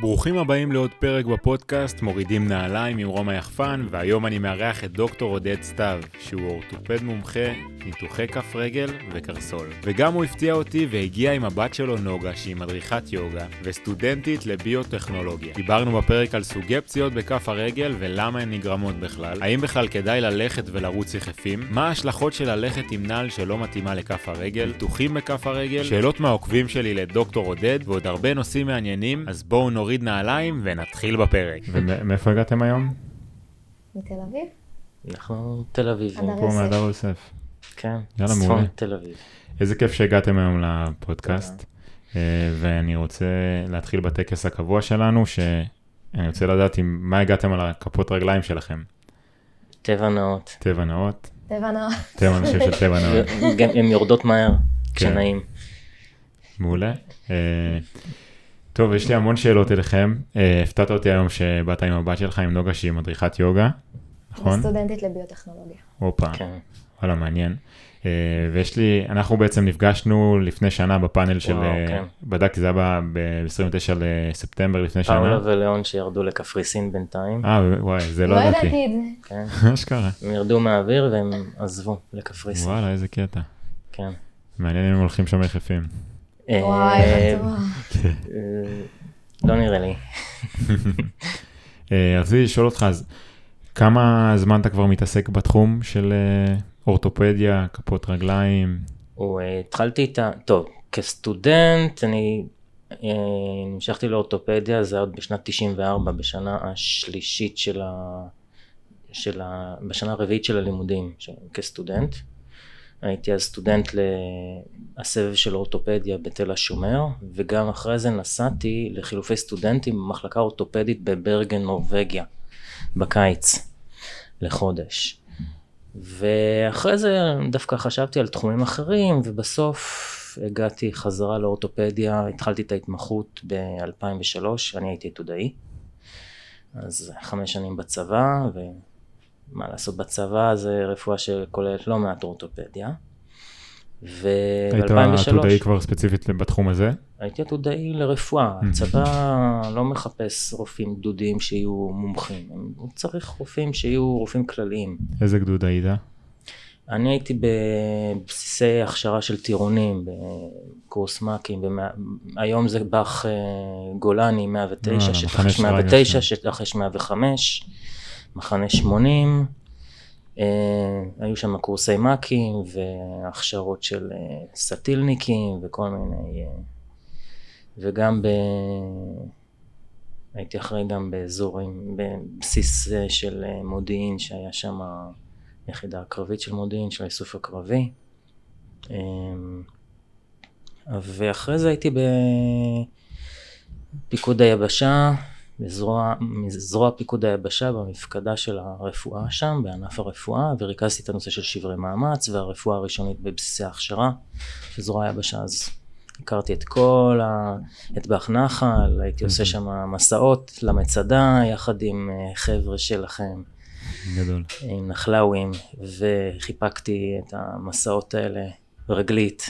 ברוכים הבאים לעוד פרק בפודקאסט מורידים נעליים עם רומא יחפן, והיום אני מארח את דוקטור עודד סתיו, שהוא אורתופד מומחה, ניתוחי כף רגל וקרסול. וגם הוא הפתיע אותי והגיע עם הבת שלו נוגה, שהיא מדריכת יוגה, וסטודנטית לביוטכנולוגיה. דיברנו בפרק על סוגי פציעות בכף הרגל ולמה הן נגרמות בכלל, האם בכלל כדאי ללכת ולרוץ יחפים, מה ההשלכות של ללכת עם נעל שלא מתאימה לכף הרגל, ניתוחים בכף הרגל, שאלות מהעוקבים שלי לדוקטור עודד, ועוד הרבה נושאים מעניינים, אז בואו נוריד נעליים ונתחיל בפרק. ומאיפה הגעתם היום? מתל אביב. אנחנו תל אביב. פה מהדר יוסף. כן, יאללה, מורה. תל אביב. איזה כיף שהגעתם היום לפודקאסט, אה, ואני רוצה להתחיל בטקס הקבוע שלנו, שאני רוצה לדעת עם מה הגעתם על הכפות רגליים שלכם. טבע נאות. טבע נאות. טבע נאות. טבע נאות של טבע נאות. הן יורדות מהר, כן. כשנעים. מעולה. אה, טוב, יש לי המון שאלות אליכם. אה, הפתעת אותי היום שבאת עם הבת שלך, עם נוגה, שהיא מדריכת יוגה, נכון? סטודנטית לביוטכנולוגיה. הופה, כן. וואלה, מעניין. אה, ויש לי, אנחנו בעצם נפגשנו לפני שנה בפאנל של, אה, כן. בדק, זה היה ב-29 לספטמבר לפני שנה. פאולה ולאון שירדו לקפריסין בינתיים. אה, וואי, זה לא ידעתי. לא ידעתי את זה. אשכרה. הם ירדו מהאוויר והם עזבו לקפריסין. וואלה, איזה קטע. כן. מעניין אם הם הולכים שם יחפים. וואי, בטוח. אה, אה, לא נראה לי. רציתי אה, לשאול אותך, אז כמה זמן אתה כבר מתעסק בתחום של אורתופדיה, כפות רגליים? התחלתי איתה, טוב, כסטודנט אני נמשכתי לאורתופדיה, זה עוד בשנת 94, בשנה השלישית של ה... של ה... בשנה הרביעית של הלימודים כסטודנט. הייתי אז סטודנט לסבב של אורתופדיה בתל השומר וגם אחרי זה נסעתי לחילופי סטודנטים במחלקה אורתופדית בברגן נורבגיה בקיץ לחודש ואחרי זה דווקא חשבתי על תחומים אחרים ובסוף הגעתי חזרה לאורתופדיה התחלתי את ההתמחות ב-2003 אני הייתי עתודאי אז חמש שנים בצבא ו... מה לעשות בצבא זה רפואה שכוללת לא מעט אורתופדיה. ו-2003... היית עתודאי כבר ספציפית בתחום הזה? הייתי עתודאי לרפואה, mm-hmm. הצבא לא מחפש רופאים גדודיים שיהיו מומחים, הוא צריך רופאים שיהיו רופאים כלליים. איזה גדוד היית? אני הייתי בבסיסי הכשרה של טירונים, בקורס מ"כים, ומה... זה באח אה, גולני 109, אה, שטח יש 109, שטח יש 105. מחנה 80, אה, היו שם קורסי מ"כים והכשרות של אה, סטילניקים וכל מיני, אה, וגם ב... הייתי אחראי גם באזורים, בבסיס אה, של אה, מודיעין שהיה שם היחידה הקרבית של מודיעין, של האיסוף הקרבי. אה, ואחרי זה הייתי בפיקוד היבשה מזרוע, מזרוע פיקוד היבשה במפקדה של הרפואה שם, בענף הרפואה, וריכזתי את הנושא של שברי מאמץ והרפואה הראשונית בבסיסי ההכשרה של זרוע היבשה אז. הכרתי את כל ה... את באח נחל, הייתי עושה שם מסעות למצדה יחד עם אה, חבר'ה שלכם. גדול. עם נחלאווים, וחיפקתי את המסעות האלה רגלית.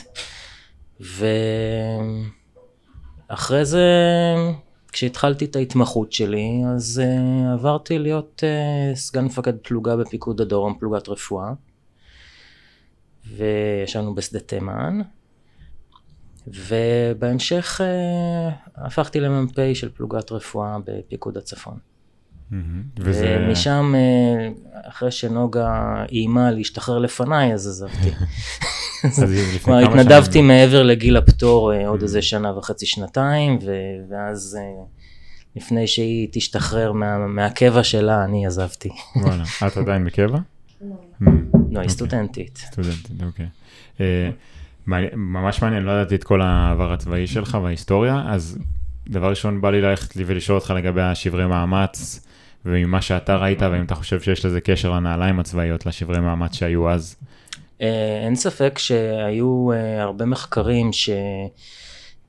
ואחרי זה כשהתחלתי את ההתמחות שלי, אז uh, עברתי להיות uh, סגן מפקד פלוגה בפיקוד הדרום, פלוגת רפואה, וישבנו בשדה תימן, ובהמשך uh, הפכתי למ"פ של פלוגת רפואה בפיקוד הצפון. Mm-hmm, וזה... ומשם, uh, אחרי שנוגה איימה להשתחרר לפניי, אז עזבתי. כלומר, התנדבתי מעבר לגיל הפטור אה, עוד mm. איזה שנה וחצי, שנתיים, ואז אה, לפני שהיא תשתחרר מהקבע שלה, אני עזבתי. וואלה, את עדיין בקבע? לא, mm, לא היא אוקיי. סטודנטית. סטודנטית, אוקיי. אה, ממש מעניין, לא ידעתי את כל העבר הצבאי שלך וההיסטוריה, אז דבר ראשון בא לי ללכת לי ולשאול אותך לגבי השברי מאמץ, וממה שאתה ראית, ואם אתה חושב שיש לזה קשר לנעליים הצבאיות, לשברי מאמץ שהיו אז. אה, אין ספק שהיו אה, הרבה מחקרים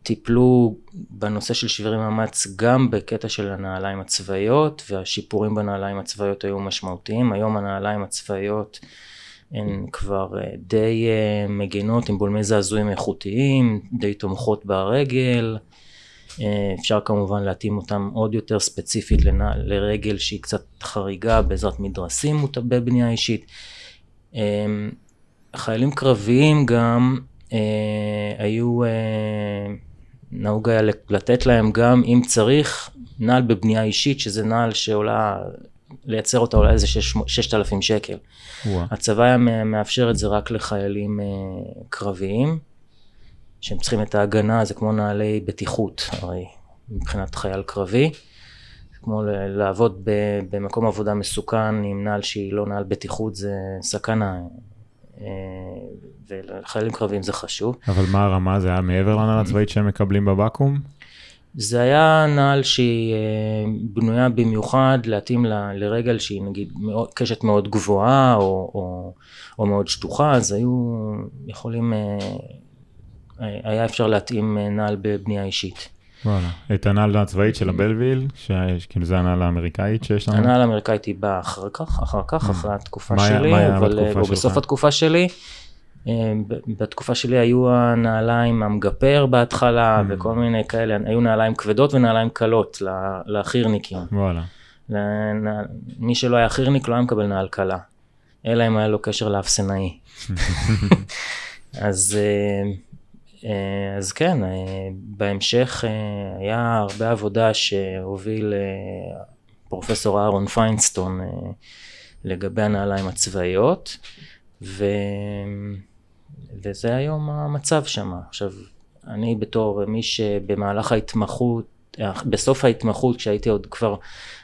שטיפלו בנושא של שברי מאמץ גם בקטע של הנעליים הצבאיות והשיפורים בנעליים הצבאיות היו משמעותיים. היום הנעליים הצבאיות הן כבר אה, די מגינות עם בולמי זעזועים איכותיים, די תומכות ברגל. אפשר כמובן להתאים אותם עוד יותר ספציפית לרגל שהיא קצת חריגה בעזרת מדרסים בבנייה אישית. אמ, חיילים קרביים גם אה, היו, אה, נהוג היה לתת להם גם אם צריך נעל בבנייה אישית שזה נעל שעולה לייצר אותה אולי איזה 6,000 שקל. ווא. הצבא היה מאפשר את זה רק לחיילים אה, קרביים, שהם צריכים את ההגנה, זה כמו נעלי בטיחות, הרי מבחינת חייל קרבי, כמו לעבוד במקום עבודה מסוכן עם נעל שהיא לא נעל בטיחות, זה סכנה, אה, ולחיילים קרביים זה חשוב. אבל מה הרמה? זה היה מעבר לנהל הצבאית mm. שהם מקבלים בבקו"ם? זה היה נעל שהיא אה, בנויה במיוחד להתאים ל, לרגל שהיא נגיד מאוד, קשת מאוד גבוהה או, או, או מאוד שטוחה, אז היו יכולים, אה, היה אפשר להתאים נעל בבנייה אישית. וואלה. את הנעל הצבאית של הבלוויל, שכאילו זה הנעל האמריקאית שיש לנו? הנעל האמריקאית היא באה אחר כך, אחר כך, אה. אחרי התקופה שלי, אבל אה, בסוף התקופה שלי. אה, בתקופה שלי היו הנעליים המגפר בהתחלה וכל מיני כאלה, היו נעליים כבדות ונעליים קלות לחירניקים. וואלה. מי שלא היה חירניק לא היה מקבל נעל קלה, אלא אם היה לו קשר לאפסנאי. אז... אה, אז כן, אה, בהמשך אה, היה הרבה עבודה שהוביל פרופסור אהרון פיינסטון לגבי הנעליים הצבאיות, ו... וזה היום המצב שם. עכשיו, אני בתור מי שבמהלך ההתמחות, בסוף ההתמחות, כשהייתי עוד כבר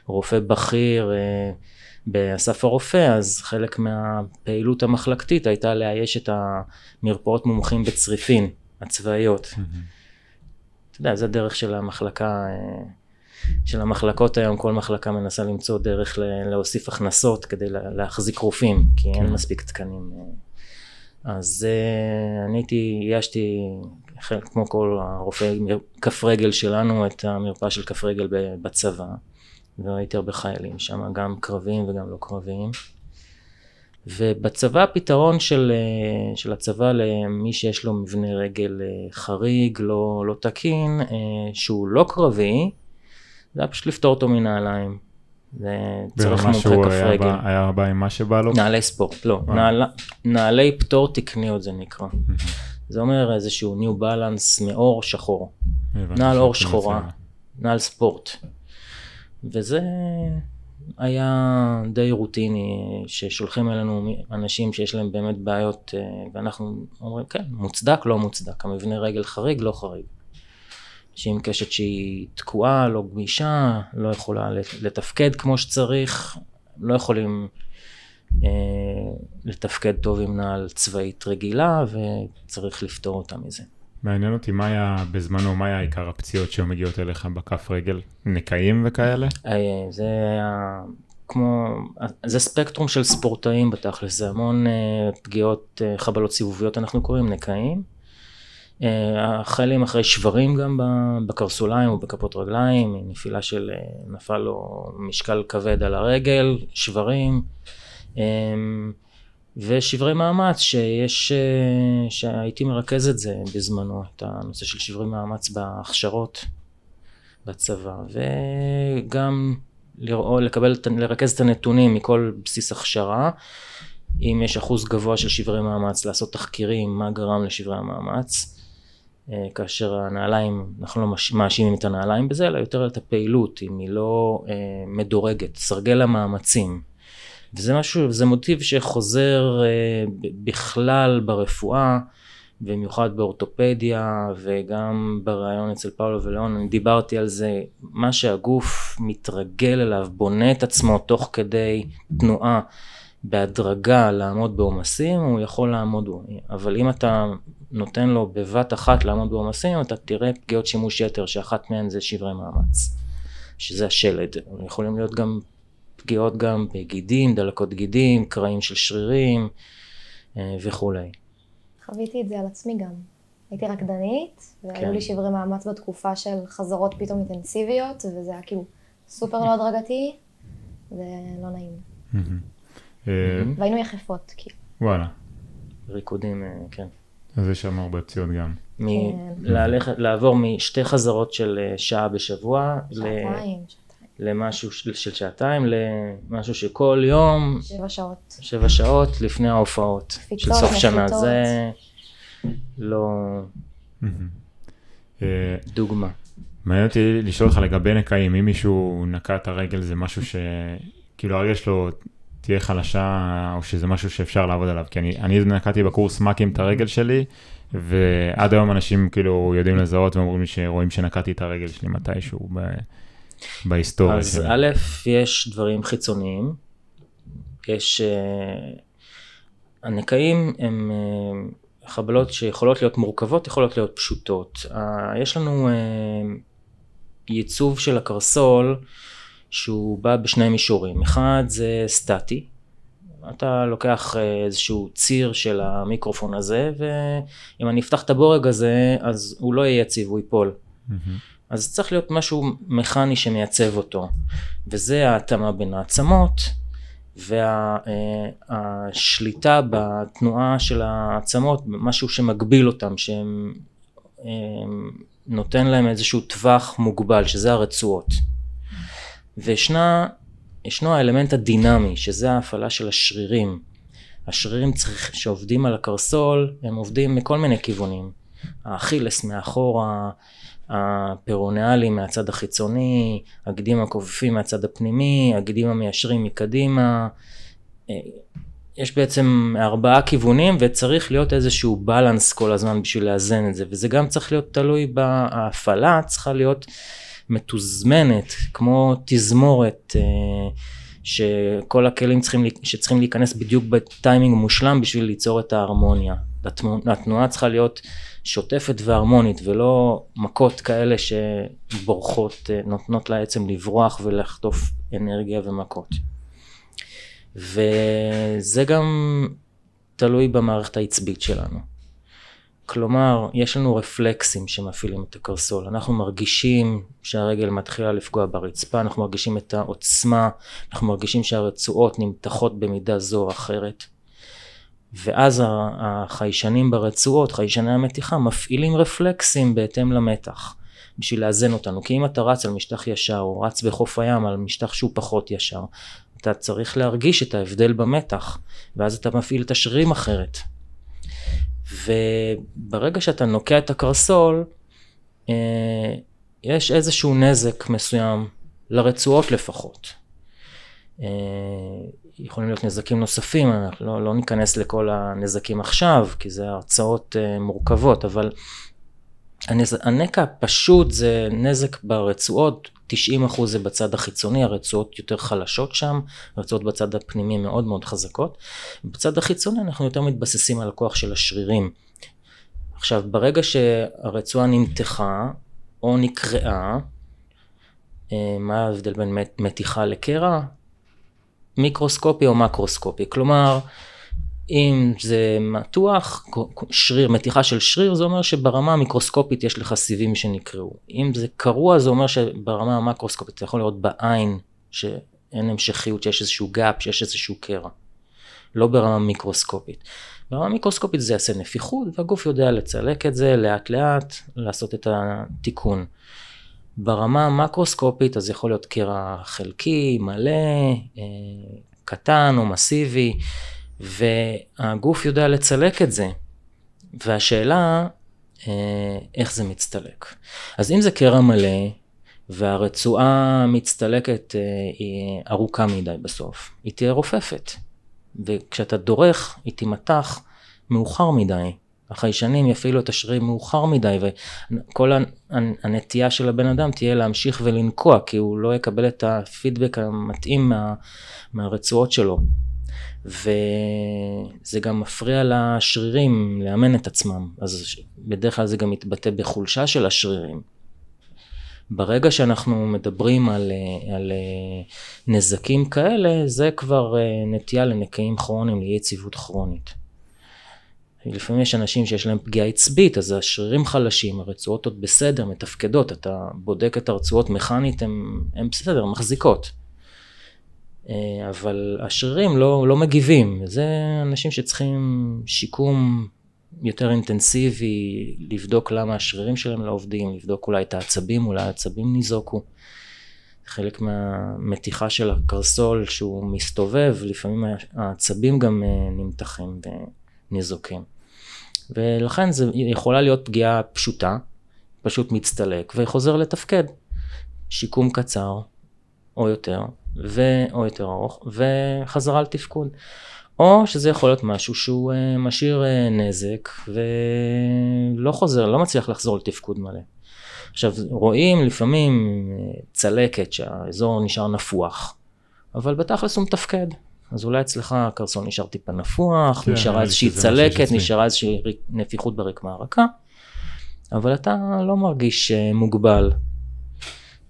רופא בכיר באסף הרופא, אז חלק מהפעילות המחלקתית הייתה לאייש את המרפאות מומחים בצריפין. הצבאיות. אתה יודע, זה דרך של המחלקה, אה, של המחלקות היום, כל מחלקה מנסה למצוא דרך להוסיף הכנסות כדי להחזיק רופאים, כי כן. אין מספיק תקנים. אה. אז אה, אני הייתי, איישתי, כמו כל הרופאי כף רגל שלנו, את המרפאה של כף רגל בצבא, והייתי הרבה חיילים שם, גם קרביים וגם לא קרביים. ובצבא הפתרון של, אה, של הצבא למי שיש לו מבנה רגל אה, חריג, לא, לא תקין, אה, שהוא לא קרבי, זה היה פשוט לפתור אותו מנעליים. זה צריך מומחה כף רגל. ברמה שהוא היה בא עם מה שבא לו? נעלי ספורט, לא. נעלי, נעלי פטור תקניות זה נקרא. זה אומר איזשהו New Balance מאור שחור. נעל אור שחורה, נעל ספורט. וזה היה די רוטיני, ששולחים אלינו אנשים שיש להם באמת בעיות, אה, ואנחנו אומרים, כן, מוצדק, לא מוצדק, המבנה רגל חריג, לא חריג. שהיא עם קשת שהיא תקועה, לא גמישה, לא יכולה לתפקד כמו שצריך, לא יכולים אה, לתפקד טוב עם נעל צבאית רגילה, וצריך לפתור אותה מזה. מעניין אותי מה היה בזמנו, מה היה עיקר הפציעות שהיו מגיעות אליך בכף רגל? נקעים וכאלה? אה, זה היה כמו, זה ספקטרום של ספורטאים בתכלס, זה המון אה, פגיעות, אה, חבלות סיבוביות אנחנו קוראים, נקעים. החיילים אחרי שברים גם בקרסוליים או בכפות רגליים, נפילה של, נפל לו משקל כבד על הרגל, שברים. ושברי מאמץ שיש, אה, שהייתי מרכז את זה בזמנו, את הנושא של שברי מאמץ בהכשרות בצבא, וגם לראות, לקבל, לרכז את הנתונים מכל בסיס הכשרה, אם יש אחוז גבוה של שברי מאמץ, לעשות תחקירים מה גרם לשברי המאמץ, אה, כאשר הנעליים, אנחנו לא מאשימים את הנעליים בזה, אלא יותר את הפעילות, אם היא לא אה, מדורגת, סרגל המאמצים. וזה משהו, זה מוטיב שחוזר אה, בכלל ברפואה, במיוחד באורתופדיה וגם בריאיון אצל פאולו ולאון, אני דיברתי על זה, מה שהגוף מתרגל אליו, בונה את עצמו תוך כדי תנועה. בהדרגה לעמוד בעומסים, הוא יכול לעמוד, אבל אם אתה נותן לו בבת אחת לעמוד בעומסים, אתה תראה פגיעות שימוש יתר, שאחת מהן זה שברי מאמץ, שזה השלד, יכולים להיות גם פגיעות גם בגידים, דלקות גידים, קרעים של שרירים אה, וכולי. חוויתי את זה על עצמי גם. הייתי רקדנית, והיו כן. לי שברי מאמץ בתקופה של חזרות פתאום אינטנסיביות, וזה היה כאילו סופר לא הדרגתי, ולא נעים. אה, והיינו יחפות, כאילו. וואלה. ריקודים, אה, כן. אז יש שם הרבה פציעות גם. מ- כן. לעבור משתי חזרות של שעה בשבוע, שעתיים, ל- למשהו של שעתיים למשהו שכל יום שבע שעות שבע שעות לפני ההופעות פיצות, של סוף שנה נחיתות. זה לא mm-hmm. אה, דוגמה. מעניין אותי לשאול אותך לגבי נקעים אם מישהו נקע את הרגל זה משהו שכאילו הרגל שלו תהיה חלשה או שזה משהו שאפשר לעבוד עליו כי אני, אני נקעתי בקורס מאקים את הרגל שלי ועד היום אנשים כאילו יודעים לזהות ואומרים לי שרואים שנקעתי את הרגל שלי מתישהו. ב... בהיסטוריה. אז א', יש דברים חיצוניים, יש... אה, הנקעים הם אה, חבלות שיכולות להיות מורכבות, יכולות להיות פשוטות. אה, יש לנו ייצוב של הקרסול שהוא בא בשני מישורים. אחד זה סטטי, אתה לוקח איזשהו ציר של המיקרופון הזה, ואם אני אפתח את הבורג הזה, אז הוא לא יהיה יציב, הוא ייפול. Mm-hmm. אז צריך להיות משהו מכני שמייצב אותו, וזה ההתאמה בין העצמות והשליטה וה, אה, בתנועה של העצמות, משהו שמגביל אותם, שהם אה, נותן להם איזשהו טווח מוגבל, שזה הרצועות. וישנו האלמנט הדינמי, שזה ההפעלה של השרירים. השרירים צריך, שעובדים על הקרסול, הם עובדים מכל מיני כיוונים. האכילס מאחורה, הפירונאלי מהצד החיצוני, הגדים הכופפים מהצד הפנימי, הגדים המיישרים מקדימה. אה, יש בעצם ארבעה כיוונים וצריך להיות איזשהו בלנס כל הזמן בשביל לאזן את זה וזה גם צריך להיות תלוי בהפעלה צריכה להיות מתוזמנת כמו תזמורת אה, שכל הכלים צריכים, שצריכים להיכנס בדיוק בטיימינג מושלם בשביל ליצור את ההרמוניה. התנוע, התנועה צריכה להיות שוטפת והרמונית ולא מכות כאלה שבורחות, אה, נותנות לעצם לברוח ולחטוף אנרגיה ומכות. וזה גם תלוי במערכת העצבית שלנו. כלומר, יש לנו רפלקסים שמפעילים את הקרסול. אנחנו מרגישים שהרגל מתחילה לפגוע ברצפה, אנחנו מרגישים את העוצמה, אנחנו מרגישים שהרצועות נמתחות במידה זו או אחרת. ואז החיישנים ברצועות, חיישני המתיחה, מפעילים רפלקסים בהתאם למתח. בשביל לאזן אותנו. כי אם אתה רץ על משטח ישר, או רץ בחוף הים על משטח שהוא פחות ישר, אתה צריך להרגיש את ההבדל במתח, ואז אתה מפעיל את השרירים אחרת. וברגע שאתה נוקע את הקרסול, אה, יש איזשהו נזק מסוים, לרצועות לפחות. אה, יכולים להיות נזקים נוספים, אנחנו לא, לא ניכנס לכל הנזקים עכשיו, כי זה הרצאות אה, מורכבות, אבל הנז... הנקע הפשוט זה נזק ברצועות 90% זה בצד החיצוני, הרצועות יותר חלשות שם, הרצועות בצד הפנימי מאוד מאוד חזקות. בצד החיצוני אנחנו יותר מתבססים על הכוח של השרירים. עכשיו, ברגע שהרצועה נמתחה או נקרעה, אה, מה ההבדל בין מתיחה לקרע? מיקרוסקופי או מקרוסקופי. כלומר, אם זה מתוח, שריר, מתיחה של שריר, זה אומר שברמה המיקרוסקופית יש לך סיבים שנקרעו. אם זה קרוע, זה אומר שברמה המקרוסקופית אתה יכול לראות בעין שאין המשכיות, שיש איזשהו gap, שיש איזשהו קרע. לא ברמה מיקרוסקופית. ברמה מיקרוסקופית זה יעשה נפיחות, והגוף יודע לצלק את זה לאט לאט, לעשות את התיקון. ברמה המקרוסקופית אז יכול להיות קרע חלקי, מלא, אה, קטן או מסיבי. והגוף יודע לצלק את זה. והשאלה, אה, איך זה מצטלק. אז אם זה קרע מלא, והרצועה מצטלקת אה, היא ארוכה מדי בסוף, היא תהיה רופפת. וכשאתה דורך, היא תימתח מאוחר מדי. החיישנים יפעילו את השרירים מאוחר מדי, וכל הנטייה של הבן אדם תהיה להמשיך ולנקוע, כי הוא לא יקבל את הפידבק המתאים מה, מהרצועות שלו. וזה גם מפריע לשרירים לאמן את עצמם, אז בדרך כלל זה גם מתבטא בחולשה של השרירים. ברגע שאנחנו מדברים על, אה, על אה, נזקים כאלה, זה כבר אה, נטייה לנקיים כרוניים, לאי יציבות כרונית. לפעמים יש אנשים שיש להם פגיעה עצבית, אז השרירים חלשים, הרצועות עוד בסדר, מתפקדות, אתה בודק את הרצועות מכנית, הן בסדר, מחזיקות. אה, אבל השרירים לא, לא מגיבים, זה אנשים שצריכים שיקום יותר אינטנסיבי, לבדוק למה השרירים שלהם לא עובדים, לבדוק אולי את העצבים, אולי העצבים ניזוקו. חלק מהמתיחה של הקרסול שהוא מסתובב, לפעמים העצבים גם אה, נמתחים וניזוקים. ולכן זה יכולה להיות פגיעה פשוטה, פשוט מצטלק וחוזר לתפקד. שיקום קצר או יותר, ו... או יותר ארוך, וחזרה לתפקוד. או שזה יכול להיות משהו שהוא uh, משאיר uh, נזק ולא חוזר, לא מצליח לחזור לתפקוד מלא. עכשיו רואים לפעמים uh, צלקת שהאזור נשאר נפוח, אבל בתכלס הוא מתפקד. אז אולי אצלך הקרסון נשאר טיפה נפוח, כן, נשארה איזושהי צלקת, נשארה איזושהי נפיחות ברקמה הרכה, אבל אתה לא מרגיש מוגבל.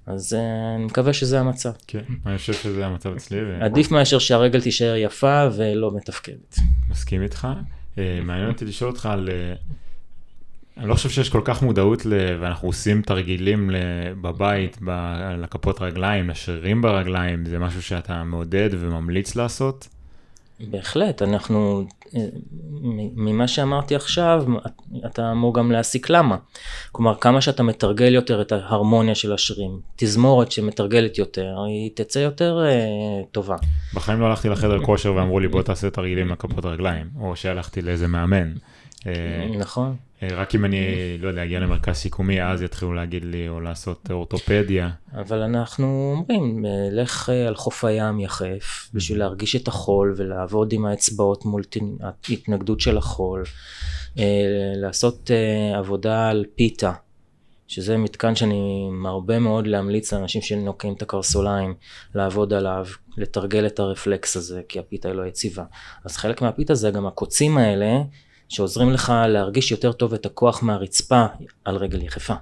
אז אה, אני מקווה שזה המצב. כן, אני חושב שזה המצב אצלי. עדיף מאשר שהרגל תישאר יפה ולא מתפקדת. מסכים איתך. אה, מעניין אותי לשאול אותך על... אה, אני לא חושב שיש כל כך מודעות, ל... ואנחנו עושים תרגילים בבית, ב... לכפות רגליים, לשרירים ברגליים, זה משהו שאתה מעודד וממליץ לעשות. בהחלט, אנחנו, אה, ממה שאמרתי עכשיו, אתה אמור גם להסיק למה. כלומר, כמה שאתה מתרגל יותר את ההרמוניה של השרירים, תזמורת שמתרגלת יותר, היא תצא יותר אה, טובה. בחיים לא הלכתי לחדר כושר ואמרו לי, בוא תעשה תרגילים לכפות רגליים, או שהלכתי לאיזה מאמן. אה, אה, נכון. אה, רק אם אני, לא יודע, אגיע למרכז סיכומי, אז יתחילו להגיד לי, או לעשות אורתופדיה. אבל אנחנו אומרים, לך על חוף הים יחף, בשביל mhm. להרגיש את החול ולעבוד עם האצבעות מול התנגדות של החול. לעשות עבודה על פיתה, שזה מתקן שאני מרבה מאוד להמליץ לאנשים שנוקעים את הקרסוליים, לעבוד עליו, לתרגל את הרפלקס הזה, כי הפיתה היא לא יציבה. אז חלק מהפיתה זה גם הקוצים האלה, שעוזרים לך להרגיש יותר טוב את הכוח מהרצפה על רגל יחפה.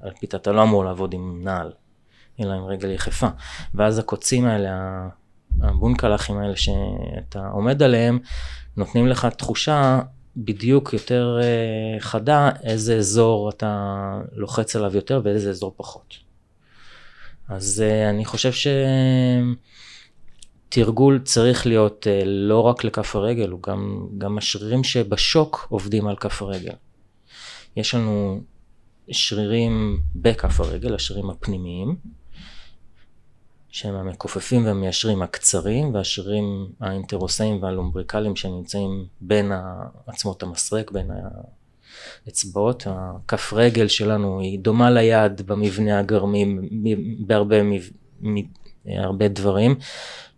על פיתה אתה לא אמור לעבוד עם נעל, אלא עם רגל יחפה. ואז הקוצים האלה, הבונקלחים האלה שאתה עומד עליהם, נותנים לך תחושה בדיוק יותר אה, חדה איזה אזור אתה לוחץ עליו יותר ואיזה אזור פחות. אז אה, אני חושב ש... תרגול צריך להיות אה, לא רק לכף הרגל, הוא גם, גם השרירים שבשוק עובדים על כף הרגל. יש לנו שרירים בכף הרגל, השרירים הפנימיים, שהם המכופפים והמיישרים הקצרים, והשרירים האינטרוסאיים והלומבריקליים שנמצאים בין עצמות המסרק, בין האצבעות. הכף רגל שלנו היא דומה ליד במבנה הגרמי בהרבה מב... הרבה דברים,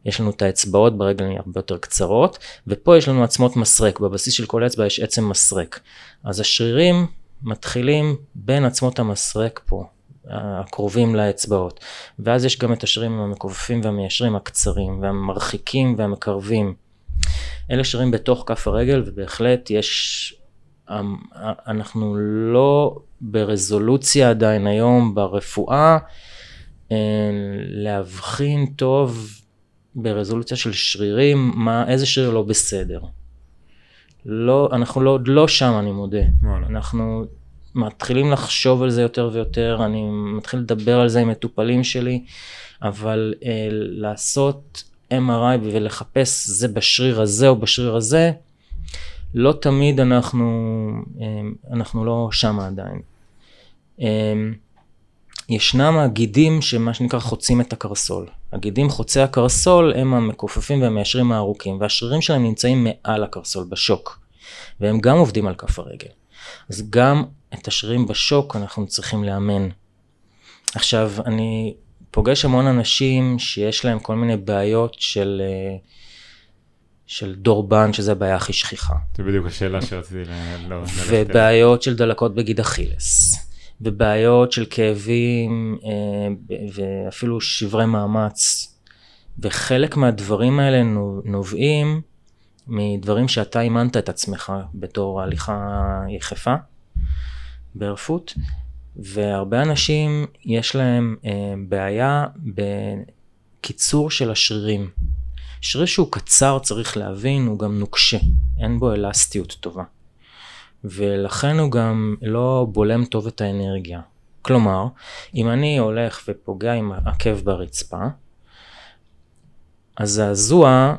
יש לנו את האצבעות ברגל הרבה יותר קצרות, ופה יש לנו עצמות מסרק, בבסיס של כל אצבע יש עצם מסרק. אז השרירים מתחילים בין עצמות המסרק פה, הקרובים לאצבעות. ואז יש גם את השרירים המכופפים והמיישרים הקצרים, והמרחיקים והמקרבים. אלה שרירים בתוך כף הרגל, ובהחלט יש... אמ, אה, אנחנו לא ברזולוציה עדיין היום ברפואה אה, להבחין טוב ברזולוציה של שרירים, מה, איזה שריר לא בסדר. לא, אנחנו לא, לא שם, אני מודה. וואלה. אנחנו מתחילים לחשוב על זה יותר ויותר, אני מתחיל לדבר על זה עם מטופלים שלי, אבל אה, לעשות MRI ולחפש זה בשריר הזה או בשריר הזה, לא תמיד אנחנו, אה, אנחנו לא שם עדיין. אה, ישנם הגידים שמה שנקרא חוצים את הקרסול. הגידים חוצי הקרסול הם המכופפים והמיישרים הארוכים, והשרירים שלהם נמצאים מעל הקרסול בשוק, והם גם עובדים על כף הרגל. אז גם את השרירים בשוק אנחנו צריכים לאמן. עכשיו, אני פוגש המון אנשים שיש להם כל מיני בעיות של... אה, של דורבן, שזה הבעיה הכי שכיחה. זה בדיוק השאלה שרציתי ל... לא, ובעיות של דלקות בגיד אכילס. בבעיות של כאבים אה, ואפילו שברי מאמץ. וחלק מהדברים האלה נובעים מדברים שאתה אימנת את עצמך בתור הליכה יחפה, בערפות, והרבה אנשים יש להם אה, בעיה בקיצור של השרירים. שריר שהוא קצר צריך להבין, הוא גם נוקשה, אין בו אלסטיות טובה. ולכן הוא גם לא בולם טוב את האנרגיה. כלומר, אם אני הולך ופוגע עם עקב ברצפה, אז זעזוע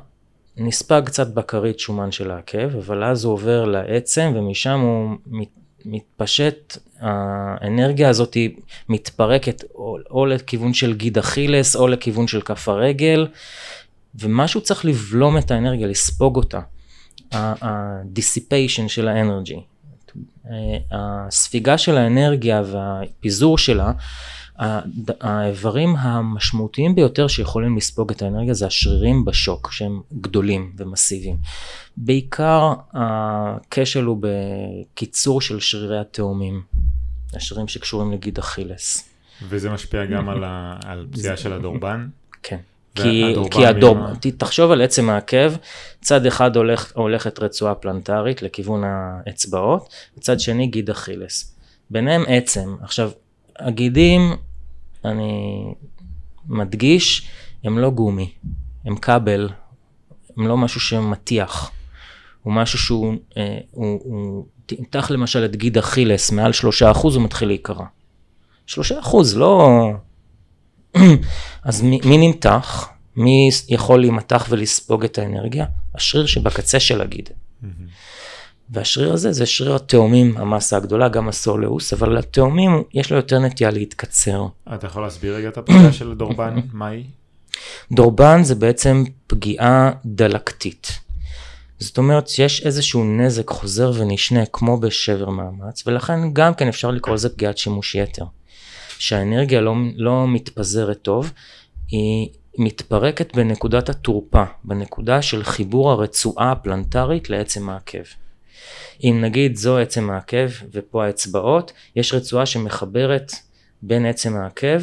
נספג קצת בכרית שומן של העקב, אבל אז הוא עובר לעצם ומשם הוא מת, מתפשט, האנרגיה הזאת היא מתפרקת או, או לכיוון של גיד אכילס או לכיוון של כף הרגל, ומשהו צריך לבלום את האנרגיה, לספוג אותה. הדיסיפיישן של האנרגי. הספיגה של האנרגיה והפיזור שלה האיברים המשמעותיים ביותר שיכולים לספוג את האנרגיה זה השרירים בשוק שהם גדולים ומסיביים. בעיקר הכשל הוא בקיצור של שרירי התאומים, השרירים שקשורים לגיד אכילס. וזה משפיע גם על, ה... על פציעה של הדורבן? כן. כי, כי אדום, מה... תחשוב על עצם העקב, צד אחד הולך, הולכת רצועה פלנטרית לכיוון האצבעות, וצד שני גיד אכילס. ביניהם עצם. עכשיו, הגידים, אני מדגיש, הם לא גומי, הם כבל, הם לא משהו שמטיח. הוא משהו שהוא, אה, הוא, הוא, תמתח למשל את גיד אכילס מעל שלושה אחוז, הוא מתחיל להיקרע. שלושה אחוז, לא... אז מי, מי נמתח? מי יכול להימתח ולספוג את האנרגיה? השריר שבקצה של הגיד. והשריר הזה זה שריר התאומים, המסה הגדולה, גם הסולאוס, אבל לתאומים יש לו יותר נטייה להתקצר. אתה יכול להסביר רגע את הפגיעה של דורבן? מה היא? דורבן זה בעצם פגיעה דלקתית. זאת אומרת שיש איזשהו נזק חוזר ונשנה כמו בשבר מאמץ ולכן גם כן אפשר לקרוא לזה פגיעת שימוש יתר. שהאנרגיה לא, לא מתפזרת טוב, היא מתפרקת בנקודת התורפה, בנקודה של חיבור הרצועה הפלנטרית לעצם העקב. אם נגיד זו עצם העקב ופה האצבעות, יש רצועה שמחברת בין עצם העקב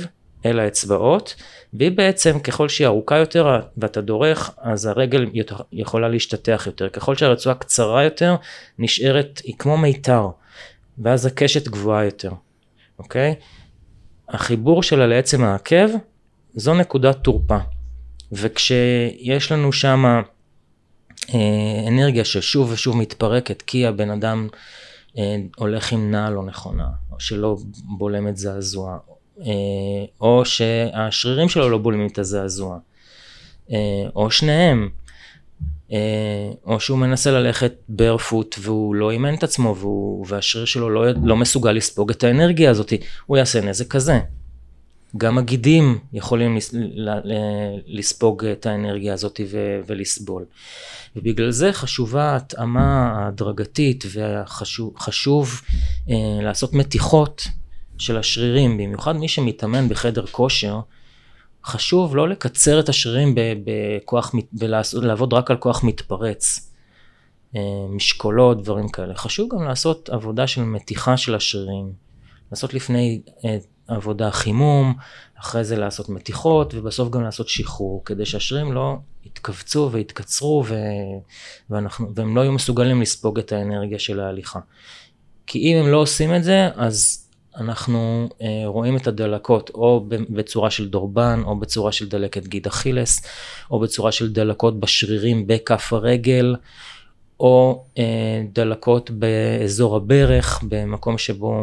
אל האצבעות, והיא בעצם ככל שהיא ארוכה יותר ואתה דורך אז הרגל יכולה להשתטח יותר, ככל שהרצועה קצרה יותר נשארת, היא כמו מיתר, ואז הקשת גבוהה יותר, אוקיי? החיבור שלה לעצם העקב זו נקודת תורפה. וכשיש לנו אה, אנרגיה ששוב ושוב מתפרקת כי הבן אדם אה, הולך עם נעל לא נכונה, או שלא בולם את זעזוע, אה, או שהשרירים שלו לא בולמים את הזעזוע, אה, או שניהם. אה, או שהוא מנסה ללכת ברפוט והוא לא אימן את עצמו והוא, והשריר שלו לא, לא מסוגל לספוג את האנרגיה הזאת, הוא יעשה נזק כזה. גם הגידים יכולים לספוג את האנרגיה הזאת ולסבול. ובגלל זה חשובה ההתאמה ההדרגתית וחשוב אה, לעשות מתיחות של השרירים, במיוחד מי שמתאמן בחדר כושר, חשוב לא לקצר את השרירים בכוח, ולעבוד רק על כוח מתפרץ, אה, משקולות, דברים כאלה. חשוב גם לעשות עבודה של מתיחה של השרירים, לעשות לפני אה, עבודה חימום, אחרי זה לעשות מתיחות, ובסוף גם לעשות שחרור, כדי שהשרירים לא יתכווצו ויתקצרו, ו... ואנחנו... והם לא יהיו מסוגלים לספוג את האנרגיה של ההליכה. כי אם הם לא עושים את זה, אז אנחנו אה, רואים את הדלקות או בצורה של דורבן או בצורה של דלקת גיד אכילס או בצורה של דלקות בשרירים בכף הרגל או אה, דלקות באזור הברך במקום שבו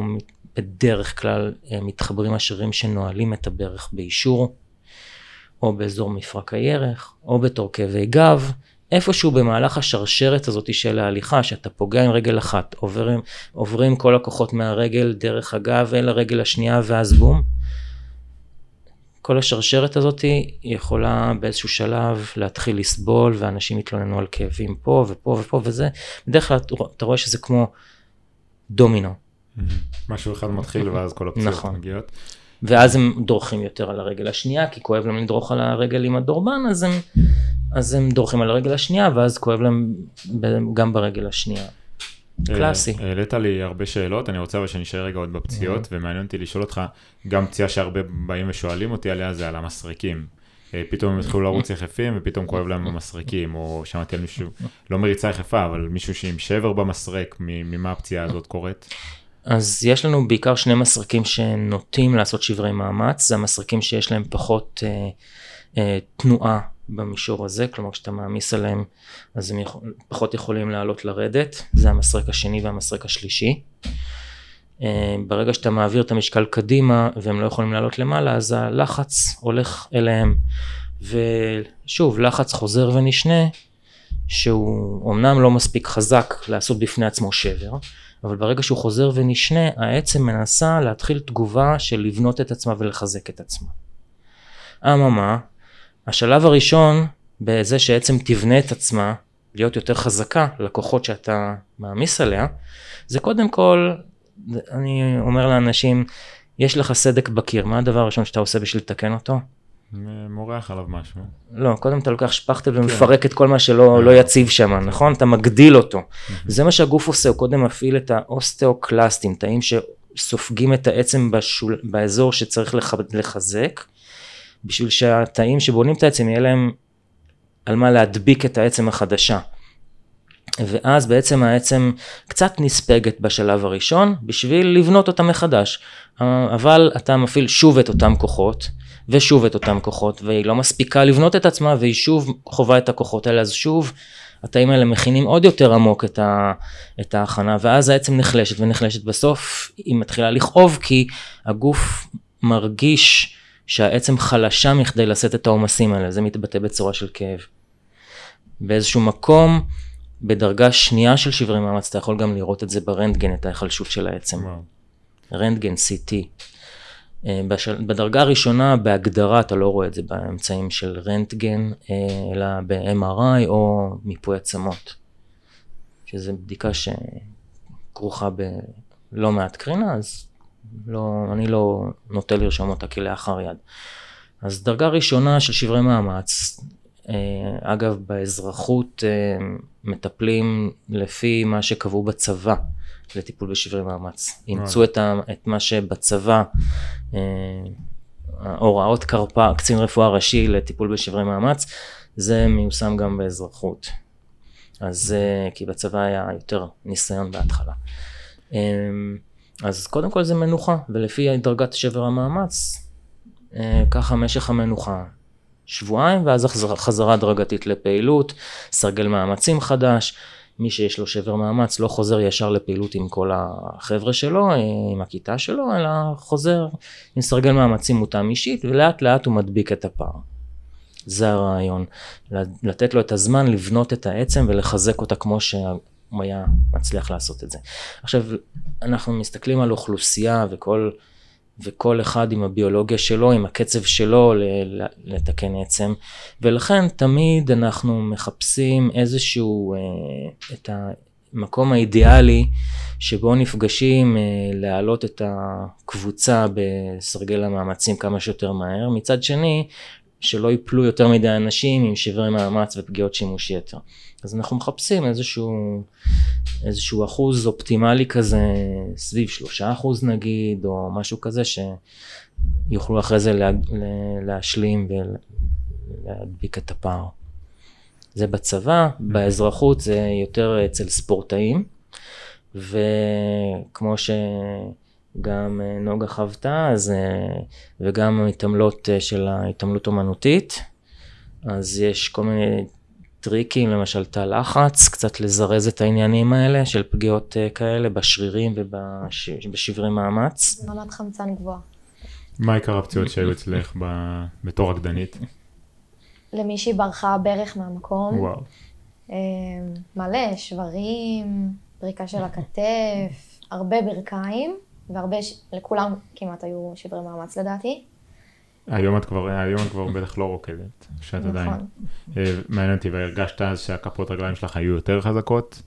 בדרך כלל אה, מתחברים השרירים שנועלים את הברך באישור או באזור מפרק הירך או כאבי גב איפשהו במהלך השרשרת הזאת של ההליכה, שאתה פוגע עם רגל אחת, עוברים, עוברים כל הכוחות מהרגל דרך הגב אל הרגל השנייה ואז בום. כל השרשרת הזאת יכולה באיזשהו שלב להתחיל לסבול ואנשים יתלוננו על כאבים פה ופה ופה וזה, בדרך כלל אתה רואה שזה כמו דומינו. Mm-hmm. משהו אחד מתחיל ואז כל הפציעות נכון. מגיעות. ואז הם דורכים יותר על הרגל השנייה, כי כואב להם לדרוך על הרגל עם הדורבן, אז הם אז הם דורכים על הרגל השנייה, ואז כואב להם גם ברגל השנייה. אה, קלאסי. העלית לי הרבה שאלות, אני רוצה אבל שנשאר רגע עוד בפציעות, mm-hmm. ומעניין אותי לשאול אותך, גם פציעה שהרבה באים ושואלים אותי עליה, זה על המסריקים. אה, פתאום הם התחילו לרוץ יחפים ופתאום כואב להם במסרקים, או שמעתי על מישהו, לא מריצה יחפה, אבל מישהו שעם שבר במסרק, ממה הפציעה הזאת קורית? אז יש לנו בעיקר שני מסרקים שנוטים לעשות שברי מאמץ, זה המסרקים שיש להם פחות אה, אה, תנועה במישור הזה, כלומר כשאתה מעמיס עליהם אז הם יכול, פחות יכולים לעלות לרדת, זה המסרק השני והמסרק השלישי. אה, ברגע שאתה מעביר את המשקל קדימה והם לא יכולים לעלות למעלה אז הלחץ הולך אליהם ושוב לחץ חוזר ונשנה שהוא אמנם לא מספיק חזק לעשות בפני עצמו שבר אבל ברגע שהוא חוזר ונשנה העצם מנסה להתחיל תגובה של לבנות את עצמה ולחזק את עצמה. אממה השלב הראשון בזה שעצם תבנה את עצמה להיות יותר חזקה לכוחות שאתה מעמיס עליה, זה קודם כל, אני אומר לאנשים, יש לך סדק בקיר, מה הדבר הראשון שאתה עושה בשביל לתקן אותו? מורח עליו משהו. לא, קודם אתה לוקח שפכטל כן. ומפרק את כל מה שלא אה. לא יציב שם, נכון? אתה מגדיל אותו. זה מה שהגוף עושה, הוא קודם מפעיל את האוסטאוקלסטים, תאים שסופגים את העצם בשול, באזור שצריך לח, לחזק, בשביל שהתאים שבונים את העצם יהיה להם על מה להדביק את העצם החדשה. ואז בעצם העצם קצת נספגת בשלב הראשון בשביל לבנות אותה מחדש. אה, אבל אתה מפעיל שוב את אותם כוחות, ושוב את אותם כוחות, והיא לא מספיקה לבנות את עצמה, והיא שוב חווה את הכוחות האלה, אז שוב התאים האלה מכינים עוד יותר עמוק את, ה, את ההכנה, ואז העצם נחלשת ונחלשת. בסוף היא מתחילה לכאוב כי הגוף מרגיש שהעצם חלשה מכדי לשאת את העומסים האלה, זה מתבטא בצורה של כאב. באיזשהו מקום, בדרגה שנייה של שברי מאמץ, אתה יכול גם לראות את זה ברנטגן, את ההיחלשות של העצם. רנטגן, CT. אה, בדרגה הראשונה, בהגדרה, אתה לא רואה את זה באמצעים של רנטגן, אה, אלא ב-MRI או מיפוי עצמות. שזו בדיקה שכרוכה בלא מעט קרינה, אז לא, אני לא נוטה לרשום אותה כלאחר יד. אז דרגה ראשונה של שברי מאמץ, אה, אגב באזרחות אה, מטפלים לפי מה שקבעו בצבא לטיפול בשברי מאמץ, אימצו אה. את, את מה שבצבא הוראות קרפ"א, קצין רפואה ראשי לטיפול בשברי מאמץ, זה מיושם גם באזרחות. אז כי בצבא היה יותר ניסיון בהתחלה. אמ, אז קודם כל זה מנוחה, ולפי דרגת שבר המאמץ, אה, ככה משך המנוחה. שבועיים ואז חזרה הדרגתית לפעילות, סרגל מאמצים חדש, מי שיש לו שבר מאמץ לא חוזר ישר לפעילות עם כל החבר'ה שלו, אה, עם הכיתה שלו, אלא חוזר עם סרגל מאמצים מותאם אישית ולאט לאט הוא מדביק את הפער. זה הרעיון, לתת לו את הזמן לבנות את העצם ולחזק אותה כמו שה... הוא היה מצליח לעשות את זה. עכשיו, אנחנו מסתכלים על אוכלוסייה וכל, וכל אחד עם הביולוגיה שלו, עם הקצב שלו לתקן עצם, ולכן תמיד אנחנו מחפשים איזשהו, אה, את המקום האידיאלי שבו נפגשים אה, להעלות את הקבוצה בסרגל המאמצים כמה שיותר מהר, מצד שני שלא ייפלו יותר מדי אנשים עם שברי מאמץ ופגיעות שימוש יתר. אז אנחנו מחפשים איזשהו, איזשהו אחוז אופטימלי כזה, סביב שלושה אחוז נגיד, או משהו כזה שיוכלו אחרי זה לה, להשלים ולהדביק את הפער. זה בצבא, mm-hmm. באזרחות זה יותר אצל ספורטאים, וכמו ש... גם אה, נוגה חוותה, אז, אה, וגם התעמלות אה, של ההתעמלות אומנותית. אז יש כל מיני טריקים, למשל תא לחץ, קצת לזרז את העניינים האלה של פגיעות כאלה בשרירים ובשברי מאמץ. רמת חמצן גבוה. מה עיקר הפציעות שהיו אצלך ב... בתור רקדנית? למישהי ברחה ברך מהמקום. וואו. מלא, שברים, פריקה של הכתף, הרבה ברכיים. והרבה, ש... לכולם כמעט היו שברי מאמץ לדעתי. היום את כבר, היום את כבר בטח לא רוקדת, שאת נכון. עדיין. נכון. אה, מעניין אותי, והרגשת אז שהכפות הרגליים שלך היו יותר חזקות?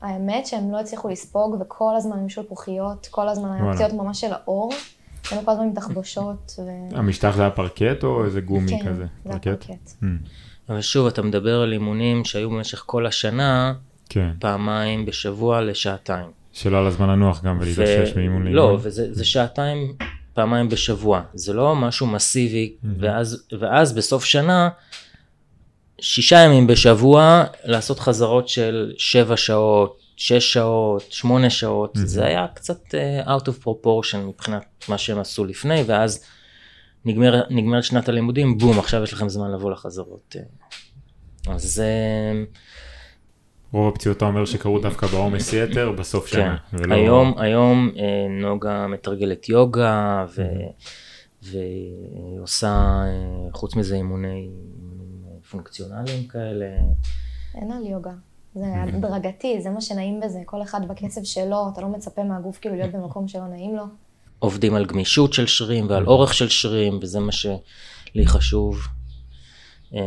האמת שהם לא הצליחו לספוג, וכל הזמן היו שלפוחיות, כל הזמן היו פציעות ממש של האור. היינו כל הזמן עם תחבושות. ו... המשטח זה היה פרקט או איזה גומי כן, כזה? כן, זה היה פרקט. Hmm. אבל שוב, אתה מדבר על אימונים שהיו במשך כל השנה, כן. פעמיים בשבוע לשעתיים. שלא על הזמן לנוח גם ולהתאושש ו... מאימון לא, לאימון. לא, וזה זה שעתיים, פעמיים בשבוע, זה לא משהו מסיבי, mm-hmm. ואז, ואז בסוף שנה, שישה ימים בשבוע, לעשות חזרות של שבע שעות, שש שעות, שמונה שעות, mm-hmm. זה היה קצת uh, out of proportion מבחינת מה שהם עשו לפני, ואז נגמר, נגמרת שנת הלימודים, בום, עכשיו יש לכם זמן לבוא לחזרות. אה, אז... Uh, רוב הפציעות אתה אומר שקרו דווקא בעומס יתר בסוף כן. שנה. ולא... היום, היום אה, נוגה מתרגלת יוגה ו... Mm-hmm. והיא עושה אה, חוץ מזה אימוני פונקציונליים כאלה. אין על יוגה. זה mm-hmm. הדרגתי, זה מה שנעים בזה, כל אחד בקצב שלו, אתה לא מצפה מהגוף כאילו להיות במקום שלא נעים לו. עובדים על גמישות של שרירים ועל mm-hmm. אורך של שרירים, וזה מה שלי חשוב. אה,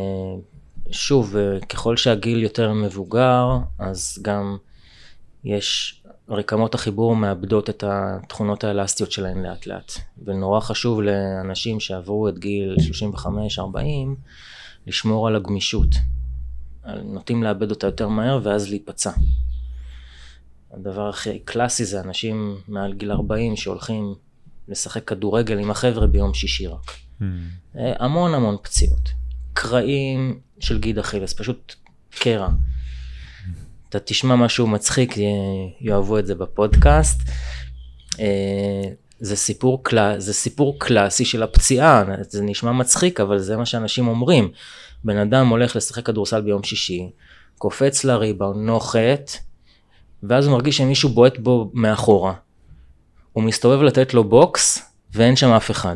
שוב, אה, ככל שהגיל יותר מבוגר, אז גם יש, רקמות החיבור מאבדות את התכונות האלסטיות שלהן לאט לאט. ונורא חשוב לאנשים שעברו את גיל 35-40, לשמור על הגמישות. נוטים לאבד אותה יותר מהר ואז להיפצע. הדבר הכי קלאסי זה אנשים מעל גיל 40 שהולכים לשחק כדורגל עם החבר'ה ביום שישי רק. Mm. אה, המון המון פציעות. קרעים, של גיד אכילס, פשוט קרע. אתה תשמע משהו מצחיק, אה, יאהבו את זה בפודקאסט. אה, זה סיפור, קלא, זה סיפור קלאסי של הפציעה, זה נשמע מצחיק, אבל זה מה שאנשים אומרים. בן אדם הולך לשחק כדורסל ביום שישי, קופץ לריבה, נוחת, ואז הוא מרגיש שמישהו בועט בו מאחורה. הוא מסתובב לתת לו בוקס, ואין שם אף אחד.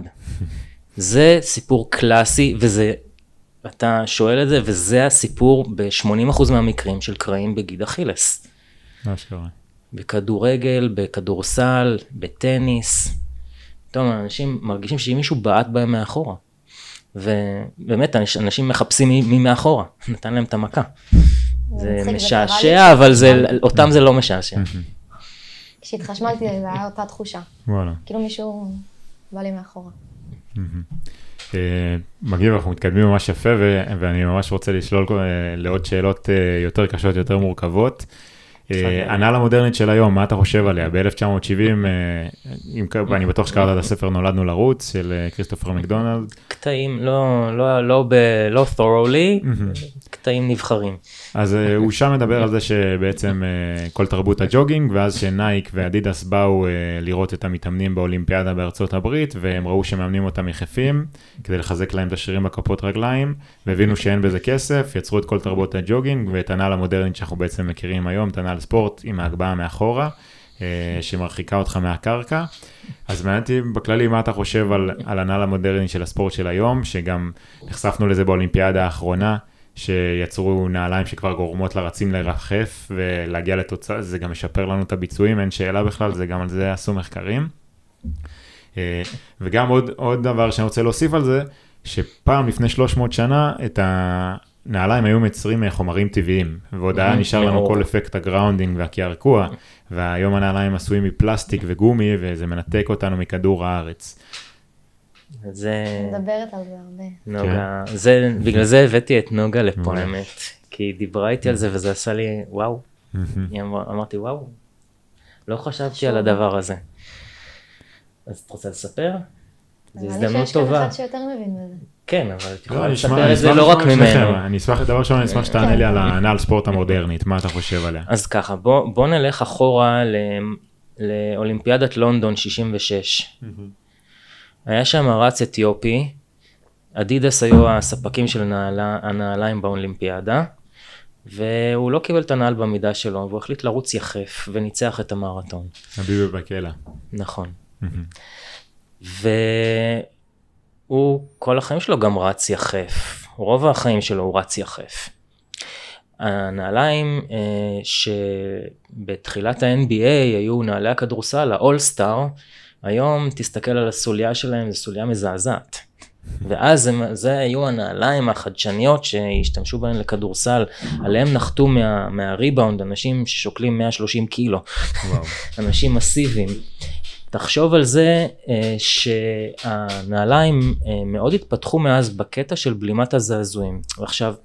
זה סיפור קלאסי, וזה אתה שואל את זה, וזה הסיפור ב-80% מהמקרים של קרעים בגיד אכילס. מה שקורה. בכדורגל, בכדורסל, בטניס. פתאום אנשים מרגישים שאם מישהו בעט בהם מאחורה. ובאמת, אנשים מחפשים מי, מאחורה, נתן להם את המכה. זה משעשע, אבל כן. אותם זה לא משעשע. כשהתחשמלתי, זה היה אותה תחושה. וואלה. כאילו מישהו בא לי מאחורה. מגניב, אנחנו מתקדמים ממש יפה, ואני ממש רוצה לשלול לעוד שאלות אה, יותר קשות, יותר מורכבות. אה, הנעל המודרנית של היום, מה אתה חושב עליה? ב-1970, אה, אה, אני בטוח שקראת את הספר נולדנו לרוץ של כריסטופר מקדונלד. קטעים, לא, לא, לא, לא thoroughly, קטעים נבחרים. אז הוא שם מדבר על זה שבעצם כל תרבות הג'וגינג, ואז שנייק ואדידס באו לראות את המתאמנים באולימפיאדה בארצות הברית, והם ראו שמאמנים אותם יחפים, כדי לחזק להם את השרירים בכפות רגליים, והבינו שאין בזה כסף, יצרו את כל תרבות הג'וגינג ואת הנעל המודרנית שאנחנו בעצם מכירים היום, את הנעל מעל ספורט עם ההגבהה מאחורה, אה, שמרחיקה אותך מהקרקע. אז מעניין אותי בכללי מה אתה חושב על, על הנעל המודרני של הספורט של היום, שגם נחשפנו לזה באולימפיאדה האחרונה. שיצרו נעליים שכבר גורמות לרצים לרחף ולהגיע לתוצאה, זה גם משפר לנו את הביצועים, אין שאלה בכלל, זה גם על זה עשו מחקרים. אה, וגם עוד, עוד דבר שאני רוצה להוסיף על זה, שפעם לפני 300 שנה, את, ה, נעליים היו מייצרים אה, חומרים טבעיים, ועוד היה אוקיי. נשאר לנו כל אפקט הגראונדינג והקערקוע, והיום הנעליים עשויים מפלסטיק וגומי, וזה מנתק אותנו מכדור הארץ. זה... מדברת על זה הרבה. נוגה, כן. זה, בגלל זה הבאתי את נוגה לפה האמת, כי היא דיברה איתי על זה וזה עשה לי וואו. אמרתי וואו, לא חשבתי על הדבר הזה. אז את רוצה לספר? זו הזדמנות טובה. אני לי שיש כאן אחד שיותר מבין בזה. כן, אבל את יכולה לא, לספר את זה לא רק ממנו. אני אשמח, דבר ראשון, אני אשמח שתענה כן. לי על הנעל ספורט המודרנית, מה אתה חושב עליה? אז ככה, בוא נלך אחורה לאולימפיאדת לונדון 66. היה שם רץ אתיופי, אדידס היו הספקים של הנעליים באולימפיאדה, והוא לא קיבל את הנעל במידה שלו, והוא החליט לרוץ יחף, וניצח את המרתון. אביבי בקלע. נכון. והוא כל החיים שלו גם רץ יחף, רוב החיים שלו הוא רץ יחף. הנעליים אה, שבתחילת ה-NBA היו נעלי הכדורסל, ה-all-star, היום תסתכל על הסוליה שלהם, זו סוליה מזעזעת. ואז הם, זה היו הנעליים החדשניות שהשתמשו בהן לכדורסל, עליהם נחתו מה, מהריבאונד אנשים ששוקלים 130 קילו, אנשים מסיביים. תחשוב על זה אה, שהנעליים אה, מאוד התפתחו מאז בקטע של בלימת הזעזועים. ועכשיו,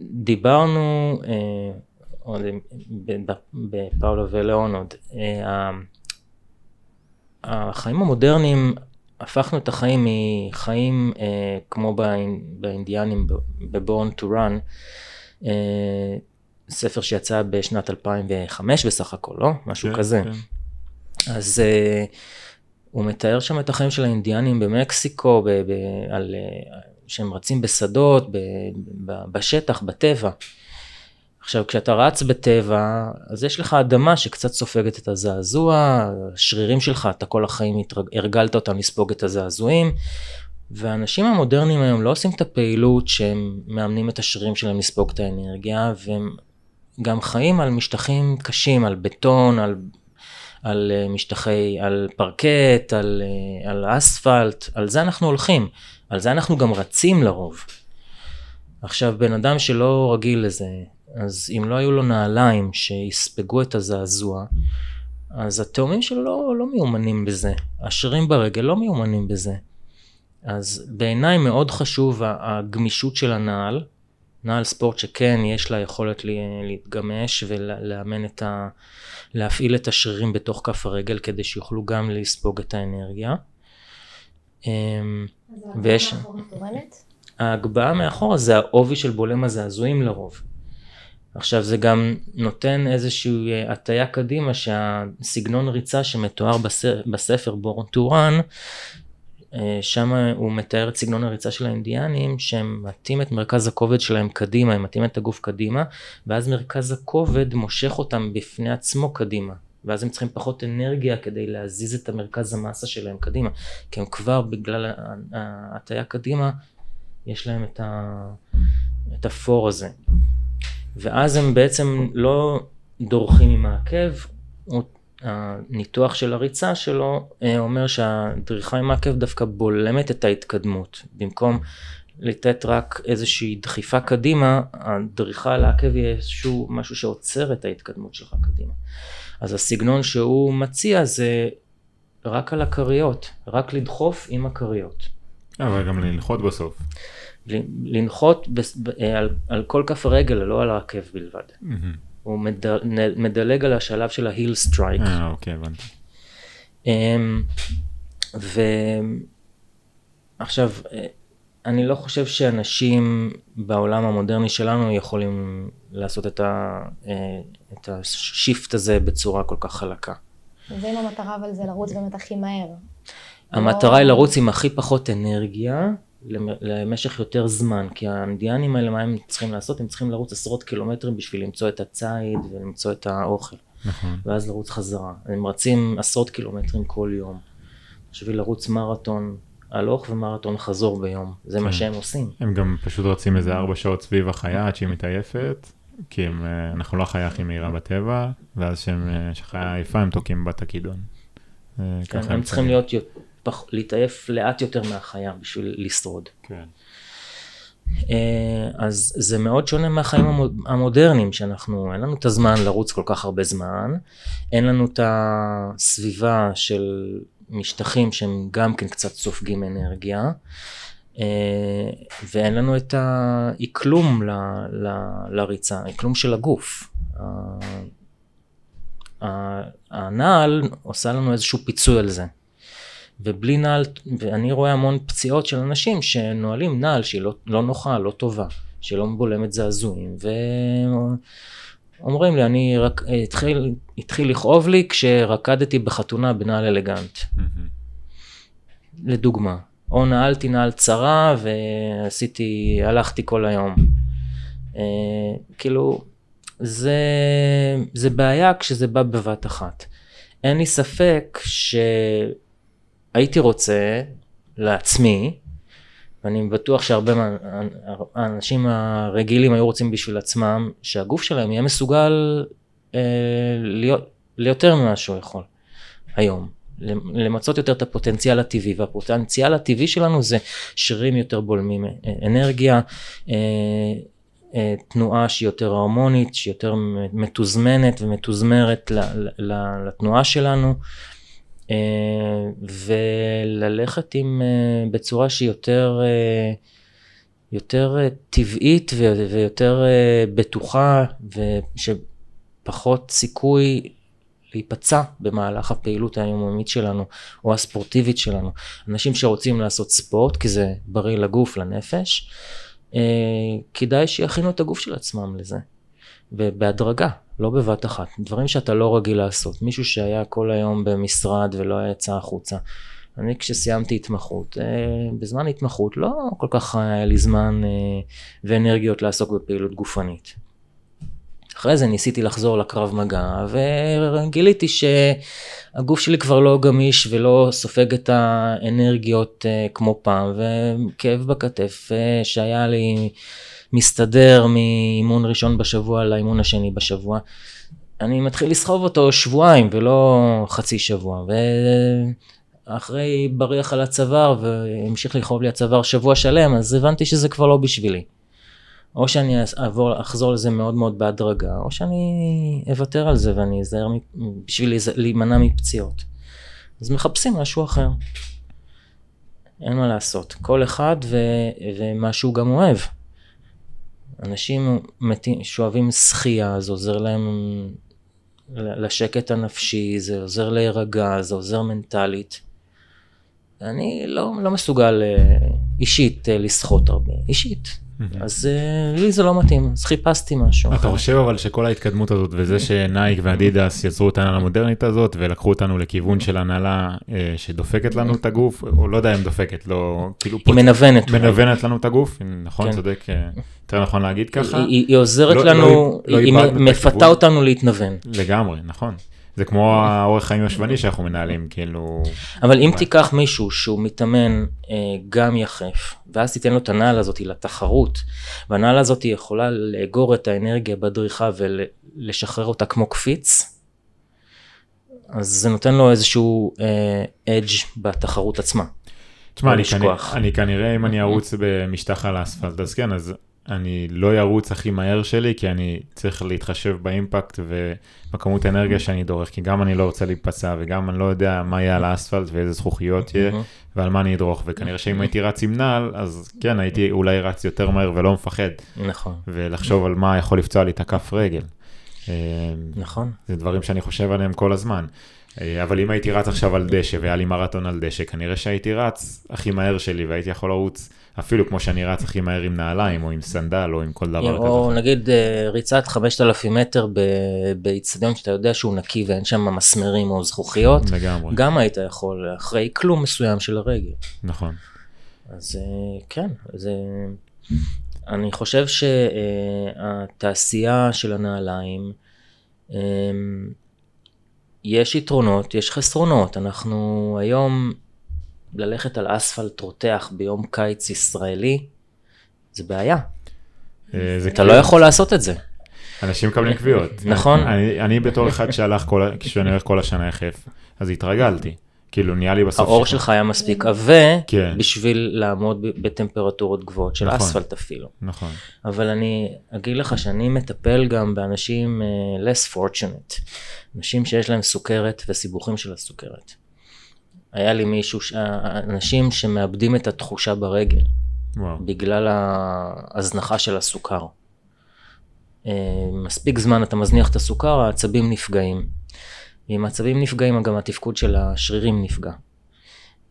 דיברנו אה, עוד בפאולו ולאון עוד, אה, החיים המודרניים, הפכנו את החיים מחיים אה, כמו באינדיאנים בבורן טו רן. אה, ספר שיצא בשנת 2005 בסך הכל, לא? משהו כן, כזה. כן. אז uh, הוא מתאר שם את החיים של האינדיאנים במקסיקו, ב- ב- על, uh, שהם רצים בשדות, ב- ב- בשטח, בטבע. עכשיו, כשאתה רץ בטבע, אז יש לך אדמה שקצת סופגת את הזעזוע, השרירים שלך, אתה כל החיים התרג... הרגלת אותם לספוג את הזעזועים, והאנשים המודרניים היום לא עושים את הפעילות שהם מאמנים את השרירים שלהם לספוג את האנרגיה, והם גם חיים על משטחים קשים, על בטון, על על אה, משטחי, על פרקט, על, אה, על אספלט, על זה אנחנו הולכים, על זה אנחנו גם רצים לרוב. עכשיו, בן אדם שלא רגיל לזה, אז אם לא היו לו נעליים שיספגו את הזעזוע, אז התאומים שלו לא, לא מיומנים בזה, השרירים ברגל לא מיומנים בזה. אז בעיניי מאוד חשוב הגמישות של הנעל, נעל ספורט שכן יש לה יכולת להתגמש ולאמן את ה... להפעיל את השרירים בתוך כף הרגל כדי שיוכלו גם לספוג את האנרגיה. אמ, ויש... ההגבהה מאחורה זה העובי של בולם הזעזועים לרוב. עכשיו זה גם נותן איזושהי אה, הטיה קדימה שהסגנון ריצה שמתואר בספר בורן טורן אה, שם הוא מתאר את סגנון הריצה של האינדיאנים שהם מתאים את מרכז הכובד שלהם קדימה, הם מתאים את הגוף קדימה ואז מרכז הכובד מושך אותם בפני עצמו קדימה ואז הם צריכים פחות אנרגיה כדי להזיז את המרכז המסה שלהם קדימה כי הם כבר בגלל ההטייה קדימה יש להם את, ה... את הפור הזה ואז הם בעצם לא דורכים עם העקב הניתוח של הריצה שלו אה, אומר שהדריכה עם עקב דווקא בולמת את ההתקדמות. במקום לתת רק איזושהי דחיפה קדימה, הדריכה על העקב היא איזשהו משהו שעוצר את ההתקדמות שלך קדימה. אז הסגנון שהוא מציע זה רק על הכריות, רק לדחוף עם הכריות. אבל גם לנחות בסוף. לנחות על, על כל כף הרגל, לא על העקב בלבד. Mm-hmm. הוא מדל, מדלג על השלב של ההיל סטרייק. אה, אוקיי, הבנתי. Um, אמ, ועכשיו, אה, אני לא חושב שאנשים בעולם המודרני שלנו יכולים לעשות את, ה, אה, את השיפט הזה בצורה כל כך חלקה. ואם המטרה אבל זה לרוץ באמת הכי מהר. המטרה לא- היא לרוץ עם הכי פחות אנרגיה, למשך יותר זמן, כי האינדיאנים האלה, מה הם צריכים לעשות? הם צריכים לרוץ עשרות קילומטרים בשביל למצוא את הציד ולמצוא את האוכל. נכון. ואז לרוץ חזרה. הם רצים עשרות קילומטרים כל יום, בשביל לרוץ מרתון הלוך ומרתון חזור ביום. זה כן. מה שהם עושים. הם גם פשוט רצים איזה ארבע שעות סביב החיה עד שהיא מתעייפת. כי הם, אה, אנחנו לא החיה הכי מהירה בטבע, ואז כשהחיה אה, עייפה הם תוקעים בת הכידון. אה, כן, הם הם צריכים להיות פח, להתעייף לאט יותר מהחיה בשביל לשרוד. כן. אה, אז זה מאוד שונה מהחיים המודרניים שאנחנו, אין לנו את הזמן לרוץ כל כך הרבה זמן, אין לנו את הסביבה של משטחים שהם גם כן קצת סופגים אנרגיה, אה, ואין לנו את האקלום ל, ל, לריצה, האקלום של הגוף. הנעל עושה לנו איזשהו פיצוי על זה. ובלי נעל, ואני רואה המון פציעות של אנשים שנועלים נעל שהיא לא, לא נוחה, לא טובה, שלא מבולמת זעזועים, ואומרים לי, אני רק, התחיל, התחיל לכאוב לי כשרקדתי בחתונה בנעל אלגנט. לדוגמה, או נעלתי נעל צרה ועשיתי, הלכתי כל היום. אה, כאילו, זה, זה בעיה כשזה בא בבת אחת. אין לי ספק ש... הייתי רוצה לעצמי, ואני בטוח שהרבה מהאנשים הרגילים היו רוצים בשביל עצמם, שהגוף שלהם יהיה מסוגל אה, להיות, ליותר ממה שהוא יכול היום. למצות יותר את הפוטנציאל הטבעי, והפוטנציאל הטבעי שלנו זה שרירים יותר בולמים אה, אנרגיה, אה, אה, תנועה שהיא יותר הרמונית, שהיא יותר מתוזמנת ומתוזמרת ל, ל, ל, לתנועה שלנו, אה, וללכת עם, אה, בצורה שהיא יותר, אה, יותר טבעית ויותר בטוחה, ושפחות סיכוי להיפצע במהלך הפעילות היומיומית שלנו או הספורטיבית שלנו. אנשים שרוצים לעשות ספורט כי זה בריא לגוף, לנפש, כדאי שיכינו את הגוף של עצמם לזה. בהדרגה, לא בבת אחת. דברים שאתה לא רגיל לעשות. מישהו שהיה כל היום במשרד ולא יצא החוצה. אני כשסיימתי התמחות, אה, בזמן התמחות לא כל כך היה לי זמן אה, ואנרגיות לעסוק בפעילות גופנית. אחרי זה ניסיתי לחזור לקרב מגע וגיליתי שהגוף שלי כבר לא גמיש ולא סופג את האנרגיות אה, כמו פעם וכאב בכתף שהיה לי מסתדר מאימון ראשון בשבוע לאימון השני בשבוע, אני מתחיל לסחוב אותו שבועיים ולא חצי שבוע. ואחרי בריח על הצוואר והמשיך לכאוב לי הצוואר שבוע שלם, אז הבנתי שזה כבר לא בשבילי. או שאני אעבור, אחזור לזה מאוד מאוד בהדרגה, או שאני אוותר על זה ואני אזהר בשביל להימנע מפציעות. אז מחפשים משהו אחר. אין מה לעשות, כל אחד ו, ומה שהוא גם אוהב. אנשים מתים, שואבים שחייה, זה עוזר להם לשקט הנפשי, זה עוזר להירגע, זה עוזר מנטלית. אני לא, לא מסוגל אה, אישית אה, לשחות הרבה, אישית. אז אה, לי זה לא מתאים, אז חיפשתי משהו. אתה חושב אבל שכל ההתקדמות הזאת וזה שנייק ואדידס יצרו את ההנהלה המודרנית הזאת ולקחו אותנו לכיוון של הנהלה אה, שדופקת לנו את הגוף, או לא יודע אם דופקת, לא, כאילו... היא מנוונת. מנוונת לנו את הגוף, כן. נכון, צודק, אה, יותר נכון להגיד ככה. היא עוזרת לא- לנו, לא היא מפתה אותנו להתנוון. לגמרי, נכון. זה כמו האורך חיים השווני שאנחנו מנהלים, כאילו... אבל אם תיקח מישהו שהוא מתאמן אה, גם יחף, ואז תיתן לו את הנעל הזאת לתחרות, והנעל הזאת יכולה לאגור את האנרגיה בדריכה ולשחרר אותה כמו קפיץ, אז זה נותן לו איזשהו אדג' אה, בתחרות עצמה. תשמע, לא אני, כנראה, אני כנראה אם אני אוקיי. ארוץ במשטח על האספלט, אז כן, אז אני לא ארוץ הכי מהר שלי, כי אני צריך להתחשב באימפקט ובכמות האנרגיה שאני דורך, כי גם אני לא רוצה להיפצע, וגם אני לא יודע מה יהיה על האספלט ואיזה זכוכיות יהיה, ועל מה אני אדרוך, וכנראה שאם הייתי רץ עם נעל, אז כן, הייתי אולי רץ יותר מהר ולא מפחד. נכון. ולחשוב על מה יכול לפצוע לי את הכף רגל. נכון. אמ, זה דברים שאני חושב עליהם כל הזמן. אה, אבל אם הייתי רץ עכשיו על דשא, והיה לי מרתון על דשא, כנראה שהייתי רץ הכי מהר שלי, והייתי יכול לרוץ. אפילו כמו שאני רץ הכי מהר עם נעליים או עם סנדל או עם כל דבר. כזה. או נגיד אה, ריצת 5,000 מטר באיצטדיון שאתה יודע שהוא נקי ואין שם מסמרים או זכוכיות, לגמרי. גם היית יכול אחרי כלום מסוים של הרגל. נכון. אז אה, כן, אז, אני חושב שהתעשייה אה, של הנעליים, יש יתרונות, יש חסרונות. אנחנו היום ללכת על אספלט רותח ביום קיץ ישראלי, זה בעיה. אה, זה אתה כן. לא יכול לעשות את זה. אנשים מקבלים קביעות. נכון. אני, אני בתור אחד שהלך כל, כשאני הולך כל השנה יחף, אז התרגלתי. כאילו נהיה לי בסוף... העור שלך היה מספיק עבה כן. בשביל לעמוד בטמפרטורות גבוהות של נכון, אספלט אפילו. נכון. אבל אני אגיד לך שאני מטפל גם באנשים uh, less fortunate, אנשים שיש להם סוכרת וסיבוכים של הסוכרת. היה לי מישהו, אנשים שמאבדים את התחושה ברגל, וואו. בגלל ההזנחה של הסוכר. אה, מספיק זמן אתה מזניח את הסוכר, העצבים נפגעים. ואם העצבים נפגעים, גם התפקוד של השרירים נפגע.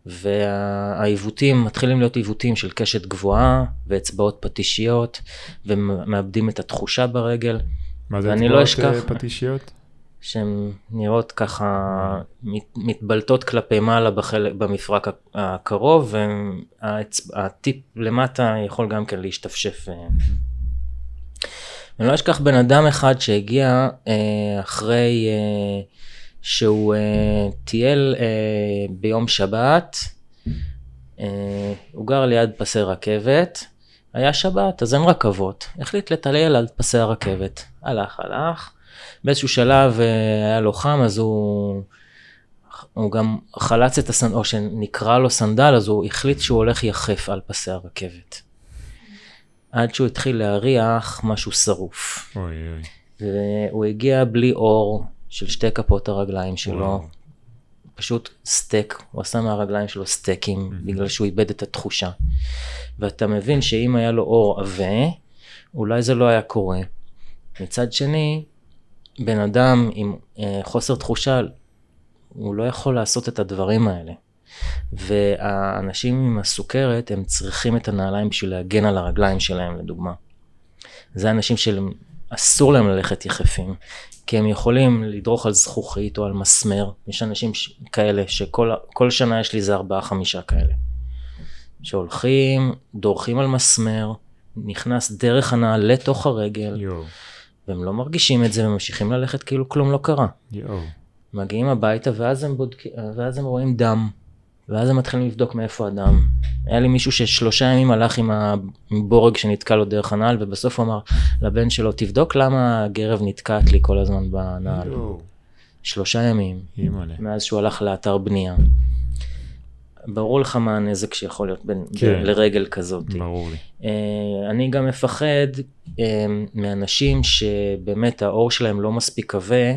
והעיוותים, מתחילים להיות עיוותים של קשת גבוהה ואצבעות פטישיות, ומאבדים את התחושה ברגל. מה זה לא אצבעות לא אשכח... פטישיות? שהן נראות ככה מת, מתבלטות כלפי מעלה בחלק, במפרק הקרוב והטיפ למטה יכול גם כן להשתפשף. אה. אני לא אשכח בן אדם אחד שהגיע אה, אחרי אה, שהוא אה, טייל אה, ביום שבת, אה, הוא גר ליד פסי רכבת, היה שבת אז אין רכבות, החליט לטייל על פסי הרכבת, הלך הלך באיזשהו שלב אה, היה לו חם, אז הוא... הוא גם חלץ את הסנדל, או שנקרא לו סנדל, אז הוא החליט שהוא הולך יחף על פסי הרכבת. עד שהוא התחיל להריח משהו שרוף. אוי אוי. והוא הגיע בלי אור של שתי כפות הרגליים שלו. אוי. פשוט סטייק, הוא עשה מהרגליים שלו סטייקים, mm בגלל שהוא איבד את התחושה. ואתה מבין שאם היה לו אור עבה, אולי זה לא היה קורה. מצד שני, בן אדם עם אה, חוסר תחושה, הוא לא יכול לעשות את הדברים האלה. והאנשים עם הסוכרת, הם צריכים את הנעליים בשביל להגן על הרגליים שלהם, לדוגמה. זה אנשים שאסור להם ללכת יחפים, כי הם יכולים לדרוך על זכוכית או על מסמר. יש אנשים ש... כאלה, שכל שנה יש לי איזה ארבעה חמישה כאלה. שהולכים, דורכים על מסמר, נכנס דרך הנעל לתוך הרגל. יו. והם לא מרגישים את זה וממשיכים ללכת כאילו כלום לא קרה. יואו. מגיעים הביתה ואז הם, בודק... ואז הם רואים דם, ואז הם מתחילים לבדוק מאיפה הדם. היה לי מישהו ששלושה ימים הלך עם הבורג שנתקע לו דרך הנעל, ובסוף הוא אמר לבן שלו, תבדוק למה הגרב נתקעת לי כל הזמן בנעל. יואו. שלושה ימים, ימלא. מאז שהוא הלך לאתר בנייה. ברור לך מה הנזק שיכול להיות בין, כן. בין, לרגל כזאת. ברור לי. Uh, אני גם מפחד uh, מאנשים שבאמת האור שלהם לא מספיק עבה,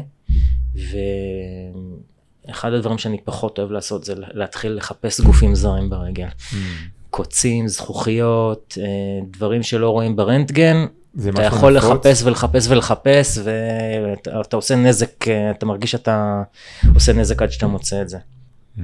ואחד הדברים שאני פחות אוהב לעשות זה להתחיל לחפש גופים זרים ברגל. Mm. קוצים, זכוכיות, uh, דברים שלא רואים ברנטגן, אתה יכול נפוץ? לחפש ולחפש ולחפש, ואתה ואת, עושה נזק, אתה מרגיש שאתה עושה נזק עד שאתה מוצא את זה. Mm.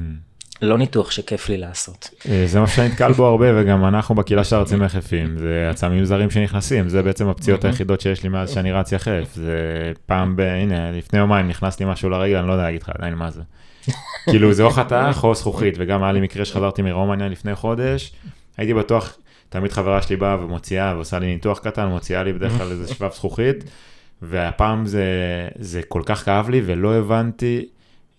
לא ניתוח שכיף לי לעשות. אה, זה מה שאני נתקל בו הרבה, וגם אנחנו בקהילה של ארצים יחפים, זה עצמים זרים שנכנסים, זה בעצם הפציעות אוקיי. היחידות שיש לי מאז שאני רץ יחף. זה פעם ב... הנה, לפני יומיים נכנס לי משהו לרגל, אני לא יודע להגיד לך עדיין מה זה. כאילו, זה או חתך או זכוכית, וגם היה לי מקרה שחזרתי מרומניה לפני חודש, הייתי בטוח, תמיד חברה שלי באה ומוציאה ועושה לי ניתוח קטן, מוציאה לי בדרך כלל איזה שבב זכוכית, והפעם זה, זה כל כך כאב לי ולא הבנתי.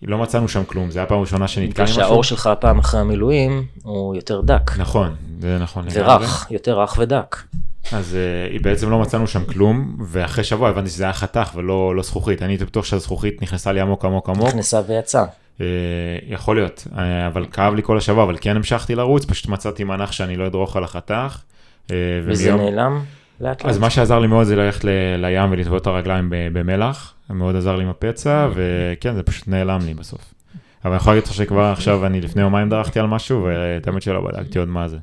לא מצאנו שם כלום, זה היה פעם ראשונה שנתקע עם משהו. בגלל שלך פעם אחרי המילואים הוא יותר דק. נכון, זה נכון. ורך, יותר רך ודק. אז uh, בעצם לא מצאנו שם כלום, ואחרי שבוע הבנתי שזה היה חתך ולא לא זכוכית. אני הייתי בטוח שהזכוכית נכנסה לי עמוק עמוק עמוק. נכנסה ויצאה. Uh, יכול להיות, uh, אבל כאב לי כל השבוע, אבל כן המשכתי לרוץ, פשוט מצאתי מנח שאני לא אדרוך על החתך. Uh, וזה ומיום... נעלם? לאט לאט. אז מה שעזר לי מאוד זה ללכת ל- לים ולטבוע את הרגליים במלח, מאוד עזר לי עם הפצע, אוקיי. וכן, זה פשוט נעלם לי בסוף. אבל אני יכול להגיד לך שכבר עכשיו, אני לפני יומיים דרכתי על משהו, ותאמת שלא בדקתי עוד מה זה.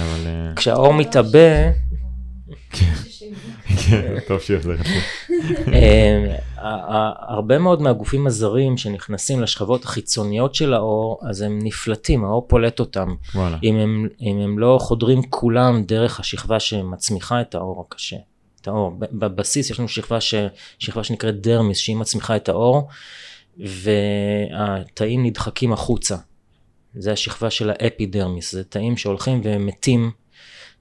אבל... אה, כשהאור מתאבא, כן. כן, טוב שיש לך. אמ, הרבה מאוד מהגופים הזרים שנכנסים לשכבות החיצוניות של האור, אז הם נפלטים, האור פולט אותם. אם אם הם לא חודרים כולם דרך השכבה שמצמיחה את האור הקשה. את האור. בבסיס יש לנו שכבה, ש... שכבה שנקראת דרמיס, שהיא מצמיחה את האור, והתאים נדחקים החוצה. זה השכבה של האפידרמיס, זה תאים שהולכים ומתים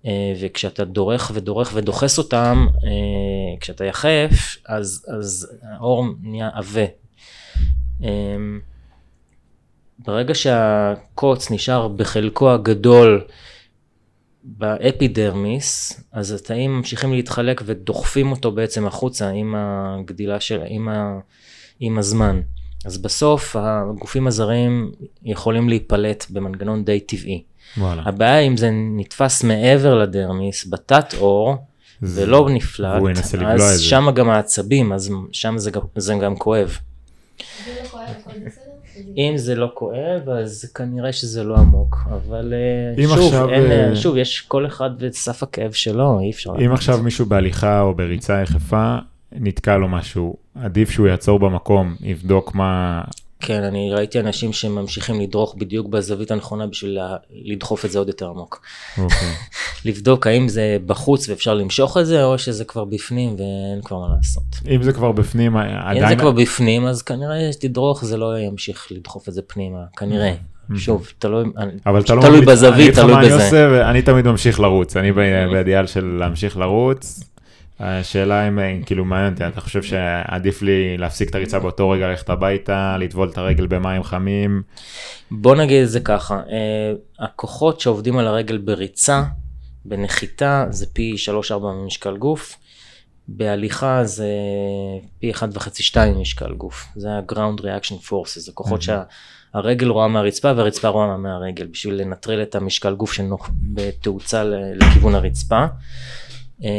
אה, וכשאתה דורך ודורך ודוחס אותם, אה, כשאתה יחף, אז, אז האור נהיה עבה. אה, ברגע שהקוץ נשאר בחלקו הגדול באפידרמיס, אז התאים ממשיכים להתחלק ודוחפים אותו בעצם החוצה עם הגדילה של, עם, ה, עם הזמן. אז בסוף הגופים הזרים יכולים להיפלט במנגנון די טבעי. וואלה. הבעיה אם זה נתפס מעבר לדרמיס, בתת אור, זה... ולא נפלט, אז שם גם העצבים, אז שם זה גם, זה גם כואב. לא אם זה לא כואב אז כנראה שזה לא עמוק אבל אה, שוב, עכשיו, אין, אה, אה, שוב יש כל אחד וסף הכאב שלו אי אפשר. אם לתת. עכשיו מישהו בהליכה או בריצה יחפה נתקע לו משהו עדיף שהוא יעצור במקום יבדוק מה כן, אני ראיתי אנשים שממשיכים לדרוך בדיוק בזווית הנכונה בשביל לדחוף את זה עוד יותר עמוק. אוקיי. לבדוק האם זה בחוץ ואפשר למשוך את זה, או שזה כבר בפנים ואין כבר מה לעשות. אם זה כבר בפנים, אה, עדיין... אם זה כבר בפנים, אז כנראה שתדרוך, זה לא ימשיך לדחוף את זה פנימה, כנראה. אוקיי. שוב, תלוי, אבל תלוי, תלוי בזווית, תלוי בזה. אני תמיד ממשיך לרוץ, אני באידיאל אוקיי. של להמשיך לרוץ, השאלה אם, אה, כאילו, מה אתה חושב שעדיף לי להפסיק את הריצה באותו רגע, ללכת הביתה, לטבול את הרגל במים חמים? בוא נגיד את זה ככה, אה, הכוחות שעובדים על הרגל בריצה, בנחיתה זה פי 3-4 ממשקל גוף, בהליכה זה פי 1.5-2 ממשקל גוף, זה ה-ground reaction forces, זה כוחות mm-hmm. שהרגל רואה מהרצפה והרצפה רואה מהרגל, בשביל לנטרל את המשקל גוף שנוח בתאוצה לכיוון הרצפה. אה,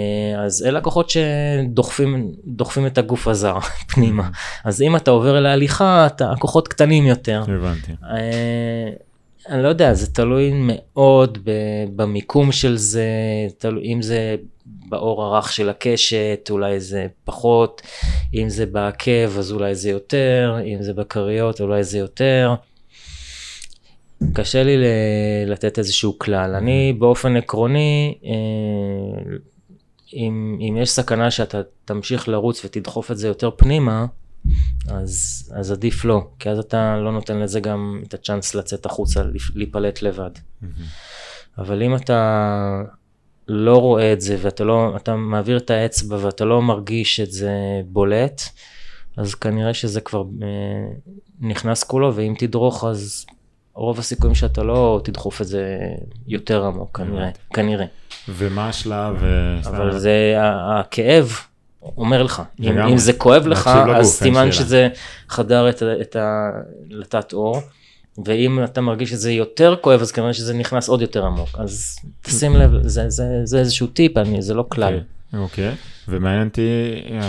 אז אלה כוחות שדוחפים את הגוף הזר פנימה. Mm-hmm. אז אם אתה עובר להליכה, אתה, הכוחות קטנים יותר. הבנתי. אה, אני לא יודע, זה תלוי מאוד במיקום של זה, תלו, אם זה באור הרך של הקשת, אולי זה פחות, אם זה בעקב, אז אולי זה יותר, אם זה בכריות, אולי זה יותר. קשה לי לתת איזשהו כלל. אני mm-hmm. באופן עקרוני אה, אם, אם יש סכנה שאתה תמשיך לרוץ ותדחוף את זה יותר פנימה, אז, אז עדיף לא, כי אז אתה לא נותן לזה גם את הצ'אנס לצאת החוצה, להיפלט לבד. Mm-hmm. אבל אם אתה לא רואה את זה ואתה לא, אתה מעביר את האצבע ואתה לא מרגיש את זה בולט, אז כנראה שזה כבר אה, נכנס כולו, ואם תדרוך אז רוב הסיכויים שאתה לא תדחוף את זה יותר עמוק כנראה, כנראה. ומה השלב? אה, אבל זה הכאב. אומר לך, אם, אם זה כואב לך, אז סימן שזה חדר את, את ה... לתת אור, ואם אתה מרגיש שזה יותר כואב, אז כנראה שזה נכנס עוד יותר עמוק. אז תשים לב, זה, זה, זה איזשהו טיפ, אני, זה לא כלל. אוקיי, okay. אוקיי. okay. ומעניין אותי,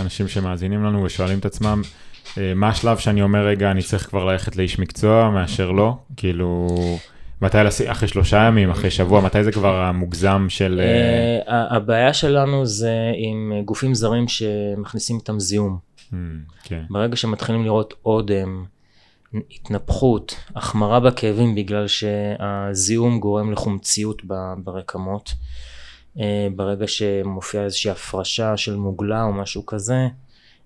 אנשים שמאזינים לנו ושואלים את עצמם, אה, מה השלב שאני אומר, רגע, אני צריך כבר ללכת לאיש מקצוע מאשר לא? כאילו, מתי, אחרי שלושה ימים, אחרי שבוע, מתי זה כבר המוגזם של... אה? אה, הבעיה שלנו זה עם גופים זרים שמכניסים איתם זיהום. Hmm, כן. ברגע שמתחילים לראות אודם, התנפחות, החמרה בכאבים בגלל שהזיהום גורם לחומציות ברקמות. ברגע שמופיעה איזושהי הפרשה של מוגלה או משהו כזה,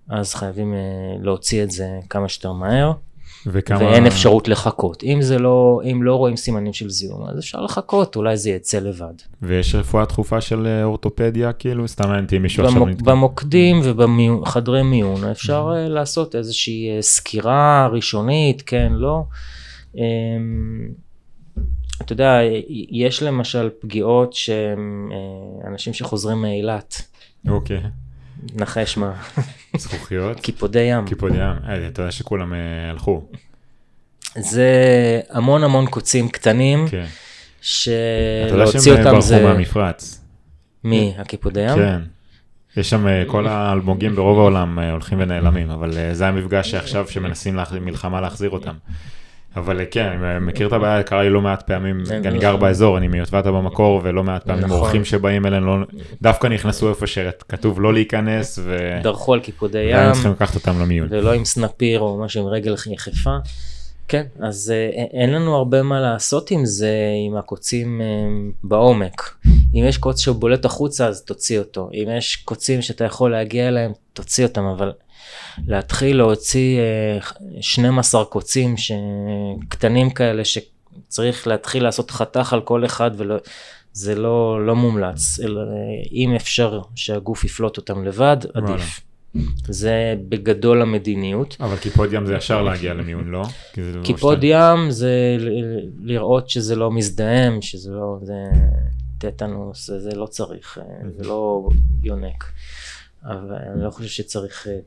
אז חייבים אה, להוציא את זה כמה שיותר מהר. וכמה... ואין אפשרות לחכות. אם זה לא, אם לא רואים סימנים של זיהום, אז אפשר לחכות, אולי זה יצא לבד. ויש רפואה דחופה של אה, אורתופדיה, כאילו? סתם מעניין אותי מישהו במוק, עכשיו במוקדים ובחדרי מיון אפשר אה, לעשות איזושהי סקירה ראשונית, כן, לא. אמ, אתה יודע, יש למשל פגיעות שהם אנשים שחוזרים מאילת. אוקיי. Okay. נחש מה. זכוכיות? קיפודי ים. קיפודי ים, אה, אתה יודע שכולם אה, הלכו. זה המון המון קוצים קטנים, שלהוציא אותם זה... אתה יודע שהם אה, ברחו מהמפרץ. מי? הקיפודי ים? כן. יש שם כל האלמוגים ברוב העולם הולכים ונעלמים, אבל זה המפגש שעכשיו שמנסים מלחמה להחזיר אותם. אבל כן, אני מכיר את הבעיה, קרה לי לא מעט פעמים, כן, אני גר נכון. באזור, אני מיוטבתה במקור, ולא מעט פעמים נכון. אורחים שבאים אלינו, לא- דווקא נכנסו איפה שכתוב לא להיכנס, ו... דרכו על קיפודי ים, והיו צריכים לקחת אותם למיון. ולא עם סנפיר או משהו עם רגל יחפה. כן, אז אה, אה, אין לנו הרבה מה לעשות עם זה, עם הקוצים אה, בעומק. אם יש קוץ שבולט החוצה, אז תוציא אותו. אם יש קוצים שאתה יכול להגיע אליהם, תוציא אותם, אבל להתחיל להוציא 12 אה, קוצים ש... קטנים כאלה שצריך להתחיל לעשות חתך על כל אחד ולא... זה לא, לא מומלץ, אלא אה, אם אפשר שהגוף יפלוט אותם לבד, עדיף. זה בגדול המדיניות. אבל קיפוד ים זה ישר להגיע למיון, לא? קיפוד ים זה לראות שזה לא מזדהם, שזה לא... זה טטנוס, זה לא צריך, אה, זה לא יונק. אבל אני לא חושב שצריך, אה,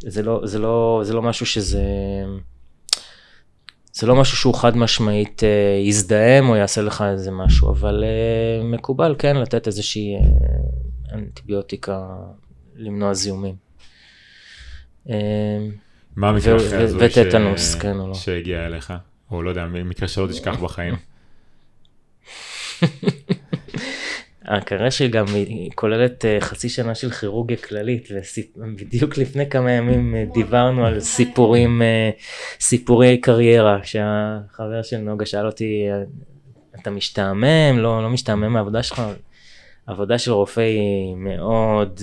זה לא, זה לא, זה לא משהו שזה, זה לא משהו שהוא חד משמעית אה, יזדהם או יעשה לך איזה משהו, אבל אה, מקובל כן לתת איזושהי אנטיביוטיקה למנוע זיהומים. מה המקרה אחרי הזוי כן, לא. שהגיע אליך? או לא יודע, מקרה שלא תשכח בחיים. הקריירה שלי גם היא כוללת אה, חצי שנה של כירורגיה כללית ובדיוק וסיפ... לפני כמה ימים אה, דיברנו על סיפורים אה, סיפורי קריירה כשהחבר של נוגה שאל אותי אתה משתעמם לא לא משתעמם מהעבודה שלך עבודה של רופא היא מאוד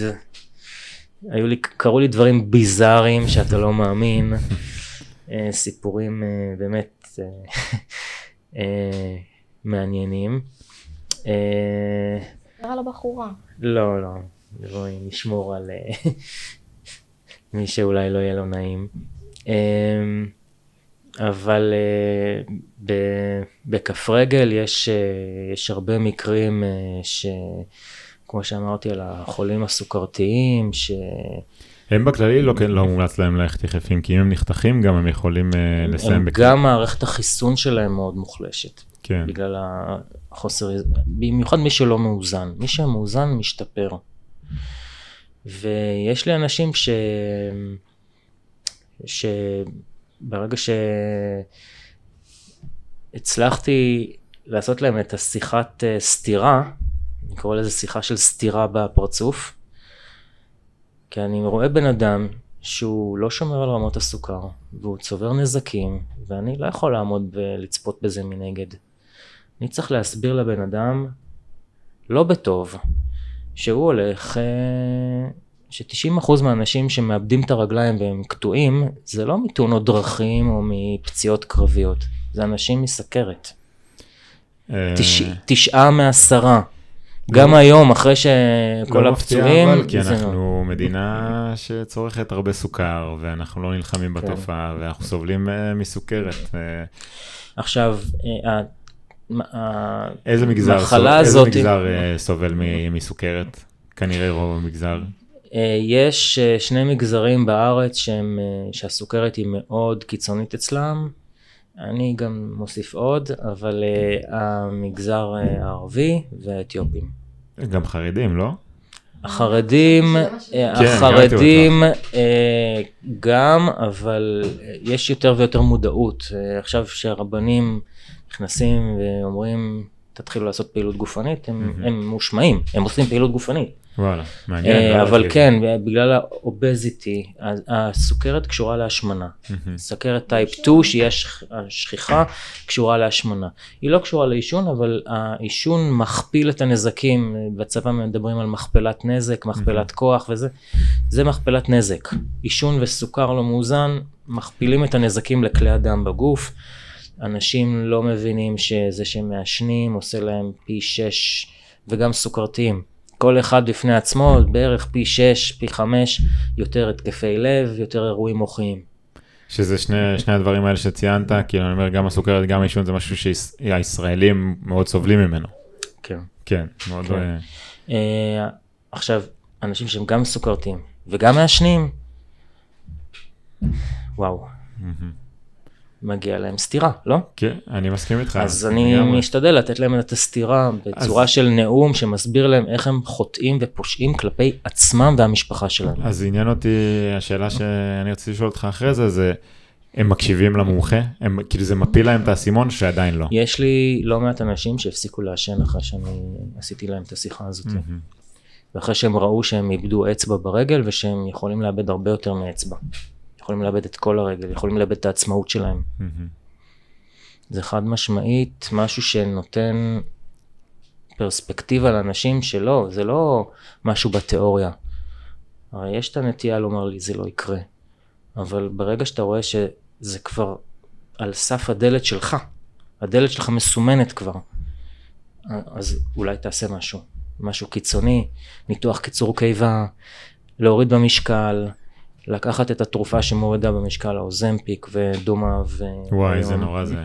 היו לי קרו לי דברים ביזאריים שאתה לא מאמין סיפורים באמת מעניינים. אה, נראה לו בחורה. לא, לא, בואי נשמור על אה, מי שאולי לא יהיה לו נעים. אה, אבל בכף רגל יש, יש הרבה מקרים ש... כמו שאמרתי על החולים הסוכרתיים, ש... הם בכללי לא, כן, לא מומלץ להם ללכת יחפים, כי אם הם נחתכים גם הם יכולים uh, לסיים בכלל. גם מערכת החיסון שלהם מאוד מוחלשת. כן. בגלל חוסר, במיוחד מי שלא מאוזן, מי שמאוזן משתפר. ויש לי אנשים ש... שברגע שהצלחתי לעשות להם את השיחת אה, סתירה, אני קורא לזה שיחה של סתירה בפרצוף, כי אני רואה בן אדם שהוא לא שומר על רמות הסוכר והוא צובר נזקים ואני לא יכול לעמוד ולצפות בזה מנגד. אני צריך להסביר לבן אדם, לא בטוב, שהוא הולך, אה, ש-90% מהאנשים שמאבדים את הרגליים והם קטועים, זה לא מתאונות דרכים או מפציעות קרביות, זה אנשים מסכרת. אה. תש... תשעה מעשרה. גם לא- היום, אחרי שכל לא הפצועים... לא מפתיע אבל, כי לא- אנחנו מדינה שצורכת הרבה סוכר, ואנחנו לא נלחמים כן. בתופעה, ואנחנו סובלים אה, מסוכרת. עכשיו, אה, איזה מגזר, סוב, איזה מגזר אה, סובל מסוכרת? כנראה רוב המגזר. אה, יש שני מגזרים בארץ שהם, שהסוכרת היא מאוד קיצונית אצלם. אני גם מוסיף עוד, אבל המגזר הערבי והאתיופים. גם חרדים, לא? החרדים, כן, החרדים גם, אבל יש יותר ויותר מודעות. עכשיו שהרבנים... נכנסים ואומרים, תתחילו לעשות פעילות גופנית, הם, mm-hmm. הם מושמעים, הם עושים פעילות גופנית. וואלה, מעניין. Uh, אבל כן, בגלל האובזיטי, הסוכרת קשורה להשמנה. Mm-hmm. סוכרת טייפ 2, שהיא השכיחה, קשורה להשמנה. היא לא קשורה לעישון, אבל העישון מכפיל את הנזקים. בצבא מדברים על מכפלת נזק, מכפלת mm-hmm. כוח וזה. זה מכפלת נזק. עישון וסוכר לא מאוזן מכפילים את הנזקים לכלי הדם בגוף. אנשים לא מבינים שזה שמעשנים עושה להם פי 6 וגם סוכרתיים. כל אחד בפני עצמו בערך פי 6, פי 5 יותר התקפי לב, יותר אירועים מוחיים. שזה שני, שני הדברים האלה שציינת, כאילו אני אומר גם הסוכרת, גם העישון זה משהו שהישראלים מאוד סובלים ממנו. כן. כן, מאוד... כן. אה, אה עכשיו, אנשים שהם גם סוכרתיים וגם מעשנים, וואו. Mm-hmm. מגיע להם סתירה, לא? כן, אני מסכים איתך. אז אני גם... משתדל לתת להם את הסתירה בצורה אז... של נאום שמסביר להם איך הם חוטאים ופושעים כלפי עצמם והמשפחה שלהם. אז עניין אותי, השאלה שאני רציתי לשאול אותך אחרי זה, זה הם מקשיבים למומחה? הם, כאילו זה מפיל להם את האסימון שעדיין לא. יש לי לא מעט אנשים שהפסיקו לעשן אחרי שאני עשיתי להם את השיחה הזאת. ואחרי שהם ראו שהם איבדו אצבע ברגל ושהם יכולים לאבד הרבה יותר מאצבע. יכולים לאבד את כל הרגל, יכולים לאבד את העצמאות שלהם. זה חד משמעית משהו שנותן פרספקטיבה לאנשים שלא, זה לא משהו בתיאוריה. הרי יש את הנטייה לומר לי זה לא יקרה, אבל ברגע שאתה רואה שזה כבר על סף הדלת שלך, הדלת שלך מסומנת כבר, אז אולי תעשה משהו, משהו קיצוני, ניתוח קיצור קיבה, להוריד במשקל, לקחת את התרופה שמורידה במשקל האוזמפיק ודומה ו... וואי, זה נורא זה.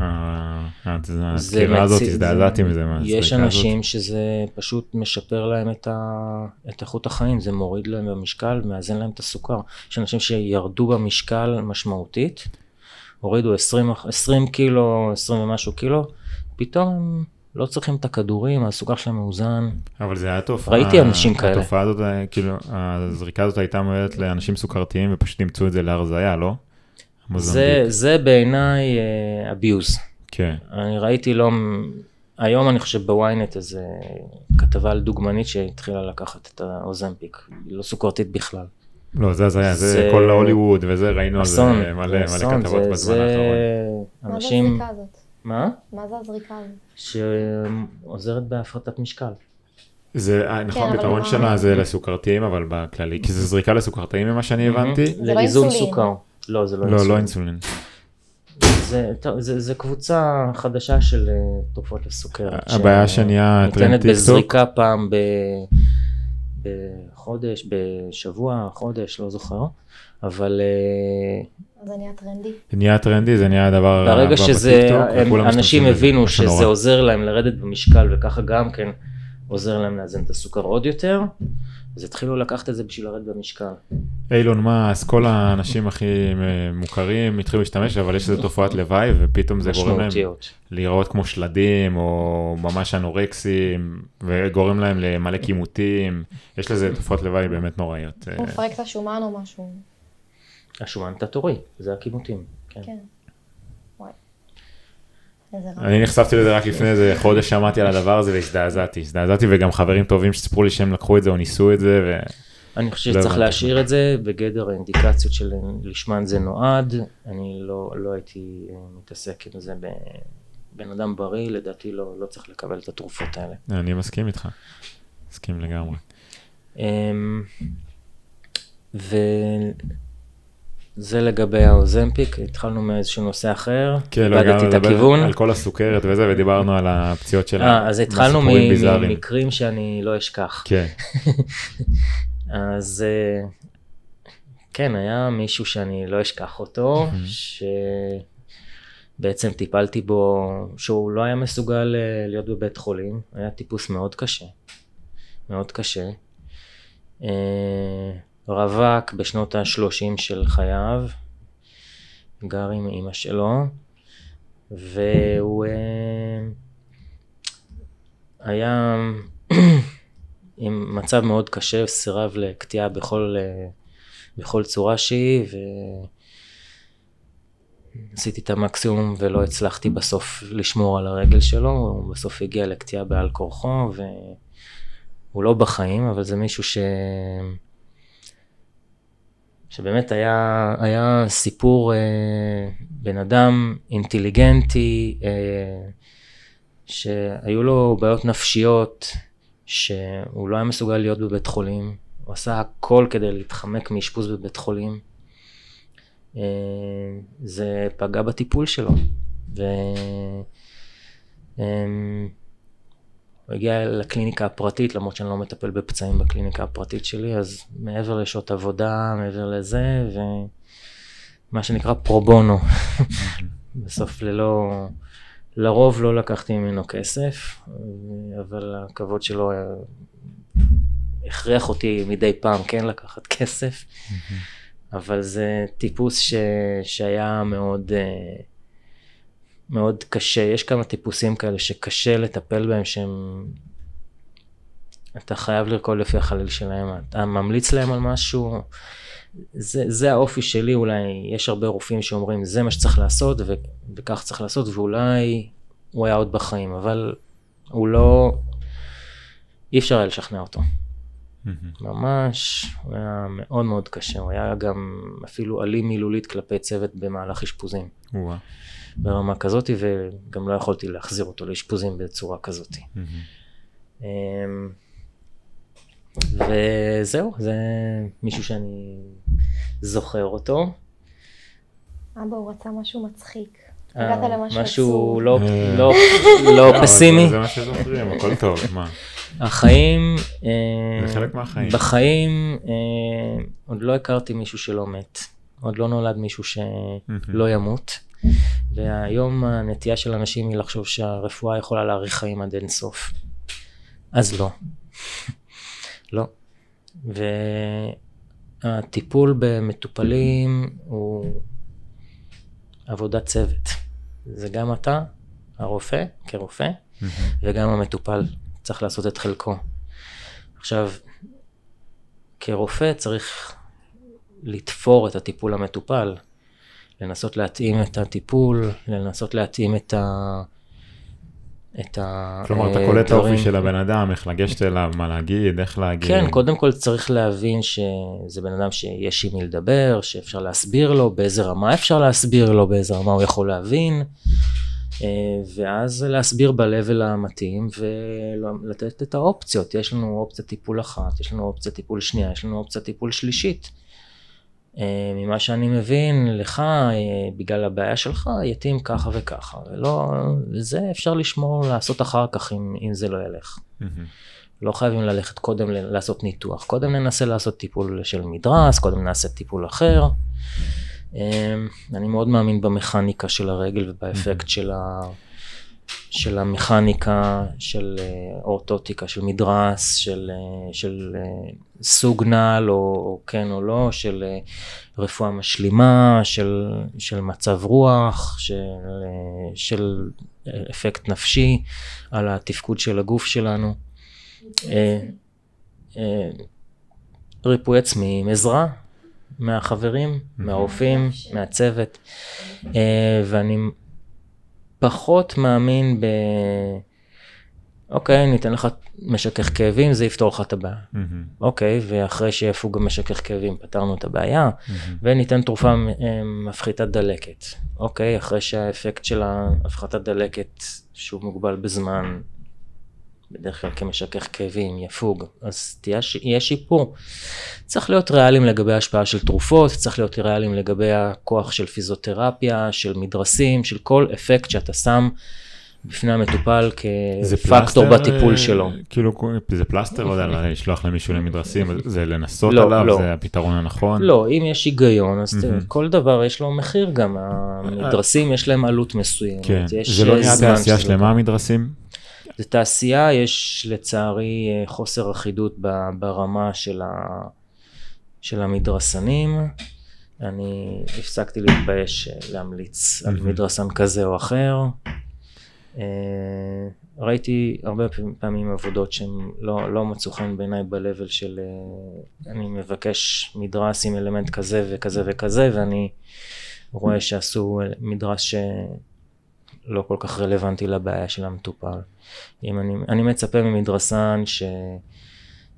הסקירה אה, אה, הזאת, הזדעזעתי מזה. יש אנשים שזה פשוט משפר להם את איכות החיים, זה מוריד להם במשקל, מאזן להם את הסוכר. יש אנשים שירדו במשקל משמעותית, הורידו 20 קילו, 20 ומשהו קילו, פתאום לא צריכים את הכדורים, הסוכר שלהם מאוזן. אבל זה היה תופעה. ראיתי אנשים כאלה. התופעה הזאת, כאילו, הזריקה הזאת הייתה מועדת לאנשים סוכרתיים ופשוט אימצו את זה להרזייה, לא? זה, זה בעיניי אביוז. אה, uh, כן. אני ראיתי לא... היום אני חושב בוויינט איזה כתבה על דוגמנית שהתחילה לקחת את האוזנפיק, היא לא סוכרתית בכלל. לא, זה הזיה, זה, זה כל ההוליווד וזה, ראינו אסון, על זה מלא אסון, מלא כתבות זה, בזמן זה... האחרון. אנשים... מה זה... הזריקה הזאת? מה? מה זה הזריקה הזאת? שעוזרת בהפרטת משקל. זה אה, נכון, כן, הפתרון לא- שלה זה לסוכרתיים, אבל בכללי, כי זה זריקה לסוכרתיים ממה שאני הבנתי. לריזון לא סוכר. לא, זה לא אינסולין. לא, לא אינסולין. זה, זה, זה קבוצה חדשה של אה, תרופות לסוכרת. הבעיה שנהיה טרנד טיקטוק. ניתנת בזריקה פעם ב, בחודש, בשבוע, חודש, לא זוכר, אבל אה, זה נהיה טרנדי. זה נהיה טרנדי, זה נהיה הדבר ברגע שזה, אנשים הבינו שזה עוזר להם לרדת במשקל וככה גם כן עוזר להם לאזן את הסוכר עוד יותר, אז התחילו לקחת את זה בשביל לרדת במשקל. אילון מאס, כל האנשים הכי מוכרים התחילו להשתמש, אבל יש איזה תופעת לוואי ופתאום זה גורם להם להיראות כמו שלדים או ממש אנורקסים, וגורם להם למלא כימותים, יש לזה תופעות לוואי באמת נוראיות. הוא פרק את השומן או משהו. השומן תת-עורי, זה הכימותים, כן. כן. אני נחשפתי לזה רק לפני איזה חודש שמעתי על הדבר הזה והזדעזעתי, הזדעזעתי וגם חברים טובים שסיפרו לי שהם לקחו את זה או ניסו את זה. ו... אני חושב לא שצריך להשאיר את זה בגדר האינדיקציות של לשמן זה נועד, אני לא, לא הייתי אה, מתעסק עם זה בבן אדם בריא, לדעתי לא, לא צריך לקבל את התרופות האלה. לא, אני מסכים איתך, מסכים לגמרי. אמ, ו... זה לגבי האוזמפיק, התחלנו מאיזשהו נושא אחר, כן, לא, גם את הכיוון. על כל הסוכרת וזה, ודיברנו על הפציעות שלה. אה, אז התחלנו ממקרים שאני לא אשכח. כן. אז אה, כן, היה מישהו שאני לא אשכח אותו, שבעצם טיפלתי בו, שהוא לא היה מסוגל אה, להיות בבית חולים, היה טיפוס מאוד קשה, מאוד קשה. רווק בשנות ה-30 של חייו, גר עם אימא שלו, והוא אה, היה עם מצב מאוד קשה, סירב לקטיעה בכל, אה, בכל צורה שהיא, ועשיתי את המקסימום ולא הצלחתי בסוף לשמור על הרגל שלו, הוא בסוף הגיע לקטיעה בעל כורחו, והוא לא בחיים, אבל זה מישהו ש... שבאמת היה, היה סיפור אה, בן אדם אינטליגנטי, אה, שהיו לו בעיות נפשיות, שהוא לא היה מסוגל להיות בבית חולים, הוא עשה הכל כדי להתחמק מאשפוז בבית חולים. אה, זה פגע בטיפול שלו. ו... אה, הוא הגיע לקליניקה הפרטית, למרות שאני לא מטפל בפצעים בקליניקה הפרטית שלי, אז מעבר לשעות עבודה, מעבר לזה, ומה שנקרא פרו בונו. בסוף ללא, לרוב לא לקחתי ממנו כסף, אבל הכבוד שלו היה... הכרח אותי מדי פעם כן לקחת כסף, אבל זה טיפוס ש... שהיה מאוד... Uh, מאוד קשה, יש כמה טיפוסים כאלה שקשה לטפל בהם שהם... אתה חייב לרקוד לפי החליל שלהם, אתה ממליץ להם על משהו, זה, זה האופי שלי אולי, יש הרבה רופאים שאומרים זה מה שצריך לעשות ו, וכך צריך לעשות ואולי הוא היה עוד בחיים, אבל הוא לא, אי אפשר היה לשכנע אותו. ממש, הוא היה מאוד מאוד קשה, הוא היה גם אפילו אלים מילולית כלפי צוות במהלך אשפוזים. ברמה כזאת, וגם לא יכולתי להחזיר אותו לאשפוזים בצורה כזאת. Mm-hmm. אמ, וזהו, זה מישהו שאני זוכר אותו. אבא, הוא רצה משהו מצחיק. אה, הגעת למשהו משהו לא, אה. לא, לא, לא פסימי. זה מה שזוכרים, הכל טוב, מה? החיים, זה חלק מהחיים. בחיים עוד לא הכרתי מישהו שלא מת. עוד לא נולד מישהו שלא ימות. והיום הנטייה של אנשים היא לחשוב שהרפואה יכולה להאריך חיים עד אין סוף. אז לא. לא. והטיפול במטופלים הוא עבודת צוות. זה גם אתה, הרופא, כרופא, וגם המטופל צריך לעשות את חלקו. עכשיו, כרופא צריך לתפור את הטיפול המטופל. לנסות להתאים את הטיפול, לנסות להתאים את ה... את ה... כלומר, אתה אה, קולט את האופי של הבן אדם, איך לגשת אליו, מה להגיד, איך להגיד. כן, קודם כל צריך להבין שזה בן אדם שיש עם מי לדבר, שאפשר להסביר לו, באיזה רמה אפשר להסביר לו, באיזה רמה הוא יכול להבין, אה, ואז להסביר ב-level המתאים ולתת את האופציות. יש לנו אופציה טיפול אחת, יש לנו אופציה טיפול שנייה, יש לנו אופציה טיפול שלישית. אה, ממה שאני מבין, לך, אה, בגלל הבעיה שלך, יתאים ככה וככה. ולא, זה אפשר לשמור לעשות אחר כך אם, אם זה לא ילך. Mm-hmm. לא חייבים ללכת קודם לעשות ניתוח. קודם ננסה לעשות טיפול של מדרס, קודם נעשה טיפול אחר. Mm-hmm. אני מאוד מאמין במכניקה של הרגל ובאפקט mm-hmm. של ה... של המכניקה, של אה, אורטוטיקה, של מדרס, של, אה, של אה, סוג נעל או, או כן או לא, של רפואה משלימה, של, של מצב רוח, של, של אפקט נפשי על התפקוד של הגוף שלנו. ריפוי עצמי עם עזרה מהחברים, מהרופאים, מהצוות, ואני פחות מאמין ב... אוקיי, ניתן לך משכך כאבים, זה יפתור לך את הבעיה. Mm-hmm. אוקיי, ואחרי שיפוג המשכך כאבים, פתרנו את הבעיה, mm-hmm. וניתן תרופה אה, מפחיתת דלקת. אוקיי, אחרי שהאפקט של הפחתת דלקת שהוא מוגבל בזמן, בדרך כלל כמשכך כאבים, יפוג, אז תהיה, יהיה שיפור. צריך להיות ריאליים לגבי ההשפעה של תרופות, צריך להיות ריאליים לגבי הכוח של פיזיותרפיה, של מדרסים, של כל אפקט שאתה שם בפני המטופל כפקטור בטיפול אה, שלו. כאילו זה פלסטר, לא יודע, לשלוח למישהו למדרסים, זה לנסות לא, עליו, לא. זה הפתרון הנכון. לא, אם יש היגיון, אז mm-hmm. כל דבר יש לו מחיר גם, אה, המדרסים יש להם עלות מסוימת. כן, זה לא נהיה תעשייה שלמה המדרסים? זה תעשייה, יש לצערי אה, חוסר אחידות ברמה של, ה, של המדרסנים. אני הפסקתי להתבייש אה, להמליץ על מדרסן כזה או אחר. אה, ראיתי הרבה פעמים עבודות שהן לא, לא מצאו חן בעיניי ב-level של אני מבקש מדרס עם אלמנט כזה וכזה וכזה ואני רואה שעשו מדרס ש... לא כל כך רלוונטי לבעיה של המטופל. אם אני, אני מצפה ממדרסן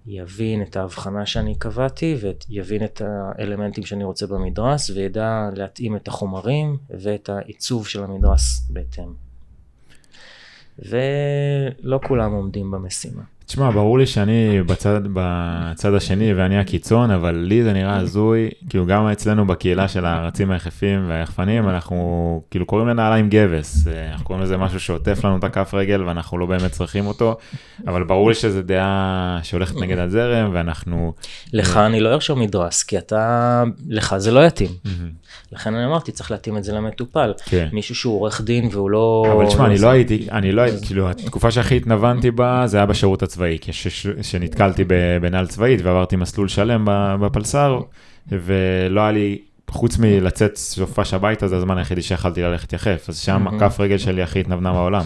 שיבין את ההבחנה שאני קבעתי ויבין את האלמנטים שאני רוצה במדרס וידע להתאים את החומרים ואת העיצוב של המדרס בהתאם. ולא כולם עומדים במשימה. תשמע, ברור לי שאני בצד, בצד השני ואני הקיצון, אבל לי זה נראה הזוי, כאילו גם אצלנו בקהילה של הרצים היחפים והיחפנים, אנחנו כאילו קוראים לנעליים גבס, אה, אנחנו קוראים לזה משהו שעוטף לנו את הכף רגל ואנחנו לא באמת צריכים אותו, אבל ברור לי שזו דעה שהולכת נגד הזרם ואנחנו... לך אה, אני לא ארשום מדרס, כי אתה, לך זה לא יתאים. לכן אני אמרתי, צריך להתאים את זה למטופל. כן. מישהו שהוא עורך דין והוא לא... אבל תשמע, אני לא, לא הייתי, אני לא הייתי, כאילו התקופה שהכי התנוונתי בה זה היה בשירות עצמו. צבאי, כשנתקלתי בנעל צבאית ועברתי מסלול שלם בפלס"ר, ולא היה לי, חוץ מלצאת סופש הביתה, זה הזמן היחידי שיכלתי ללכת יחף, אז שם כף רגל שלי הכי התנוונה בעולם.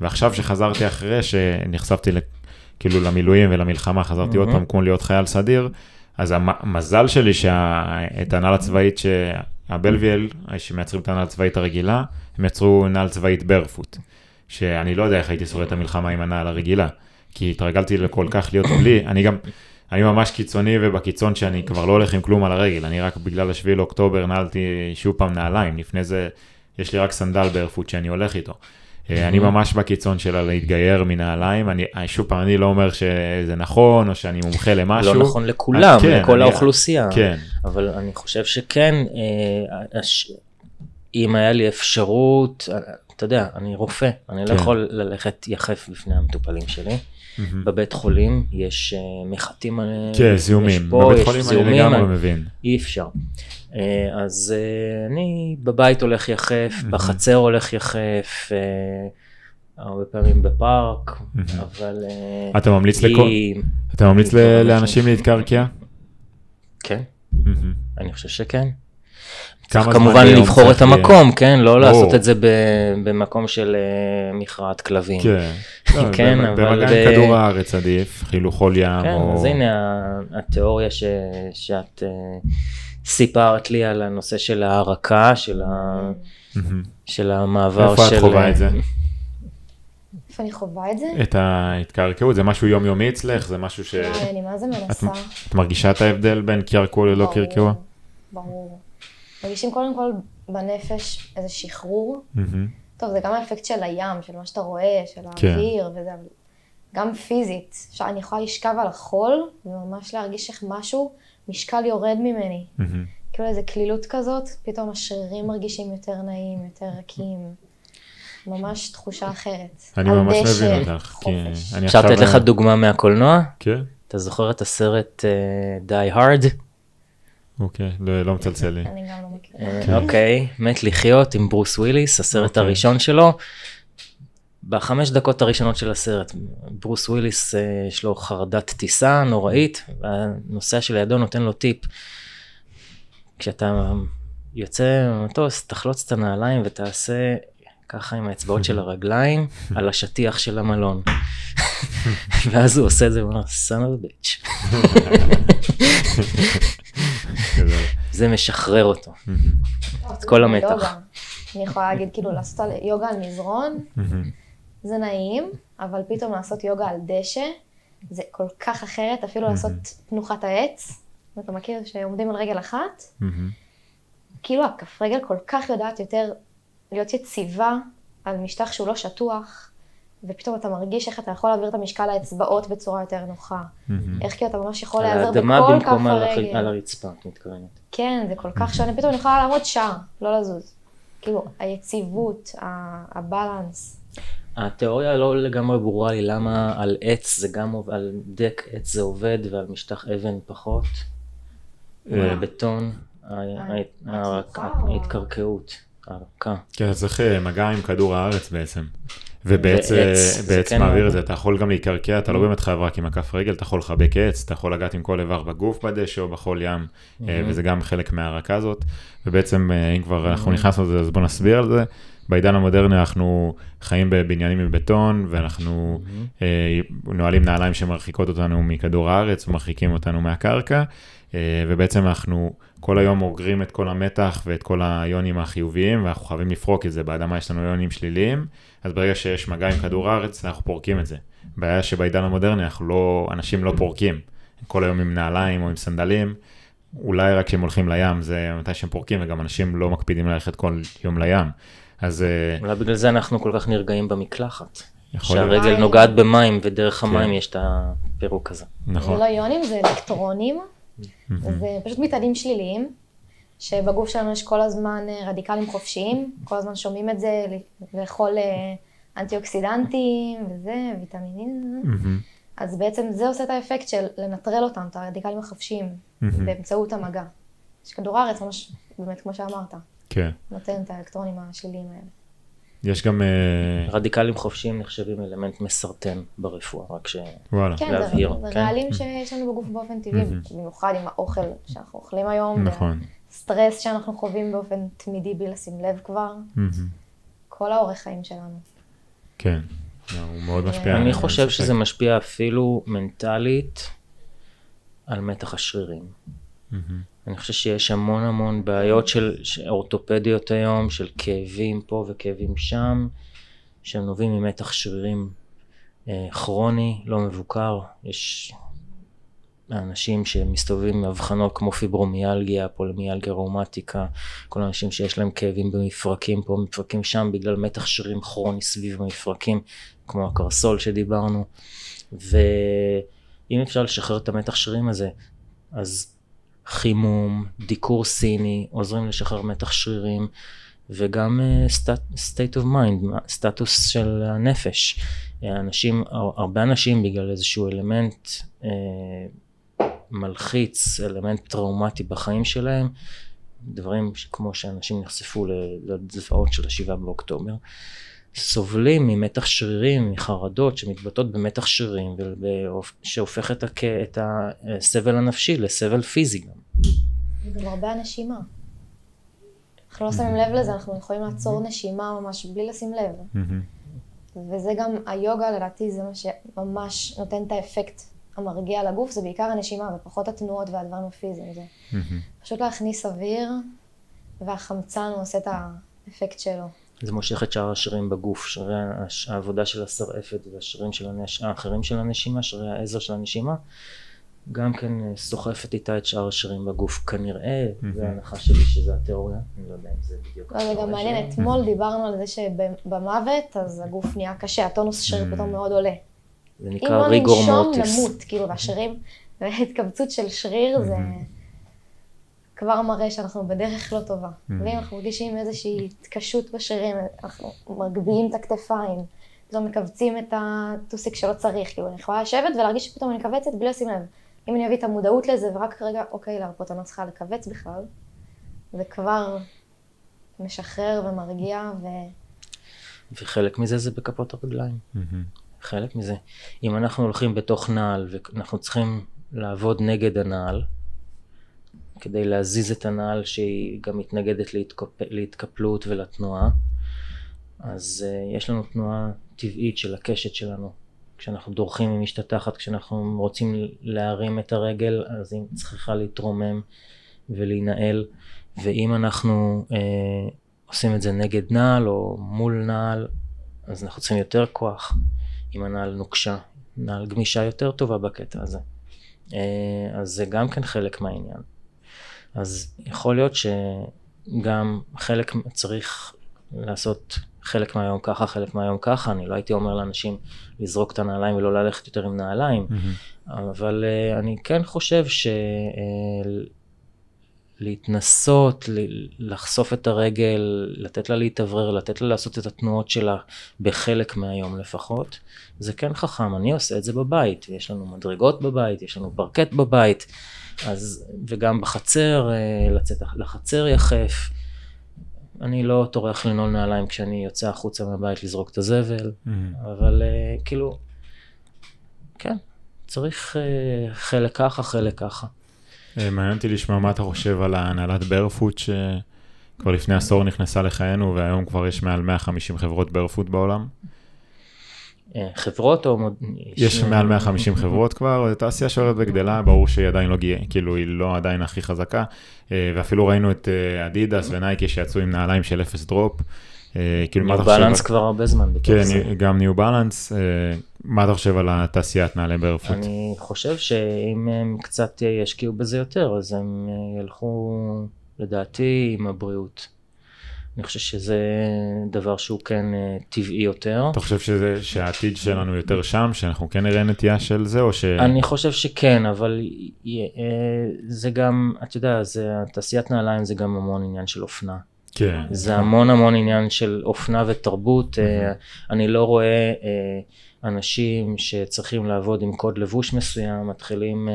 ועכשיו שחזרתי אחרי שנחשפתי כאילו למילואים ולמלחמה, חזרתי עוד פעם כמו להיות חייל סדיר, אז המזל שלי שאת הנעל הצבאית, הבלוויאל, שמייצרים את הנעל הצבאית הרגילה, הם יצרו נעל צבאית ברפוט. שאני לא יודע איך הייתי שורד את המלחמה עם הנעל הרגילה. כי התרגלתי לכל כך להיות בלי, אני גם, אני ממש קיצוני ובקיצון שאני כבר לא הולך עם כלום על הרגל, אני רק בגלל השביעי לאוקטובר נעלתי שוב פעם נעליים, לפני זה יש לי רק סנדל בארפוט שאני הולך איתו. אה, אני ממש בקיצון של להתגייר מנעליים, אני אה, שוב פעם, אני לא אומר שזה נכון או שאני מומחה למשהו. לא נכון לכולם, אה, כן, לכל אני... האוכלוסייה, כן. אבל אני חושב שכן, אם היה לי אפשרות, אתה יודע, אני רופא, אני לא כן. לא יכול ללכת יחף בפני המטופלים שלי. Mm-hmm. בבית חולים יש uh, מחטים על... כן, זיהומים. פה, בבית יש חולים אני לגמרי אני... מבין. אי אפשר. Uh, אז uh, אני בבית הולך יחף, mm-hmm. בחצר הולך יחף, uh, הרבה פעמים בפארק, mm-hmm. אבל... Uh, אתה ממליץ, היא... לכל... אתה ממליץ לא לאנשים להתקרקע? כן, mm-hmm. אני חושב שכן. צריך כמובן לבחור את המקום, יהיה. כן? לא או. לעשות את זה במקום של אה, מכרעת כלבים. כן, לא, כן אבל... במגע עם אה, כדור הארץ עדיף, חול ים. כן, או... כן, אז הנה התיאוריה ש... שאת אה, סיפרת לי על הנושא של ההרקה, של ה... של המעבר איפה של... איפה את חווה את זה? איפה אני חווה את זה? את ההתקרקעות, זה משהו יומיומי אצלך? זה משהו ש... לא, אני מה זה מנסה. את מרגישה את ההבדל בין קרקוע ללא קרקוע? ברור. מרגישים קודם כל בנפש איזה שחרור. Mm-hmm. טוב, זה גם האפקט של הים, של מה שאתה רואה, של האוויר כן. וזה, גם פיזית. אפשר, אני יכולה לשכב על החול וממש להרגיש איך משהו, משקל יורד ממני. Mm-hmm. כאילו איזה קלילות כזאת, פתאום השרירים מרגישים יותר נעים, יותר רכים. ממש תחושה אחרת. אני ממש מבין אותך. כי... אפשר לתת לך דוגמה מהקולנוע? כן. אתה זוכר את הסרט אה, Die Hard? אוקיי, okay, לא, לא מצלצל לי. אני גם לא מכירה. אה, כן. אוקיי, מת לחיות עם ברוס וויליס, הסרט okay. אוקיי. הראשון שלו. בחמש דקות הראשונות של הסרט, ברוס וויליס אה, יש לו חרדת טיסה נוראית, והנוסע שלידו נותן לו טיפ. כשאתה יוצא מהמטוס, תחלוץ את הנעליים ותעשה ככה עם האצבעות של הרגליים, על השטיח של המלון. ואז הוא עושה את זה ואומר, son of a bitch. זה משחרר אותו, את כל המתח. אני יכולה להגיד, כאילו, לעשות יוגה על מזרון, זה נעים, אבל פתאום לעשות יוגה על דשא, זה כל כך אחרת, אפילו לעשות תנוחת העץ, אתה מכיר שעומדים על רגל אחת, כאילו הכף רגל כל כך יודעת יותר להיות יציבה על משטח שהוא לא שטוח, ופתאום אתה מרגיש איך אתה יכול להעביר את המשקל לאצבעות בצורה יותר נוחה. Mm-hmm. איך כאילו אתה ממש יכול להיעזר בכל כך הרגל. על האדמה במקום על הרצפה, את מתכוונת. כן, זה כל כך שונה, פתאום אני יכולה לעמוד שעה, לא לזוז. כאילו, היציבות, הבלנס. התיאוריה לא לגמרי ברורה לי למה על עץ זה גם, על דק עץ זה עובד ועל משטח אבן פחות, ועל אה, בטון אה, אה, ההתקרקעות. ארוכה. כן, צריך אה, מגע עם כדור הארץ בעצם. ובעצם אה, כן מעביר את זה, אתה יכול גם להיקרקע, אתה לא mm-hmm. לא באמת חייב רק עם הכף רגל, אתה יכול לחבק עץ, אתה יכול לגעת עם כל איבר בגוף בדשא או בכל ים, אה, mm-hmm. וזה גם חלק מההרקה הזאת. ובעצם, אם כבר mm-hmm. אנחנו נכנסנו לזה, אז בואו נסביר על זה. בעידן המודרני אנחנו חיים בבניינים מבטון, ואנחנו mm-hmm. נועלים נעליים שמרחיקות אותנו מכדור הארץ, ומרחיקים אותנו מהקרקע, ובעצם אנחנו... כל היום אוגרים את כל המתח ואת כל היונים החיוביים, ואנחנו חייבים לפרוק את זה, באדמה יש לנו יונים שליליים, אז ברגע שיש מגע עם כדור הארץ, אנחנו פורקים את זה. בעיה שבעידן המודרני אנחנו לא, אנשים לא פורקים, כל היום עם נעליים או עם סנדלים, אולי רק כשהם הולכים לים זה מתי שהם פורקים, וגם אנשים לא מקפידים ללכת כל יום לים. אז... אה, אולי בגלל זה אנחנו כל כך נרגעים במקלחת. שהרגל אה, נוגעת במים, ודרך המים כן. יש את הפירוק הזה. נכון. אולי יונים זה אלקטרונים? זה אה, פשוט מטענים שליליים, שבגוף שלנו יש כל הזמן אה, רדיקלים חופשיים, כל הזמן שומעים את זה, לאכול אה, אנטי-אוקסידנטים וזה, ויטמינים. אז בעצם זה עושה את האפקט של לנטרל אותם, את הרדיקלים החופשיים, באמצעות המגע. יש כדור הארץ ממש, באמת, כמו שאמרת, כן. נותן את האלקטרונים השליליים האלה. יש גם... אה, רדיקלים חופשיים נחשבים אלמנט מסרטן ברפואה, רק ש... וואלה. כן, זה, כן? רעלים שיש לנו בגוף באופן טבעי, במיוחד עם האוכל שאנחנו אוכלים היום. נכון. סטרס שאנחנו חווים באופן תמידי בלי לשים לב כבר. כל האורך חיים שלנו. כן, לא, הוא מאוד משפיע. אני חושב שזה משפיע אפילו מנטלית על מתח השרירים. אני חושב שיש המון המון בעיות של, של אורתופדיות היום, של כאבים פה וכאבים שם, שהם נובעים ממתח שרירים אה, כרוני, לא מבוקר. יש אנשים שמסתובבים עם אבחנות כמו פיברומיאלגיה, פולמיאלגיה ראומטיקה, כל האנשים שיש להם כאבים במפרקים פה, מפרקים שם, בגלל מתח שרירים כרוני סביב המפרקים, כמו הקרסול שדיברנו. ואם אפשר לשחרר את המתח שרירים הזה, אז חימום, דיקור סיני, עוזרים לשחרר מתח שרירים. וגם אה, state of mind, סטטוס של הנפש. אנשים, הרבה אנשים בגלל איזשהו אלמנט אה, מלחיץ, אלמנט טראומטי בחיים שלהם, דברים כמו שאנשים נחשפו לזוועות של השבעה באוקטובר, סובלים ממתח שרירים, מחרדות שמתבטאות במתח שרירים, שהופך את, הכ... את הסבל הנפשי לסבל פיזי גם. גם הרבה הנשימה. אנחנו לא שמים לב לזה, אנחנו יכולים לעצור נשימה ממש בלי לשים לב. וזה גם, היוגה לדעתי זה מה שממש נותן את האפקט המרגיע לגוף, זה בעיקר הנשימה ופחות התנועות והדברים הפיזיים. זה פשוט להכניס אוויר, והחמצן הוא עושה את האפקט שלו. זה מושך את שאר השרירים בגוף, שרירי העבודה של השרעפת והשרירים של הנש... האחרים של הנשימה, שרירי העזר של הנשימה, גם כן אה, סוחפת איתה את שאר השרירים בגוף. כנראה, mm-hmm. זה ההנחה שלי שזה התיאוריה, אני לא יודע אם זה בדיוק... לא, זה גם מעניין, אתמול mm-hmm. דיברנו על זה שבמוות, אז הגוף נהיה קשה, הטונוס שריר פתאום מאוד עולה. זה נקרא ריגור מוטיס. אם לא ננשום, נמות, כאילו, והשרירים, והתכווצות של שריר mm-hmm. זה... כבר מראה שאנחנו בדרך לא טובה. Mm-hmm. ואם אנחנו מרגישים איזושהי התקשות בשרירים, אנחנו מגביהים את הכתפיים, פתאום לא מכווצים את הטוסיק שלא צריך, כאילו אני יכולה לשבת ולהרגיש שפתאום אני מכווצת בלי לשים לב. אם אני אביא את המודעות לזה ורק רגע, אוקיי, להרפות, אני לא צריכה לכווץ בכלל, זה כבר משחרר ומרגיע ו... וחלק מזה זה בכפות הרגליים. Mm-hmm. חלק מזה. אם אנחנו הולכים בתוך נעל ואנחנו צריכים לעבוד נגד הנעל, כדי להזיז את הנעל שהיא גם מתנגדת להתקפ... להתקפלות ולתנועה. אז uh, יש לנו תנועה טבעית של הקשת שלנו. כשאנחנו דורכים עם משתטחת, כשאנחנו רוצים להרים את הרגל, אז היא צריכה להתרומם ולהינעל. ואם אנחנו uh, עושים את זה נגד נעל או מול נעל, אז אנחנו צריכים יותר כוח. אם הנעל נוקשה, נעל גמישה יותר טובה בקטע הזה. אה, אז זה גם כן חלק מהעניין. אז יכול להיות שגם חלק צריך לעשות חלק מהיום ככה, חלק מהיום ככה, אני לא הייתי אומר לאנשים לזרוק את הנעליים ולא ללכת יותר עם נעליים, mm-hmm. אבל uh, אני כן חושב שלהתנסות, אה, uh, לחשוף את הרגל, לתת לה להתאוורר, לתת לה לעשות את התנועות שלה בחלק מהיום לפחות, זה כן חכם, אני עושה את זה בבית, יש לנו מדרגות בבית, יש לנו פרקט בבית. אז, וגם בחצר, אה, לצאת לחצר יחף. אני לא טורח לנעול נעליים כשאני יוצא החוצה מהבית לזרוק את הזבל, mm-hmm. אבל אה, כאילו, כן, צריך אה, חלק ככה, חלק ככה. מעניין אותי לשמוע מה אתה חושב על הנהלת ברפוט, שכבר לפני עשור נכנסה לחיינו, והיום כבר יש מעל 150 חברות ברפוט בעולם. אה, חברות או... מוד... יש ש... מעל 150 חברות כבר, תעשייה שעולה וגדלה, ברור שהיא עדיין לא גאה, כאילו היא לא עדיין הכי חזקה, אה, ואפילו ראינו את אדידס אה, ונייקי שיצאו עם נעליים של אפס דרופ. כאילו מה אתה חושב... ניו בלנס כבר הרבה זמן. כן, זה. גם ניו בלנס. מה אתה חושב על התעשיית נעלי ברפוט? אני חושב שאם הם קצת ישקיעו בזה יותר, אז הם ילכו, לדעתי, עם הבריאות. אני חושב שזה דבר שהוא כן אה, טבעי יותר. אתה חושב שזה, שהעתיד שלנו יותר שם, שאנחנו כן נראה נטייה של זה, או ש... אני חושב שכן, אבל אה, זה גם, אתה יודע, זה, תעשיית נעליים זה גם המון עניין של אופנה. כן. זה המון המון עניין של אופנה ותרבות. Mm-hmm. אני לא רואה אנשים שצריכים לעבוד עם קוד לבוש מסוים, מתחילים...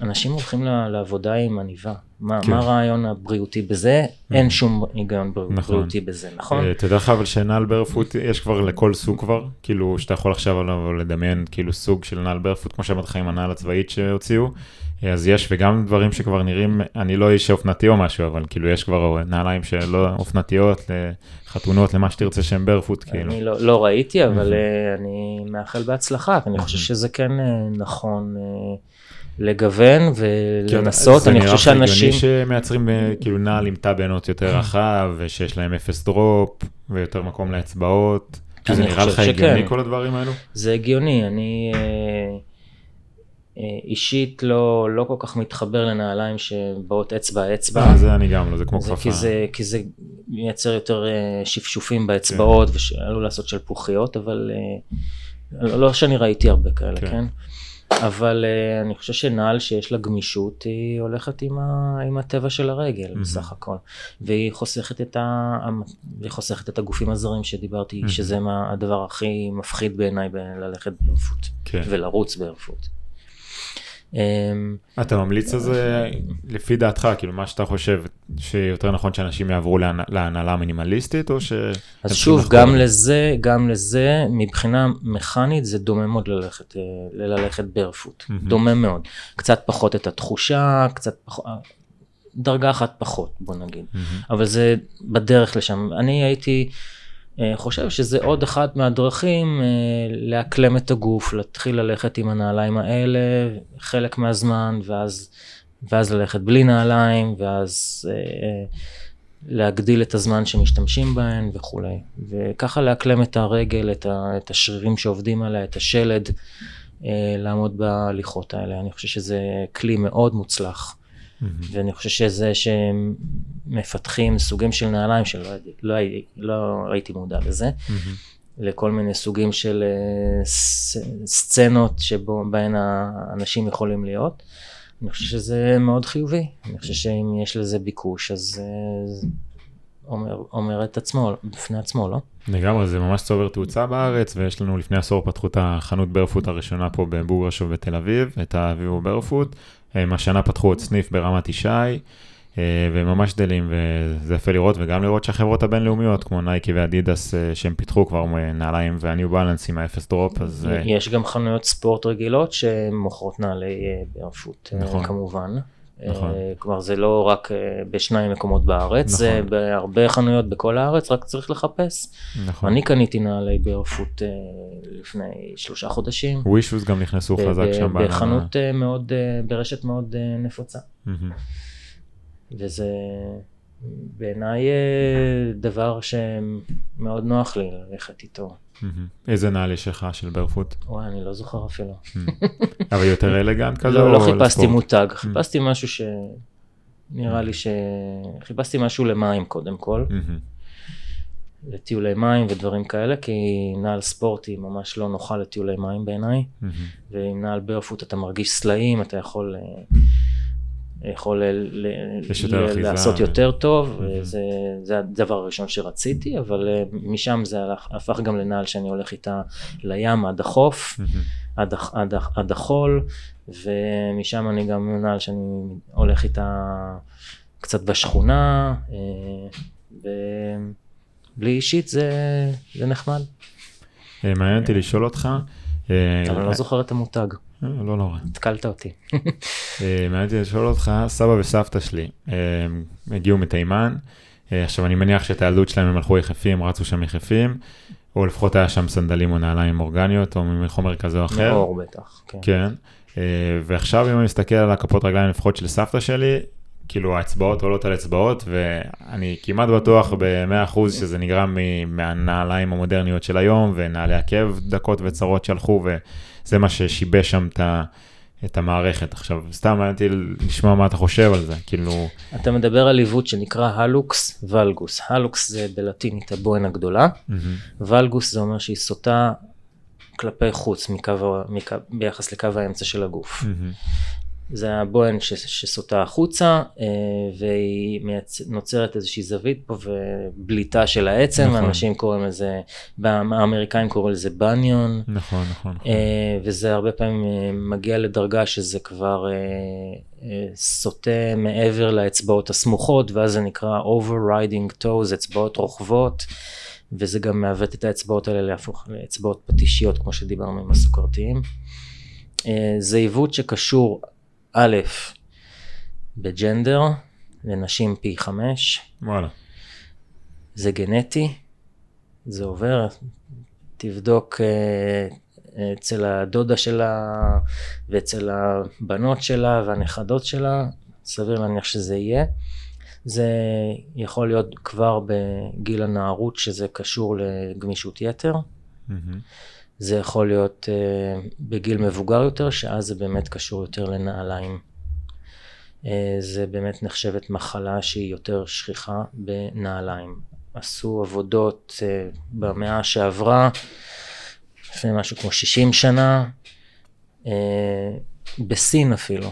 אנשים הולכים לעבודה עם עניבה. מה, כן. מה הרעיון הבריאותי בזה? Mm-hmm. אין mm. שום היגיון בריא, נכון. בריאותי בזה, נכון? אה, אתה יודע לך אבל שנעל ברפוט יש כבר לכל סוג כבר, כאילו שאתה יכול עכשיו עליו לדמיין כאילו סוג של נעל ברפוט, כמו שאמרתי לך עם הנעל הצבאית שהוציאו, אה, אז יש וגם דברים שכבר נראים, אני לא איש אופנתי או משהו, אבל כאילו יש כבר נעליים שלא אופנתיות, לחתונות, למה שתרצה שהם ברפוט, כאילו. אני לא, לא ראיתי, אבל mm-hmm. אני מאחל בהצלחה, אני mhm. חושב שזה כן נכון. לגוון כן, ולנסות, כן, אני חושב שאנשים... זה נראה הגיוני שמייצרים אה, כאילו נעל עם תא בנות יותר רחב, ושיש להם אפס דרופ, ויותר מקום לאצבעות. זה נראה לך הגיוני כל הדברים האלו? זה הגיוני, אני אה, אה, אישית לא, לא כל כך מתחבר לנעליים שבאות אצבע אצבע. זה אני גם לא, זה כמו כפפה. כי זה כי זה מייצר יותר שפשופים באצבעות, כן. ועלול לעשות שלפוחיות, אבל לא, לא שאני ראיתי הרבה כאלה, כן? כן? אבל אה, אני חושב שנעל שיש לה גמישות, היא הולכת עם, ה, עם הטבע של הרגל mm-hmm. בסך הכל. והיא חוסכת, את ה, והיא חוסכת את הגופים הזרים שדיברתי, mm-hmm. שזה מה, הדבר הכי מפחיד בעיניי ללכת בערפות. כן. ולרוץ בערפות. אמ, אתה ממליץ על זה לפי דעתך, כאילו מה שאתה חושב שיותר נכון שאנשים יעברו להנהלה המינימליסטית או ש... אז שוב, גם לזה, גם לזה, מבחינה מכנית זה דומה מאוד ללכת, אה, ללכת ברפוט, דומה מאוד. קצת פחות את התחושה, קצת פחות, אה, דרגה אחת פחות בוא נגיד, אבל זה בדרך לשם. אני הייתי... אה, חושב שזה עוד אחת מהדרכים אה, לאקלם את הגוף, להתחיל ללכת עם הנעליים האלה חלק מהזמן, ואז, ואז ללכת בלי נעליים, ואז אה, להגדיל את הזמן שמשתמשים בהן וכולי. וככה לאקלם את הרגל, את, ה, את השרירים שעובדים עליה, את השלד, לעמוד בהליכות האלה. אני חושב שזה כלי מאוד מוצלח. ואני חושב שזה שהם מפתחים סוגים של נעליים שלא לא, לא, לא הייתי מודע לזה, לכל מיני סוגים של אה, סצנות שבהן האנשים יכולים להיות. אני חושב שזה מאוד חיובי, אני חושב שאם יש לזה ביקוש אז... אה, אומר, אומר את עצמו, בפני עצמו, לא? לגמרי, זה ממש צובר תאוצה בארץ, ויש לנו לפני עשור פתחו את החנות ברפוט הראשונה פה בבוגרשו בתל אביב, את האביבו ברפוט. הם השנה פתחו עוד סניף ברמת ישי, אה, וממש דלים, וזה יפה לראות, וגם לראות שהחברות הבינלאומיות, כמו נייקי ואדידס, אה, שהם פיתחו כבר נעליים והניו בלנס עם האפס דרופ, אז... אה, יש גם חנויות ספורט רגילות שמוכרות נעלי ברפוט, נכון. כמובן. נכון. אה, כלומר זה לא רק אה, בשניים מקומות בארץ, נכון. זה בהרבה חנויות בכל הארץ, רק צריך לחפש. נכון. אני קניתי נעלי ברפוט אה, לפני שלושה חודשים. ווישוס גם נכנסו חזק שם. בחנות מאוד, ברשת מאוד נפוצה. Mm-hmm. וזה בעיניי אה, דבר שמאוד נוח לי ללכת איתו. איזה נעל יש לך של ברפוט? וואי, אני לא זוכר אפילו. אבל יותר אלגנט לא, כזה? לא, לא חיפשתי מותג, חיפשתי משהו ש... נראה לי ש... חיפשתי משהו למים קודם כל. לטיולי מים ודברים כאלה, כי נעל ספורט היא ממש לא נוחה לטיולי מים בעיניי, ועם נעל ברפוט אתה מרגיש סלעים, אתה יכול אה, יכול ל- ל- לעשות יותר טוב, mm mm-hmm. זה, זה הדבר הראשון שרציתי, אבל אה, משם זה הפך גם לנעל שאני הולך איתה לים עד החוף, mm עד, עד, עד החול, ומשם אני גם נעל שאני הולך איתה קצת בשכונה, אה, ובלי אישית זה, זה נחמד. אה, מעניין אותי לשאול אותך. אבל אני לא זוכר את המותג. אה, לא נורא. התקלת אותי. אה, מעניין אותי לשאול אותך, סבא וסבתא שלי אה, הגיעו מתימן, עכשיו אני מניח שאת הילדות שלהם הם הלכו יחפים, רצו שם יחפים, או לפחות היה שם סנדלים או נעליים אורגניות או מחומר כזה או אחר. מאור בטח, כן. כן, ועכשיו אם אני מסתכל על הכפות רגליים לפחות של סבתא שלי, כאילו האצבעות עולות על אצבעות, ואני כמעט בטוח ב-100% שזה נגרם מהנעליים המודרניות של היום, ונעלי עקב דקות וצרות שהלכו, ו... זה מה ששיבש שם את המערכת. עכשיו, סתם מעניין אותי לשמוע מה אתה חושב על זה, כאילו... אתה מדבר על עיוות שנקרא הלוקס ולגוס. הלוקס זה בלטינית הבוהן הגדולה, ולגוס זה אומר שהיא סוטה כלפי חוץ מקו, מקו, ביחס לקו האמצע של הגוף. זה הבוהן שסוטה החוצה אה, והיא מייצ... נוצרת איזושהי זווית פה ובליטה של העצם, נכון. אנשים קוראים לזה, האמריקאים קוראים לזה בניון. נכון, נכון. נכון. אה, וזה הרבה פעמים אה, מגיע לדרגה שזה כבר אה, אה, סוטה מעבר לאצבעות הסמוכות ואז זה נקרא overriding toes, אצבעות רוכבות. וזה גם מעוות את האצבעות האלה להפוך לאצבעות פטישיות כמו שדיברנו עם הסוכרתיים. אה, זה עיוות שקשור א', בג'נדר, לנשים פי חמש. וואלה. זה גנטי, זה עובר, תבדוק אה, אצל הדודה שלה ואצל הבנות שלה והנכדות שלה, סביר להניח שזה יהיה. זה יכול להיות כבר בגיל הנערות שזה קשור לגמישות יתר. Mm-hmm. זה יכול להיות uh, בגיל מבוגר יותר, שאז זה באמת קשור יותר לנעליים. Uh, זה באמת נחשבת מחלה שהיא יותר שכיחה בנעליים. עשו עבודות uh, במאה שעברה, לפני משהו כמו 60 שנה, uh, בסין אפילו.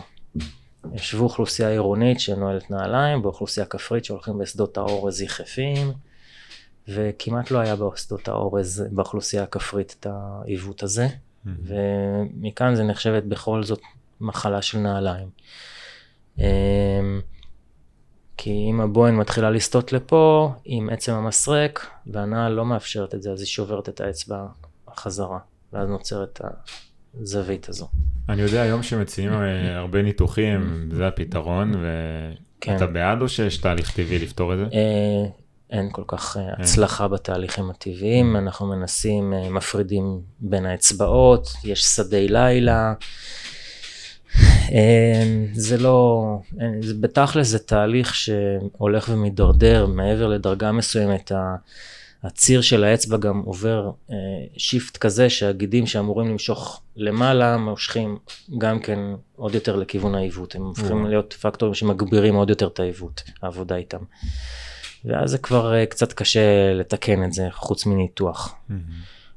ישבו אוכלוסייה עירונית שנועלת נעליים, ואוכלוסייה כפרית שהולכים בשדות האורז יחפים. וכמעט לא היה באוסדות האורז באוכלוסייה הכפרית את העיוות הזה, mm-hmm. ומכאן זה נחשבת בכל זאת מחלה של נעליים. אמ, כי אם הבוהן מתחילה לסטות לפה עם עצם המסרק והנעל לא מאפשרת את זה אז היא שוברת את האצבע החזרה, ואז נוצרת הזווית הזו. אני יודע היום שמציעים אה, הרבה ניתוחים זה הפתרון ואתה כן. בעד או שיש תהליך טבעי לפתור את זה? אה, אין כל כך אין. אה, כן. הצלחה בתהליכים הטבעיים, כן. אנחנו מנסים, אה, מפרידים בין האצבעות, יש שדי לילה. אין, אה, זה לא, אין, זה, בתכל'ס זה תהליך שהולך ומידרדר מעבר לדרגה מסוימת. הציר של האצבע גם עובר אה, שיפט כזה שהגידים שאמורים למשוך למעלה מושכים גם כן עוד יותר לכיוון העיוות, הם הופכים להיות פקטורים שמגבירים עוד יותר את העיוות, העבודה איתם. אה, ואז זה כבר אה, קצת קשה לתקן את זה, חוץ מניתוח. Mm-hmm.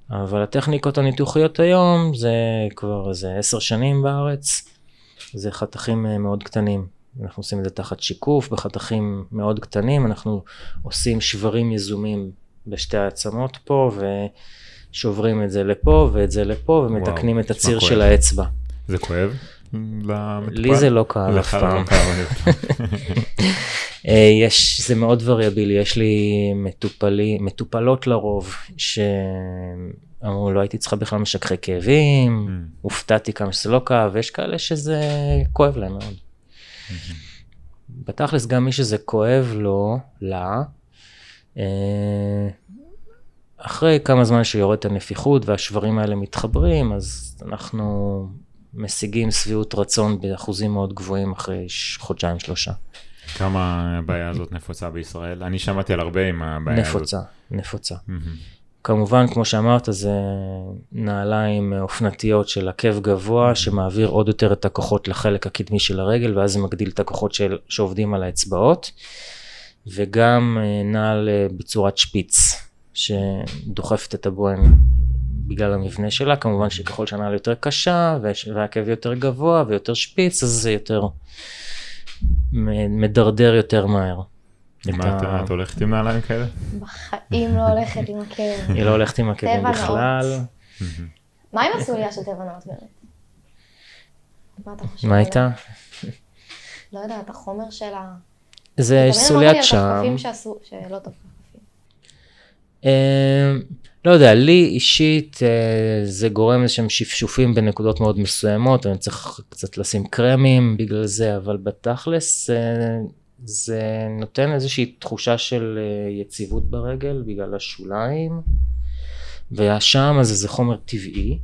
אבל הטכניקות הניתוחיות היום, זה כבר איזה עשר שנים בארץ, זה חתכים אה, מאוד קטנים. אנחנו עושים את זה תחת שיקוף, בחתכים מאוד קטנים, אנחנו עושים שברים יזומים בשתי העצמות פה, ושוברים את זה לפה ואת זה לפה, ומתקנים וואו, את הציר של האצבע. זה כואב? למטופל? לי זה לא קל אף פעם. לא אוקיי. אה, יש, זה מאוד וריאבילי, יש לי מטופלים, מטופלות לרוב, שאמרו, לא הייתי צריכה בכלל משככי כאבים, mm. הופתעתי כמה שזה לא כאב, ויש כאלה שזה כואב להם מאוד. Mm-hmm. בתכלס, גם מי שזה כואב לו, לה, אה, אחרי כמה זמן שיורד הנפיחות והשברים האלה מתחברים, אז אנחנו משיגים שביעות רצון באחוזים מאוד גבוהים אחרי חודשיים שלושה. כמה הבעיה הזאת נפוצה בישראל? אני שמעתי על הרבה עם הבעיה נפוצה, הזאת. נפוצה, נפוצה. כמובן, כמו שאמרת, זה נעליים אה, אופנתיות של עקב גבוה, שמעביר עוד יותר את הכוחות לחלק הקדמי של הרגל, ואז זה מגדיל את הכוחות של, שעובדים על האצבעות, וגם אה, נעל אה, בצורת שפיץ, שדוחפת את הבוהן בגלל המבנה שלה, כמובן שככל שהנעל יותר קשה והעקב יותר גבוה ויותר שפיץ, אז זה יותר מדרדר יותר מהר. מה את, הולכת עם נעליים כאלה? בחיים לא הולכת עם עקב. היא לא הולכת עם עקבים בכלל. מה עם הסוליה של טבע נאות באמת? מה הייתה? לא יודעת, החומר של ה... זה סוליית שם. שלא טוב אמ, לא יודע, לי אישית אה, זה גורם לשם שפשופים בנקודות מאוד מסוימות, אני צריך קצת לשים קרמים בגלל זה, אבל בתכלס אה, זה נותן איזושהי תחושה של אה, יציבות ברגל בגלל השוליים, והשם הזה זה חומר טבעי,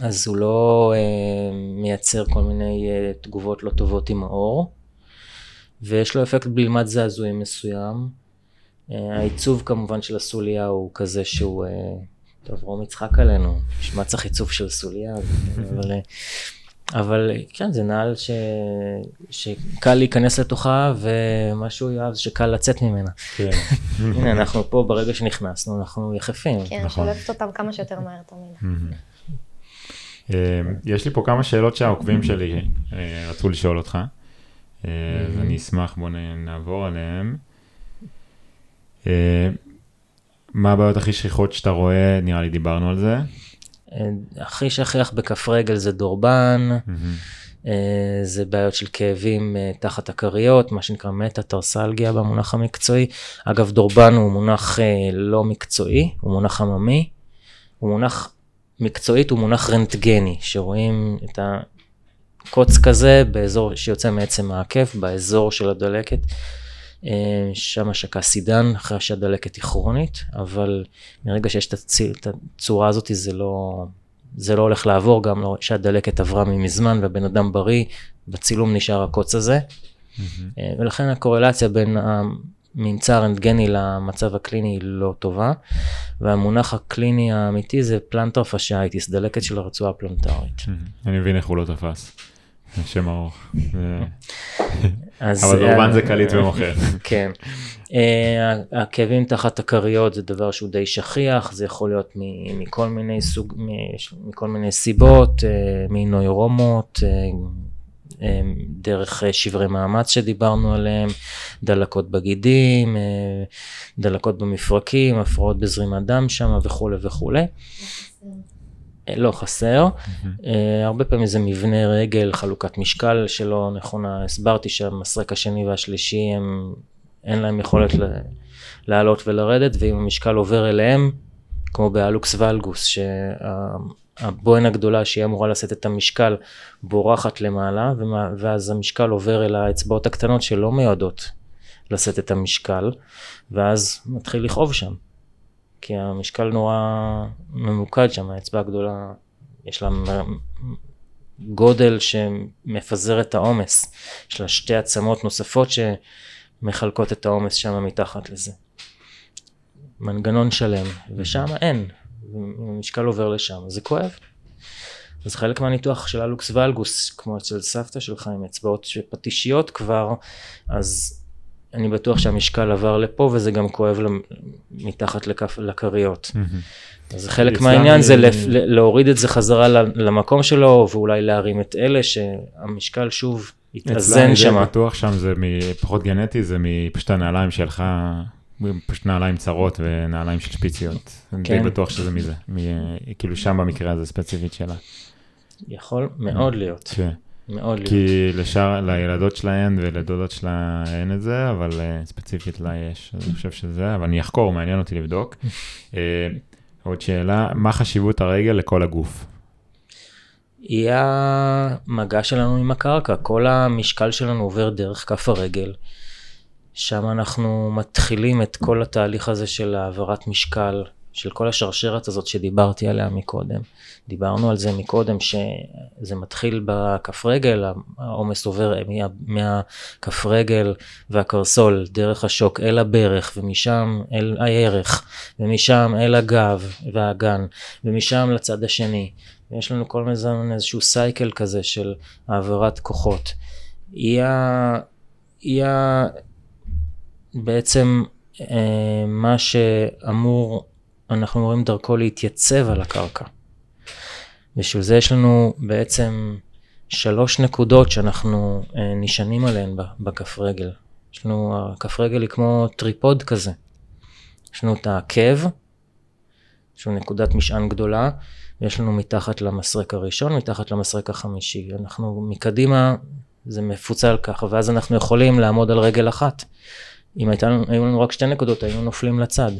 אז הוא לא מייצר כל מיני תגובות לא טובות עם האור, ויש לו אפקט בלימת זעזועים מסוים. אה, העיצוב כמובן של הסוליה הוא כזה שהוא, אה, טוב רום יצחק עלינו, בשביל מה צריך עיצוב של סוליה, אבל, אה, אבל כן זה נעל ש, שקל להיכנס לתוכה ומה שהוא יאהב זה שקל לצאת ממנה. כן. הנה אנחנו פה ברגע שנכנסנו אנחנו יחפים. כן, נכון. שולפת אותם כמה שיותר מהר תמיד. יש לי פה כמה שאלות שהעוקבים שלי רצו לשאול אותך, אז אני אשמח בוא נעבור עליהם. אה, מה הבעיות הכי שכיחות שאתה רואה? נראה לי דיברנו על זה. אה, הכי שכיח בכף רגל זה דורבן, אה, זה בעיות של כאבים תחת הכריות, מה שנקרא מטה-טרסלגיה במונח המקצועי. אגב, דורבן הוא מונח לא מקצועי, הוא מונח עממי, הוא מונח, מקצועית הוא מונח רנטגני, שרואים את הקוץ כזה באזור שיוצא מעצם העקב, באזור של הדלקת. אה, שם השקה סידן אחרי שהדלקת היא כרונית, אבל מרגע שיש את הצורה הזאת זה לא, זה לא הולך לעבור, גם לא, שהדלקת עברה ממזמן והבן אדם בריא, בצילום נשאר הקוץ הזה. Mm-hmm. ולכן הקורלציה בין הממצא הרנטגני למצב הקליני היא לא טובה, והמונח הקליני האמיתי זה פלנטרפשייטיס, דלקת של הרצועה הפלנטרית. Mm-hmm. אני מבין איך הוא לא תפס. שם ארוך. אבל אה, אורבן זה קליט ומוכר. כן. אה, הכאבים תחת הכריות זה דבר שהוא די שכיח, זה יכול להיות מכל מיני סוג, מכל מיני סיבות, אה, מנוירומות, דרך שברי מאמץ שדיברנו עליהם, דלקות בגידים, דלקות במפרקים, הפרעות בזרימת דם שם וכולי וכולי. אה, לא חסר, mm-hmm. הרבה פעמים זה מבנה רגל, חלוקת משקל שלא נכונה, הסברתי שהמסרק השני והשלישי הם, אין להם יכולת ל- לעלות ולרדת, ואם המשקל עובר אליהם, כמו באלוקס ואלגוס, שהבוהן הגדולה שהיא אמורה לשאת את המשקל בורחת למעלה, ומה, ואז המשקל עובר אל האצבעות הקטנות שלא מיועדות לשאת את המשקל, ואז מתחיל לכאוב שם. כי המשקל נורא ממוקד שם, האצבע הגדולה, יש לה גודל שמפזר את העומס, יש לה שתי עצמות נוספות שמחלקות את העומס שם מתחת לזה. מנגנון שלם, ושם אין, המשקל עובר לשם, זה כואב. אז חלק מהניתוח של הלוקס ואלגוס, כמו אצל סבתא שלך עם אצבעות פטישיות כבר, אז אני בטוח שהמשקל עבר לפה וזה גם כואב מתחת לכריות. אז חלק מהעניין זה להוריד את זה חזרה למקום שלו ואולי להרים את אלה שהמשקל שוב התאזן שם. אצלנו בטוח שם זה פחות גנטי, זה מפשוט הנעליים שלך, פשוט נעליים צרות ונעליים של שפיציות. אני די כן. בטוח שזה מזה, כאילו שם במקרה הזה ספציפית שלה. יכול מאוד להיות. כן. מאוד להיות. כי לשאר, לילדות שלהן ולדודות שלה אין את זה, אבל uh, ספציפית לה יש, אז אני חושב שזה, אבל אני אחקור, מעניין אותי לבדוק. uh, עוד שאלה, מה חשיבות הרגל לכל הגוף? היא המגע שלנו עם הקרקע, כל המשקל שלנו עובר דרך כף הרגל. שם אנחנו מתחילים את כל התהליך הזה של העברת משקל של כל השרשרת הזאת שדיברתי עליה מקודם. דיברנו על זה מקודם שזה מתחיל בכף רגל, העומס עובר מהכף רגל והקרסול דרך השוק אל הברך ומשם אל הירך ומשם אל הגב והאגן ומשם לצד השני. יש לנו כל מיני איזשהו סייקל כזה של העברת כוחות. היא, ה, היא ה, בעצם אה, מה שאמור אנחנו אמורים דרכו להתייצב על הקרקע. בשביל זה יש לנו בעצם שלוש נקודות שאנחנו אה, נשענים עליהן בכף רגל. יש לנו, הכף רגל היא כמו טריפוד כזה. יש לנו את העקב, שהוא נקודת משען גדולה, ויש לנו מתחת למסרק הראשון, מתחת למסרק החמישי. אנחנו מקדימה, זה מפוצל ככה, ואז אנחנו יכולים לעמוד על רגל אחת. אם הייתה, היו לנו רק שתי נקודות, היינו נופלים לצד.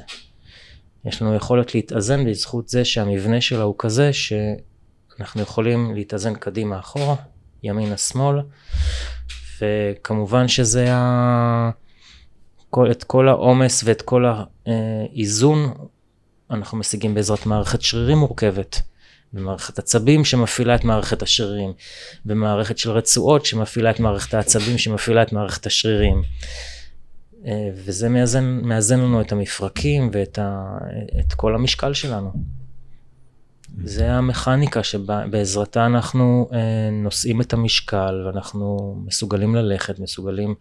יש לנו יכולת להתאזן בזכות זה שהמבנה שלה הוא כזה שאנחנו יכולים להתאזן קדימה אחורה, ימינה שמאל, וכמובן שזה ה... כל, את כל העומס ואת כל האיזון אנחנו משיגים בעזרת מערכת שרירים מורכבת. במערכת עצבים שמפעילה את מערכת השרירים, במערכת של רצועות שמפעילה את מערכת העצבים שמפעילה את מערכת השרירים. אה, וזה מאזן, מאזן לנו את המפרקים ואת ה, את כל המשקל שלנו. זה המכניקה שבעזרתה אנחנו אה, נושאים את המשקל ואנחנו מסוגלים ללכת, מסוגלים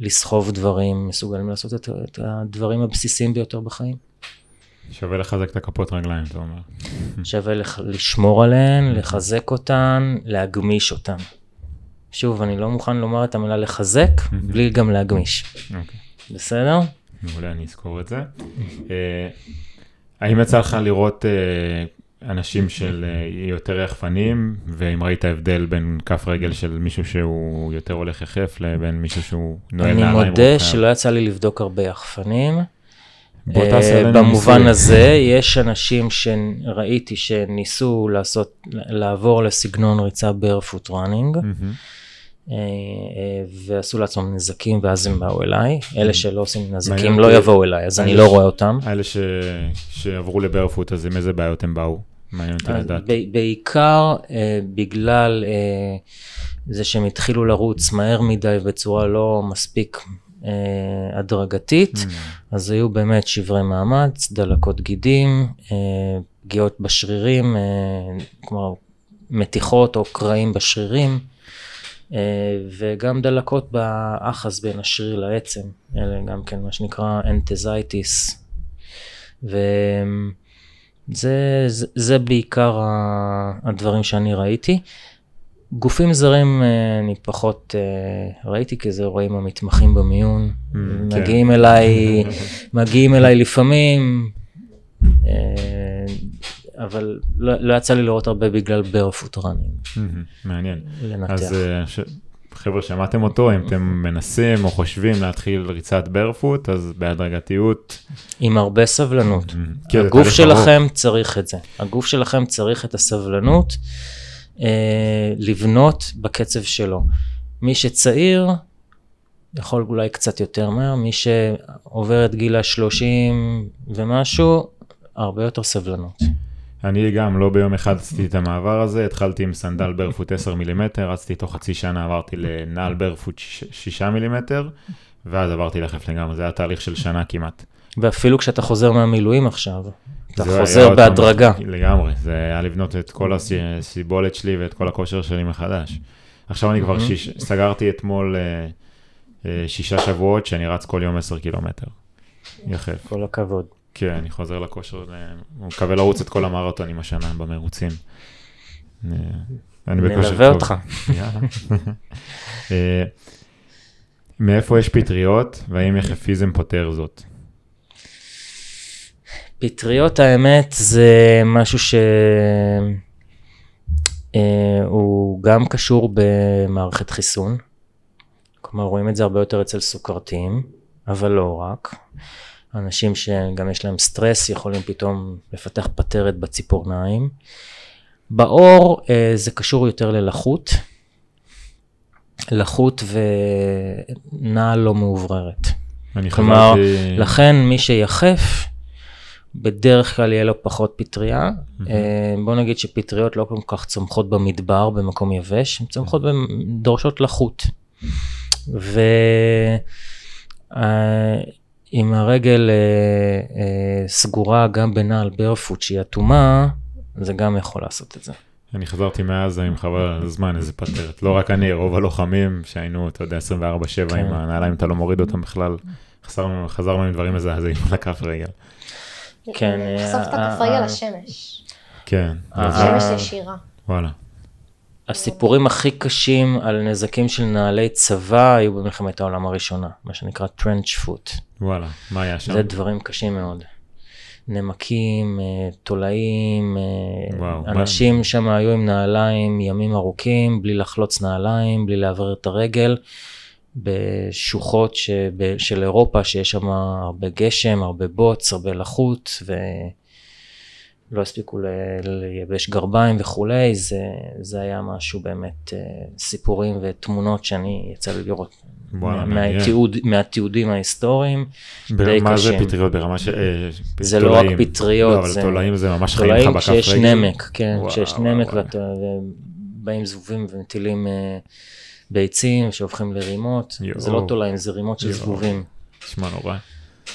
לסחוב דברים, מסוגלים לעשות את, את הדברים הבסיסיים ביותר בחיים. שווה לחזק את הכפות רגליים, אתה אומר. שווה לח, לשמור עליהן, לחזק אותן, להגמיש אותן. שוב, אני לא מוכן לומר את המילה לחזק, בלי גם להגמיש. Okay. אוקיי. בסדר? מעולה, אני אזכור את זה. uh, האם יצא לך לראות uh, אנשים של uh, יותר יחפנים, ואם ראית הבדל בין כף רגל של מישהו שהוא יותר הולך יחף לבין מישהו שהוא נועל נעליים? אני מודה שלא יצא לי לבדוק הרבה יחפנים. בוא אה, תעשה עלינו במובן הזה, יש אנשים שראיתי שניסו לעשות, לעבור לסגנון ריצה ברפוט ראנינג, אה, אה, ועשו לעצמם נזקים ואז הם באו אליי. אלה mm. שלא עושים נזקים לא יבואו אליי, אז אני לא רואה אותם. אלה שעברו לברפוט, אז עם איזה בעיות הם באו? מעניין אותי לדעת. בעיקר בגלל זה שהם התחילו לרוץ מהר מדי בצורה לא מספיק אה, הדרגתית, mm. אז היו באמת שברי מאמץ, דלקות גידים, אה, פגיעות בשרירים, אה, כלומר מתיחות או קרעים בשרירים, אה, וגם דלקות באחז בין השריר לעצם, אלה גם כן מה שנקרא אנטזייטיס. וזה זה, זה בעיקר הדברים שאני ראיתי. גופים זרים אה, אני פחות אה, ראיתי כי זה רואים המתמחים במיון, mm, כן. מגיעים אליי, מגיעים אליי לפעמים, אה, אבל לא, לא יצא לי לראות הרבה בגלל ברפוט ראנינג. Mm-hmm, מעניין. לנתח. אז ש... חבר'ה, שמעתם אותו, אם אתם מנסים או חושבים להתחיל ריצת ברפוט, אז בהדרגתיות. עם הרבה סבלנות. Mm-hmm. כן, הגוף שלכם צריך את זה. הגוף שלכם צריך את הסבלנות. אה, לבנות בקצב שלו. מי שצעיר יכול אולי קצת יותר מהר, מי שעובר את גיל השלושים ומשהו, הרבה יותר סבלנות. אני גם לא ביום אחד עשיתי את המעבר הזה, התחלתי עם סנדל ברפוט 10 מילימטר, רצתי תוך חצי שנה, עברתי לנעל ברפוט 6 מילימטר, ואז עברתי לכף לגמרי, זה היה תהליך של שנה כמעט. ואפילו כשאתה חוזר מהמילואים עכשיו, אתה חוזר בהדרגה. לגמרי, זה היה לבנות את כל הסיבולת שלי ואת כל הכושר שלי מחדש. עכשיו אני כבר שיש, סגרתי אתמול אה, אה, שישה שבועות שאני רץ כל יום עשר קילומטר. יחף. כל הכבוד. כן, אני חוזר לכושר, אני אה, מקווה לרוץ את כל המרתונים השנה במרוצים. אני בכושר נלווה אותך. מאיפה יש פטריות, והאם יחפיזם פותר זאת? פטריות האמת זה משהו שהוא אה, גם קשור במערכת חיסון, כלומר רואים את זה הרבה יותר אצל סוכרתיים, אבל לא רק. אנשים שגם יש להם סטרס יכולים פתאום לפתח פטרת בציפורניים. בעור אה, זה קשור יותר ללחות, לחות ונעל לא מאובררת. כלומר, חשבתי... לכן מי שיחף בדרך כלל יהיה לו פחות פטריה. Mm-hmm. בוא נגיד שפטריות לא כל כך צומחות במדבר במקום יבש, הן צומחות, mm-hmm. דורשות לחות. ועם אה, הרגל אה, סגורה גם בנעל ברפוט שהיא אטומה, זה גם יכול לעשות את זה. אני חזרתי מעזה עם חבל על הזמן, איזה פטרת. לא רק אני, רוב הלוחמים שהיינו, אתה יודע, 24-7 עם כן. הנעליים, אתה לא מוריד אותם בכלל. חזרנו עם דברים מזעזעים על הכף רגל. כן. לחשוף אה, את אה, הכפרי על אה. השמש. כן. השמש ישירה. וואלה. הסיפורים הכי קשים על נזקים של נעלי צבא היו במלחמת העולם הראשונה, מה שנקרא טרנץ' פוט. וואלה, מה היה שם? זה דברים קשים מאוד. נמקים, תולעים, וואו, אנשים שם היו עם נעליים ימים ארוכים, בלי לחלוץ נעליים, בלי לעבר את הרגל. בשוחות שב, של אירופה, שיש שם הרבה גשם, הרבה בוץ, הרבה לחות, ולא הספיקו לייבש גרביים וכולי, זה, זה היה משהו באמת, אה, סיפורים ותמונות שאני יצא לי לראות. וואלה, מהתיעוד, מהתיעודים ההיסטוריים, די קשים. מה זה פטריות ברמה של פטרולאים? אה, זה לא רק פטריות. לא, אבל תולעים זה ממש חיים לך בכף רגל. כשיש נמק, כן, כשיש נמק, ובאים זבובים ומטילים... Uh, ביצים שהופכים לרימות, יו. זה לא תולעים, זה רימות של זבובים. נשמע נורא.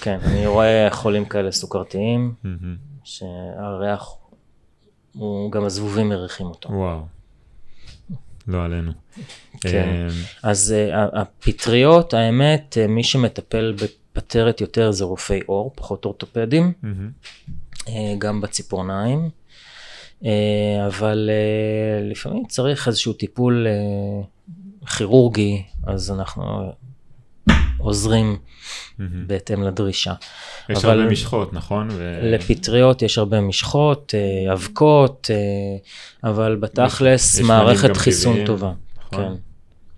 כן, אני רואה חולים כאלה סוכרתיים, שהריח, הוא גם הזבובים מריחים אותו. וואו. לא עלינו. כן, אמ, אז uh, הפטריות, האמת, uh, מי שמטפל בפטרת יותר זה רופאי עור, פחות אורתופדים, uh, גם בציפורניים, אבל לפעמים צריך איזשהו טיפול כירורגי, אז אנחנו עוזרים בהתאם לדרישה. יש הרבה משחות, נכון? ו... לפטריות יש הרבה משחות, אה, אבקות, אה, אבל בתכלס מערכת חיסון טבעיים, טובה. נכון.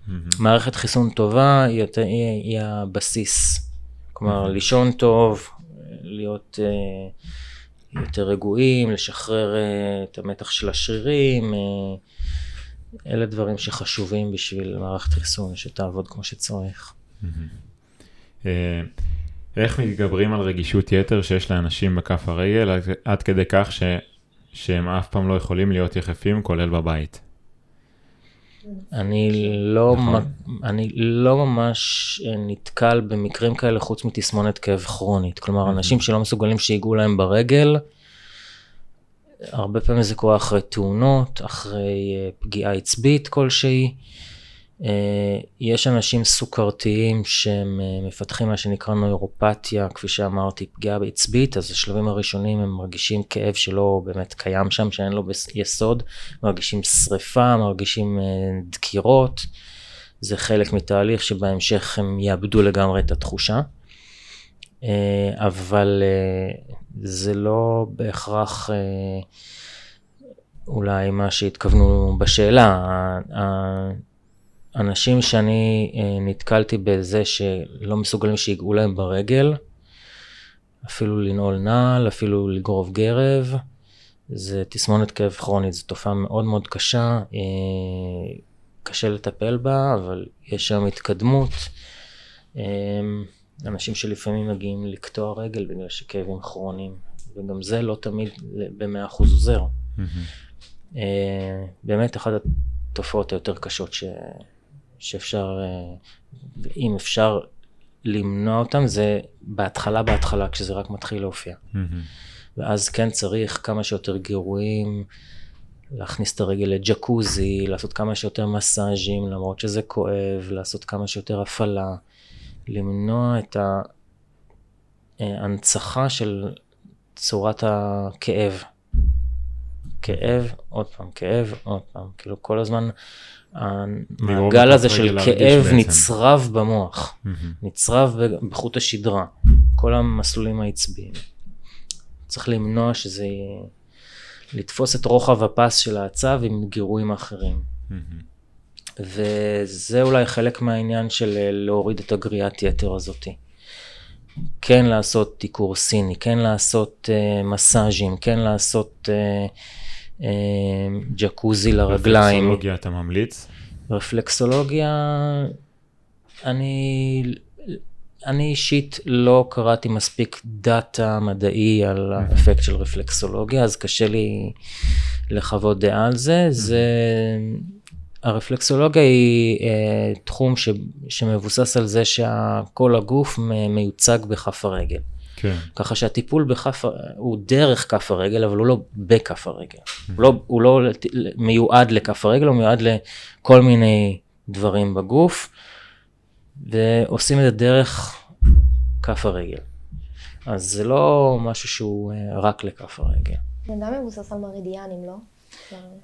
כן. מערכת חיסון טובה היא, יותר, היא, היא הבסיס. כלומר, לישון טוב, להיות אה, יותר רגועים, לשחרר את המתח של השרירים. אלה דברים שחשובים בשביל מערכת חיסון שתעבוד כמו שצריך. אה, איך מתגברים על רגישות יתר שיש לאנשים בכף הרגל עד כדי כך ש... שהם אף פעם לא יכולים להיות יחפים כולל בבית? אני לא, נכון. אני לא ממש אה, נתקל במקרים כאלה חוץ מתסמונת כאב כרונית. כלומר, אנשים שלא מסוגלים שיגעו להם ברגל, הרבה פעמים זה קורה אחרי תאונות, אחרי אה, פגיעה עצבית כלשהי. אה, יש אנשים סוכרתיים שהם אה, מפתחים מה שנקרא נוירופתיה, כפי שאמרתי, פגיעה עצבית, אז השלבים הראשונים הם מרגישים כאב שלא באמת קיים שם, שאין לו יסוד, מרגישים שריפה, מרגישים דקירות, זה חלק מתהליך שבהמשך הם יאבדו לגמרי את התחושה. אה, אבל אה, זה לא בהכרח אה, אולי מה שהתכוונו בשאלה. האנשים שאני נתקלתי בזה שלא מסוגלים שיגעו להם ברגל, אפילו לנעול נעל, אפילו לגרוב גרב, זה תסמונת כאב כרונית, זו תופעה מאוד מאוד קשה, קשה לטפל בה, אבל יש שם התקדמות. אנשים שלפעמים מגיעים לקטוע רגל בגלל שכאבים כרוניים, וגם זה לא תמיד במאה אחוז עוזר. אה, באמת אחת התופעות היותר קשות ש... שאפשר, אה, אם אפשר למנוע אותן, זה בהתחלה בהתחלה, כשזה רק מתחיל להופיע. ואז כן צריך כמה שיותר גירויים, להכניס את הרגל לג'קוזי, לעשות כמה שיותר מסאז'ים, למרות שזה כואב, לעשות כמה שיותר הפעלה. למנוע את ההנצחה של צורת הכאב. כאב, עוד פעם, כאב, עוד פעם. כאילו כל הזמן המעגל הזה של כאב נצרב במוח, נצרב בחוט השדרה, כל המסלולים העצביים. צריך למנוע שזה... לתפוס את רוחב הפס של העצב עם גירויים אחרים. וזה אולי חלק מהעניין של אה, להוריד את הגריעת יתר הזאתי. כן לעשות דיקור סיני, כן לעשות אה, מסאז'ים, כן לעשות אה, אה, ג'קוזי לרגליים. רפלקסולוגיה אתה ממליץ? רפלקסולוגיה, אני, אני אישית לא קראתי מספיק דאטה מדעי על האפקט של רפלקסולוגיה, אז קשה לי לחוות דעה על זה. זה... הרפלקסולוגיה היא אה, תחום ש, שמבוסס על זה שכל הגוף מיוצג בכף הרגל. כן. ככה שהטיפול בכף, הוא דרך כף הרגל, אבל הוא לא בכף הרגל. הוא, לא, הוא לא מיועד לכף הרגל, הוא מיועד לכל מיני דברים בגוף, ועושים את זה דרך כף הרגל. אז זה לא משהו שהוא אה, רק לכף הרגל. זה גם מבוסס על מרידיאנים, לא?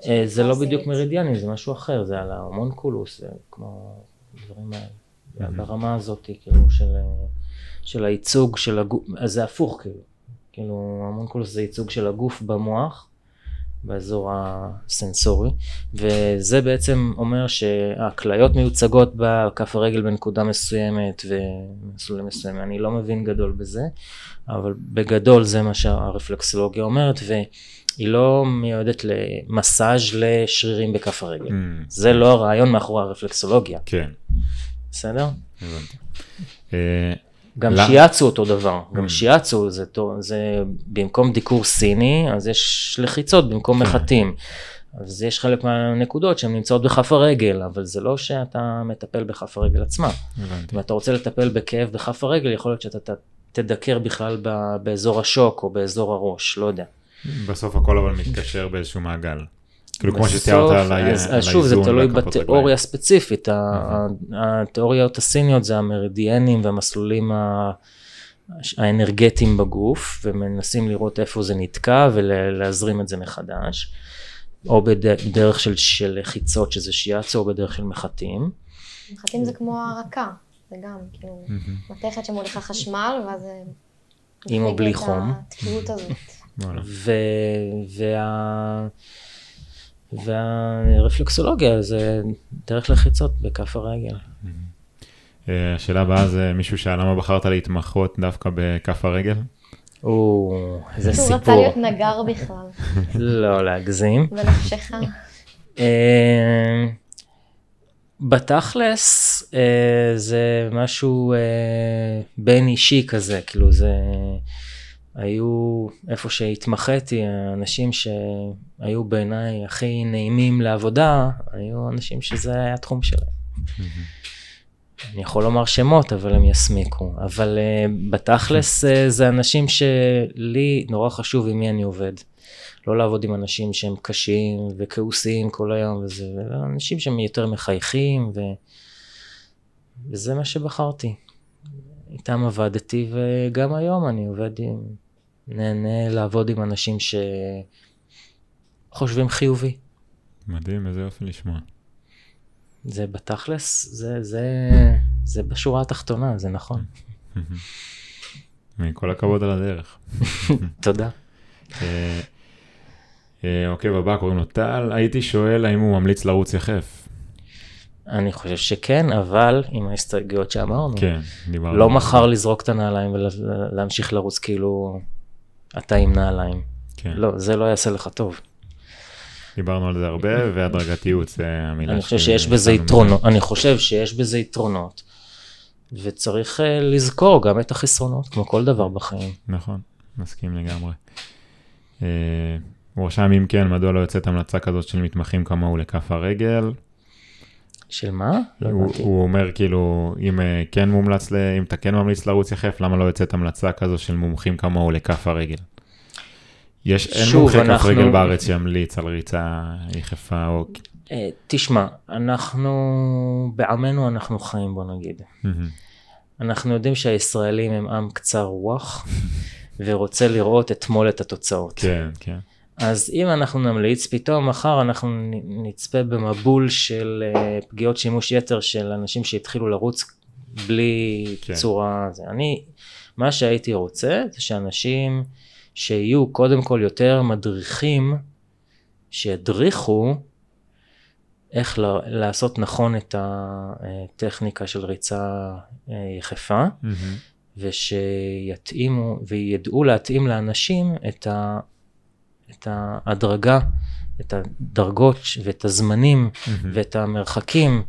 אה, זה לא בדיוק מרידיאני, זה משהו אחר, זה על ההומונקולוס, זה כמו דברים האלה, ברמה הזאת, כאילו, של, אה, הייצוג של הגוף, אז אה, זה הפוך, כאילו, כאילו, ההומונקולוס זה ייצוג של הגוף במוח, באזור הסנסורי, וזה בעצם אומר שהכליות מיוצגות בכף הרגל בנקודה מסוימת ומסלולים מסוימים, אני לא מבין גדול בזה, אבל בגדול זה מה שהרפלקסולוגיה אומרת, ו... היא לא מיועדת למסאז' לשרירים בכף הרגל. Mm. זה כן. לא הרעיון מאחורי הרפלקסולוגיה. כן. בסדר? הבנתי. אה, גם למה? שיאצו אותו דבר, mm. גם שיאצו זה, זה במקום דיקור סיני, אז יש לחיצות במקום כן. מחטים. אז יש חלק מהנקודות שהן נמצאות בכף הרגל, אבל זה לא שאתה מטפל בכף הרגל עצמה. הבנתי. אם אתה רוצה לטפל בכאב בכף הרגל, יכול להיות שאתה תדקר בכלל באזור השוק או באזור הראש, לא יודע. בסוף הכל אבל מתקשר באיזשהו מעגל. כאילו כמו שתיארת על האיזון. אז שוב, זה תלוי בתיאוריה הספציפית. נכון. התיאוריות הסיניות זה המרידיאנים והמסלולים האנרגטיים בגוף, ומנסים לראות איפה זה נתקע ולהזרים את זה מחדש. או בדרך של, של חיצות שזה שיאצו, או בדרך של מחטים. מחטים זה כמו הרקה, זה גם כאילו מתכת שמוליכה חשמל, ואז זה... עם או בלי חום. התקיעות הזאת. וה... והרפלקסולוגיה זה דרך לחיצות בכף הרגל. אה, השאלה הבאה זה מישהו שאל למה בחרת להתמחות דווקא בכף הרגל? או, איזה סיפור. הוא רצה להיות נגר בכלל. לא להגזים. בנפשך. אה, בתכלס אה, זה משהו בין אישי כזה, כאילו זה... היו איפה שהתמחיתי, האנשים שהיו בעיניי הכי נעימים לעבודה, היו אנשים שזה היה התחום שלהם. אני יכול לומר שמות, אבל הם יסמיקו. אבל uh, בתכלס uh, זה אנשים שלי נורא חשוב עם מי אני עובד. לא לעבוד עם אנשים שהם קשים וכעוסים כל היום וזה, אלא אנשים שהם יותר מחייכים, ו... וזה מה שבחרתי. איתם עבדתי, וגם היום אני עובד עם נהנה לעבוד עם אנשים שחושבים חיובי. מדהים, איזה יופי לשמוע. זה בתכלס, זה, זה, זה בשורה התחתונה, זה נכון. כל הכבוד על הדרך. תודה. אה, אה, אוקיי, בבא, קוראים לו טל, הייתי שואל האם הוא ממליץ לרוץ יחף. אני חושב שכן, אבל עם ההסתייגויות שאמרנו. כן, דיברנו. לא מחר לזרוק את הנעליים ולהמשיך לרוץ כאילו אתה עם נעליים. כן. לא, זה לא יעשה לך טוב. דיברנו על זה הרבה, והדרגתיות זה המילה אני חושב ש... שיש בזה יתרונות, אני חושב שיש בזה יתרונות, וצריך uh, לזכור גם את החסרונות, כמו כל דבר בחיים. נכון, מסכים לגמרי. הוא אה, uh, רשם אם כן, מדוע לא יוצאת המלצה כזאת של מתמחים כמוהו לכף הרגל? של מה? לא הבנתי. הוא אומר כאילו, אם אה, כן מומלץ, אם אתה כן ממליץ לרוץ יחף, למה לא יוצאת המלצה כזו של מומחים כמוהו לכף הרגל? יש, אין מומחה אנחנו... כף רגל בארץ שימליץ על ריצה יחפה או... אה, תשמע, אנחנו, בעמנו אנחנו חיים בוא נגיד. אנחנו יודעים שהישראלים הם עם קצר רוח ורוצה לראות אתמול את התוצאות. כן, כן. אז אם אנחנו נמליץ, פתאום מחר אנחנו נצפה במבול של אה, פגיעות שימוש יתר של אנשים שהתחילו לרוץ בלי כן. צורה. אני, מה שהייתי רוצה זה שאנשים שיהיו קודם כל יותר מדריכים, שידריכו איך ל- לעשות נכון את הטכניקה אה, של ריצה אה, יחפה, mm-hmm. ושיתאימו וידעו להתאים לאנשים את ה... את ההדרגה, את הדרגות ואת הזמנים mm-hmm. ואת המרחקים,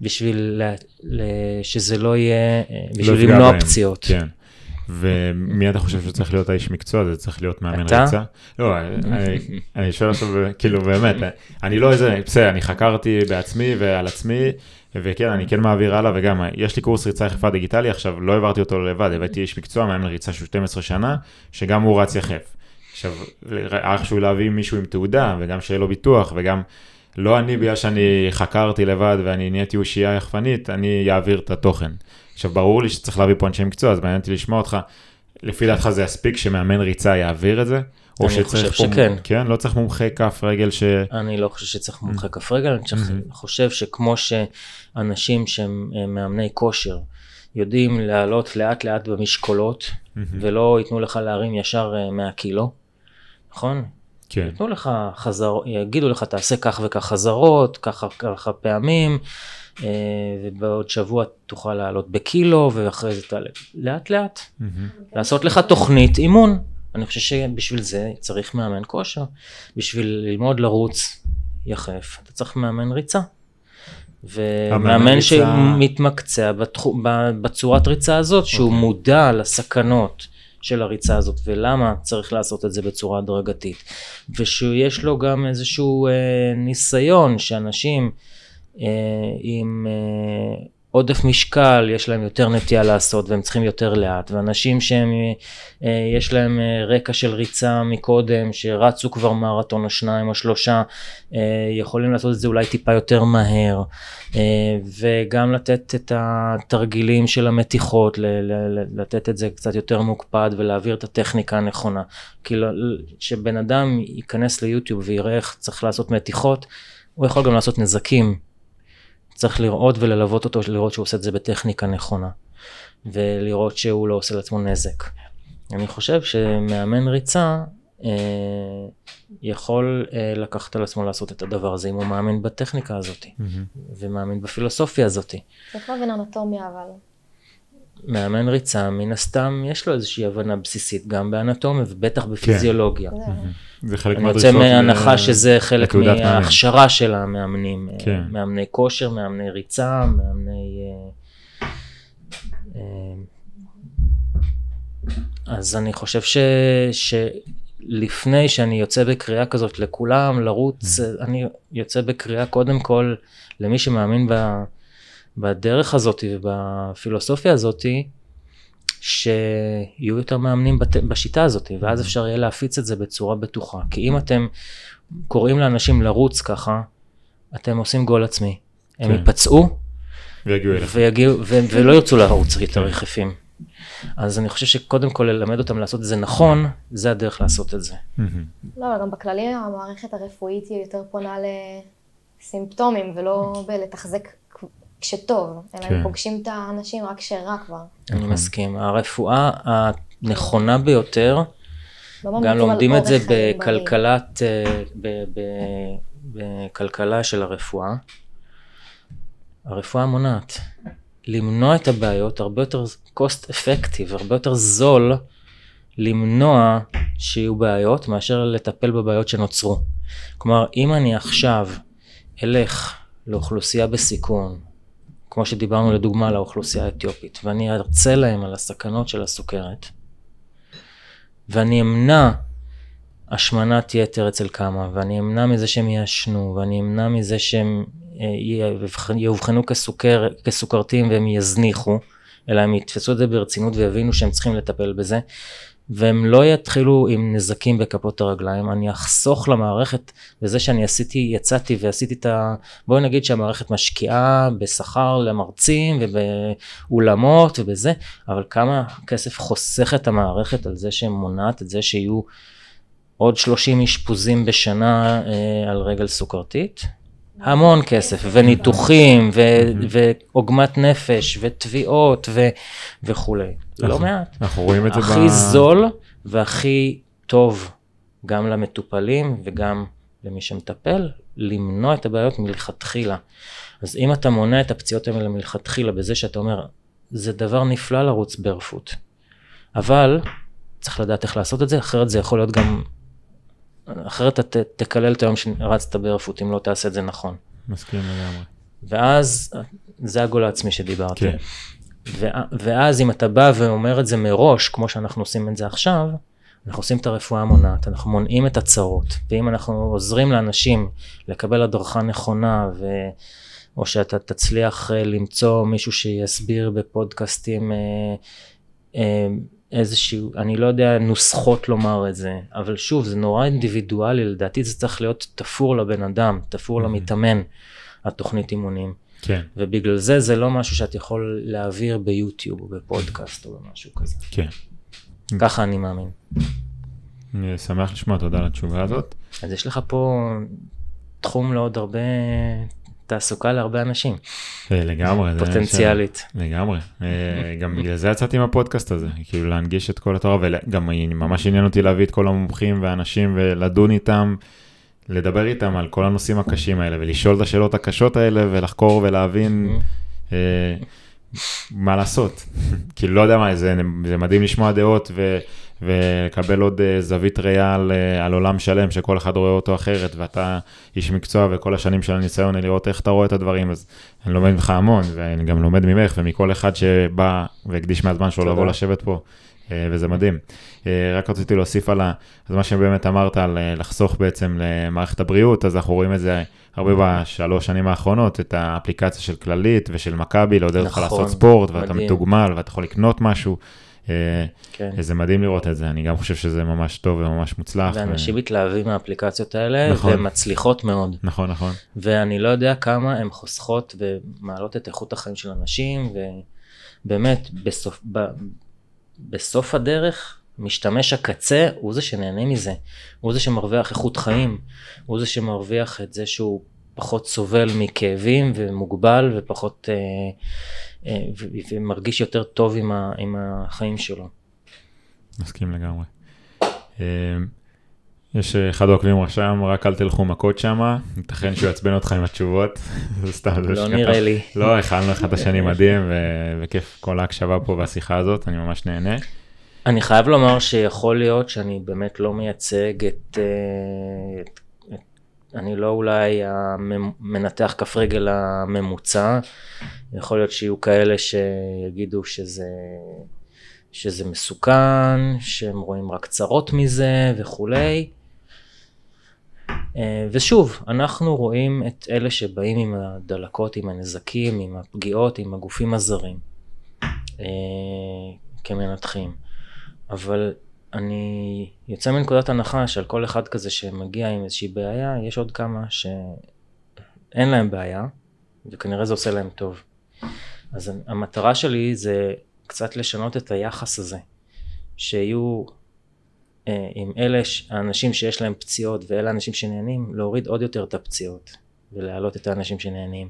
בשביל לה, לה, שזה לא יהיה, אה, בשביל לא למנוע בהם. פציעות. כן. ומי אתה חושב שצריך להיות האיש מקצוע הזה? צריך להיות מאמן אתה? ריצה? לא, אני אה, אה, אני שואל עכשיו, כאילו באמת, אני לא איזה, בסדר, אני חקרתי בעצמי ועל עצמי, וכן, אני כן מעביר הלאה, וגם, יש לי קורס ריצה יחפה דיגיטלי, עכשיו לא העברתי אותו לבד, הבאתי איש מקצוע, מאמן ריצה של 12 שנה, שגם הוא רץ יחף. עכשיו, איכשהו להביא מישהו עם תעודה, וגם שיהיה לו ביטוח, וגם לא אני, בגלל שאני חקרתי לבד ואני נהייתי אושייה יחפנית, אני אעביר את התוכן. עכשיו, ברור לי שצריך להביא פה אנשי מקצוע, אז מעניין אותי לשמוע אותך. לפי דעתך זה יספיק שמאמן ריצה יעביר את זה? או שצריך... אני חושב פה... שכן. כן, לא צריך מומחה כף רגל ש... אני לא חושב שצריך mm. מומחה כף רגל, אני צריך... Mm-hmm. חושב שכמו שאנשים שהם אה, מאמני כושר, יודעים לעלות לאט לאט במשקולות, mm-hmm. ולא ייתנו לך להרים ישר 100 אה, קילו. נכון? כן. יתנו לך חזר, יגידו לך תעשה כך וכך חזרות, ככה ככה פעמים, אה, ובעוד שבוע תוכל לעלות בקילו, ואחרי זה תעלה. לאט לאט. לעשות לך תוכנית אימון. אני חושב שבשביל זה צריך מאמן כושר. בשביל ללמוד לרוץ יחף, אתה צריך מאמן ריצה. ומאמן ריצה... שמתמקצע בתח... בצורת ריצה הזאת, שהוא okay. אוקיי. מודע לסכנות, של הריצה הזאת ולמה צריך לעשות את זה בצורה הדרגתית ושיש לו גם איזשהו אה, ניסיון שאנשים אה, עם אה, עודף משקל, יש להם יותר נטייה לעשות והם צריכים יותר לאט, ואנשים שהם, אה, אה, יש להם אה, רקע של ריצה מקודם, שרצו כבר מרתון או שניים או שלושה, יכולים לעשות את זה אולי טיפה יותר מהר, וגם לתת את התרגילים של המתיחות, לתת את זה קצת יותר מוקפד ולהעביר את הטכניקה הנכונה. כאילו, לא, לא, שבן אדם ייכנס ליוטיוב ויראה איך צריך לעשות מתיחות, הוא יכול גם לעשות נזקים. צריך לראות וללוות אותו, לראות שהוא עושה את זה בטכניקה נכונה, ולראות שהוא לא עושה לעצמו נזק. אני חושב שמאמן ריצה אה, יכול אה, לקחת על עצמו לעשות את הדבר הזה, אם הוא מאמין בטכניקה הזאת, mm-hmm. ומאמין בפילוסופיה הזאת. צריך להבין אנטומיה אבל. מאמן ריצה, מן הסתם יש לו איזושהי הבנה בסיסית גם באנטומיה ובטח בפיזיולוגיה. כן. כן. זה חלק מהדרישות. אני יוצא מהנחה שזה חלק מההכשרה של המאמנים, אה, כן. מאמני כושר, מאמני ריצה, מאמני... אה, אה, אז אני חושב ש... שלפני שאני יוצא בקריאה כזאת לכולם, לרוץ, mm. אני יוצא בקריאה קודם כל למי שמאמין ב... בה... בדרך הזאת ובפילוסופיה הזאת, שיהיו יותר מאמנים בת... בשיטה הזאת, ואז mm-hmm. אפשר יהיה להפיץ את זה בצורה בטוחה. כי אם אתם קוראים לאנשים לרוץ ככה, אתם עושים גול עצמי. כן. הם ייפצעו, ויגיעו אליך. ו- כן. ולא ירצו לרוץ יותר רכיפים. כן. אז אני חושב שקודם כל ללמד אותם לעשות את זה נכון, זה הדרך לעשות את זה. Mm-hmm. לא, אבל גם בכללי המערכת הרפואית היא יותר פונה לסימפטומים ולא בלתחזק כשטוב, אלא כן. הם פוגשים את האנשים רק כשרע כבר. אני נכון. מסכים. הרפואה הנכונה ביותר, לא גם לומדים את זה בכלכלת, אה, בכלכלה של הרפואה. הרפואה מונעת. למנוע את הבעיות הרבה יותר cost effective, הרבה יותר זול למנוע שיהיו בעיות מאשר לטפל בבעיות שנוצרו. כלומר, אם אני עכשיו אלך לאוכלוסייה בסיכון, כמו שדיברנו לדוגמה על האוכלוסייה האתיופית, ואני ארצה להם על הסכנות של הסוכרת, ואני אמנע השמנת יתר אצל כמה, ואני אמנע מזה שהם יעשנו, ואני אמנע מזה שהם אה, יאובחנו כסוכר, כסוכרתיים והם יזניחו, אלא הם יתפסו את זה ברצינות ויבינו שהם צריכים לטפל בזה. והם לא יתחילו עם נזקים בכפות הרגליים, אני אחסוך למערכת בזה שאני עשיתי, יצאתי ועשיתי את ה... בואי נגיד שהמערכת משקיעה בשכר למרצים ובאולמות ובזה, אבל כמה כסף חוסכת המערכת על זה שמונעת את זה שיהיו עוד 30 אשפוזים בשנה אה, על רגל סוכרתית? המון כסף, וניתוחים, ועוגמת נפש, ותביעות, ו... וכולי. לא מעט. אנחנו רואים את זה ב... הכי זול והכי טוב, גם למטופלים וגם למי שמטפל, למנוע את הבעיות מלכתחילה. אז אם אתה מונע את הפציעות האלה מלכתחילה, בזה שאתה אומר, זה דבר נפלא לרוץ ברפוט. אבל צריך לדעת איך לעשות את זה, אחרת זה יכול להיות גם אחרת אתה תקלל את היום שרצת ברפות, אם לא תעשה את זה נכון. מסכים לגמרי. ואז זה הגול העצמי שדיברתי. כן. ואז אם אתה בא ואומר את זה מראש, כמו שאנחנו עושים את זה עכשיו, אנחנו עושים את הרפואה המונעת, אנחנו מונעים את הצרות, ואם אנחנו עוזרים לאנשים לקבל הדרכה נכונה, ו... או שאתה תצליח אה, למצוא מישהו שיסביר בפודקאסטים אה, אה, איזשהו, אני לא יודע נוסחות לומר את זה, אבל שוב זה נורא אינדיבידואלי, לדעתי זה צריך להיות תפור לבן אדם, תפור mm-hmm. למתאמן, התוכנית אימונים. כן. ובגלל זה זה לא משהו שאת יכול להעביר ביוטיוב או בפודקאסט או במשהו כזה. כן. ככה אני מאמין. אני שמח לשמוע, תודה על התשובה הזאת. אז יש לך פה תחום לעוד הרבה תעסוקה להרבה אנשים. אה, לגמרי. פוטנציאלית. לגמרי. אה, גם בגלל זה יצאתי עם הפודקאסט הזה, כאילו להנגיש את כל התורה, וגם ממש עניין אותי להביא את כל המומחים והאנשים ולדון איתם, לדבר איתם על כל הנושאים הקשים האלה, ולשאול את השאלות הקשות האלה, ולחקור ולהבין. אוקיי. אה, מה לעשות? כי לא יודע מה, זה, זה מדהים לשמוע דעות ו, ולקבל עוד אה, זווית ראייה על, אה, על עולם שלם, שכל אחד רואה אותו אחרת, ואתה איש מקצוע וכל השנים של הניסיון לראות איך אתה רואה את הדברים, אז אני לומד ממך המון, ואני גם לומד ממך ומכל אחד שבא והקדיש מהזמן שלו לבוא לשבת פה. אה, וזה מדהים. אה, רק רציתי להוסיף על ה... אז מה שבאמת אמרת, על אה, לחסוך בעצם למערכת הבריאות, אז אנחנו רואים את זה הרבה נכון. בשלוש שנים האחרונות, את האפליקציה של כללית ושל מכבי, לעודד נכון, אותך לעשות נכון, ספורט, מדהים. ואתה מתוגמל, ואתה יכול לקנות משהו. כן. זה מדהים לראות את זה, אני גם חושב שזה ממש טוב וממש מוצלח. ואנשים מתלהבים מהאפליקציות האלה, נכון. והן מצליחות מאוד. נכון, נכון. ואני לא יודע כמה הן חוסכות ומעלות את איכות החיים של אנשים, ובאמת, בסוף, ב, בסוף הדרך משתמש הקצה הוא זה שנהנה מזה, הוא זה שמרוויח איכות חיים, הוא זה שמרוויח את זה שהוא פחות סובל מכאבים ומוגבל ופחות אה, אה, ו- ומרגיש יותר טוב עם, ה- עם החיים שלו. מסכים לגמרי. אה, יש אה, אחד העוקבים רשם, רק אל תלכו מכות שמה, ייתכן שהוא יעצבן אותך עם התשובות. סתם, זה לא נראה לי. לא, החלנו אחד את השני מדהים, וכיף כל ההקשבה פה והשיחה הזאת, אני ממש נהנה. אני חייב לומר שיכול להיות שאני באמת לא מייצג את... אה, את, את אני לא אולי המנתח כף רגל הממוצע, יכול להיות שיהיו כאלה שיגידו שזה... שזה מסוכן, שהם רואים רק צרות מזה וכולי. אה, ושוב, אנחנו רואים את אלה שבאים עם הדלקות, עם הנזקים, עם הפגיעות, עם הגופים הזרים, אה, כמנתחים. אבל אני יוצא מנקודת הנחה שעל כל אחד כזה שמגיע עם איזושהי בעיה, יש עוד כמה שאין להם בעיה, וכנראה זה עושה להם טוב. אז המטרה שלי זה קצת לשנות את היחס הזה, שיהיו אה, עם אלה האנשים שיש להם פציעות ואלה האנשים שנהנים, להוריד עוד יותר את הפציעות ולהעלות את האנשים שנהנים.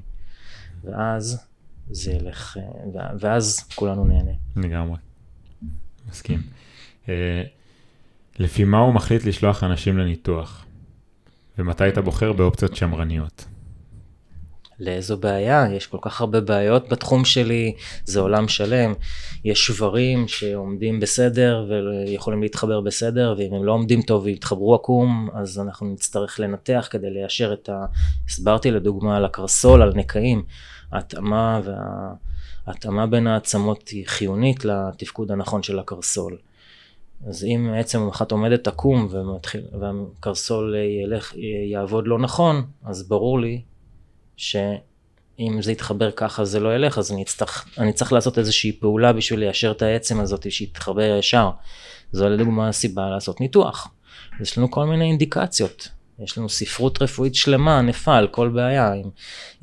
ואז זה ילך, אה, ואז כולנו נהנה. לגמרי. מסכים. אה, לפי מה הוא מחליט לשלוח אנשים לניתוח? ומתי אתה בוחר באופציות שמרניות? לאיזו בעיה, יש כל כך הרבה בעיות בתחום שלי, זה עולם שלם, יש שברים שעומדים בסדר ויכולים להתחבר בסדר, ואם הם לא עומדים טוב ויתחברו עקום, אז אנחנו נצטרך לנתח כדי ליישר את ה... הסברתי לדוגמה על הקרסול, על נקעים, ההתאמה וההתאמה בין העצמות היא חיונית לתפקוד הנכון של הקרסול. אז אם עצם אחת עומדת עקום ומתחיל, והקרסול ילך, יעבוד לא נכון, אז ברור לי שאם זה יתחבר ככה זה לא ילך, אז אני, אצטרך, אני צריך לעשות איזושהי פעולה בשביל ליישר את העצם הזאת שיתחבר ישר. זו לדוגמה הסיבה לעשות ניתוח. יש לנו כל מיני אינדיקציות. יש לנו ספרות רפואית שלמה ענפה על כל בעיה, אם,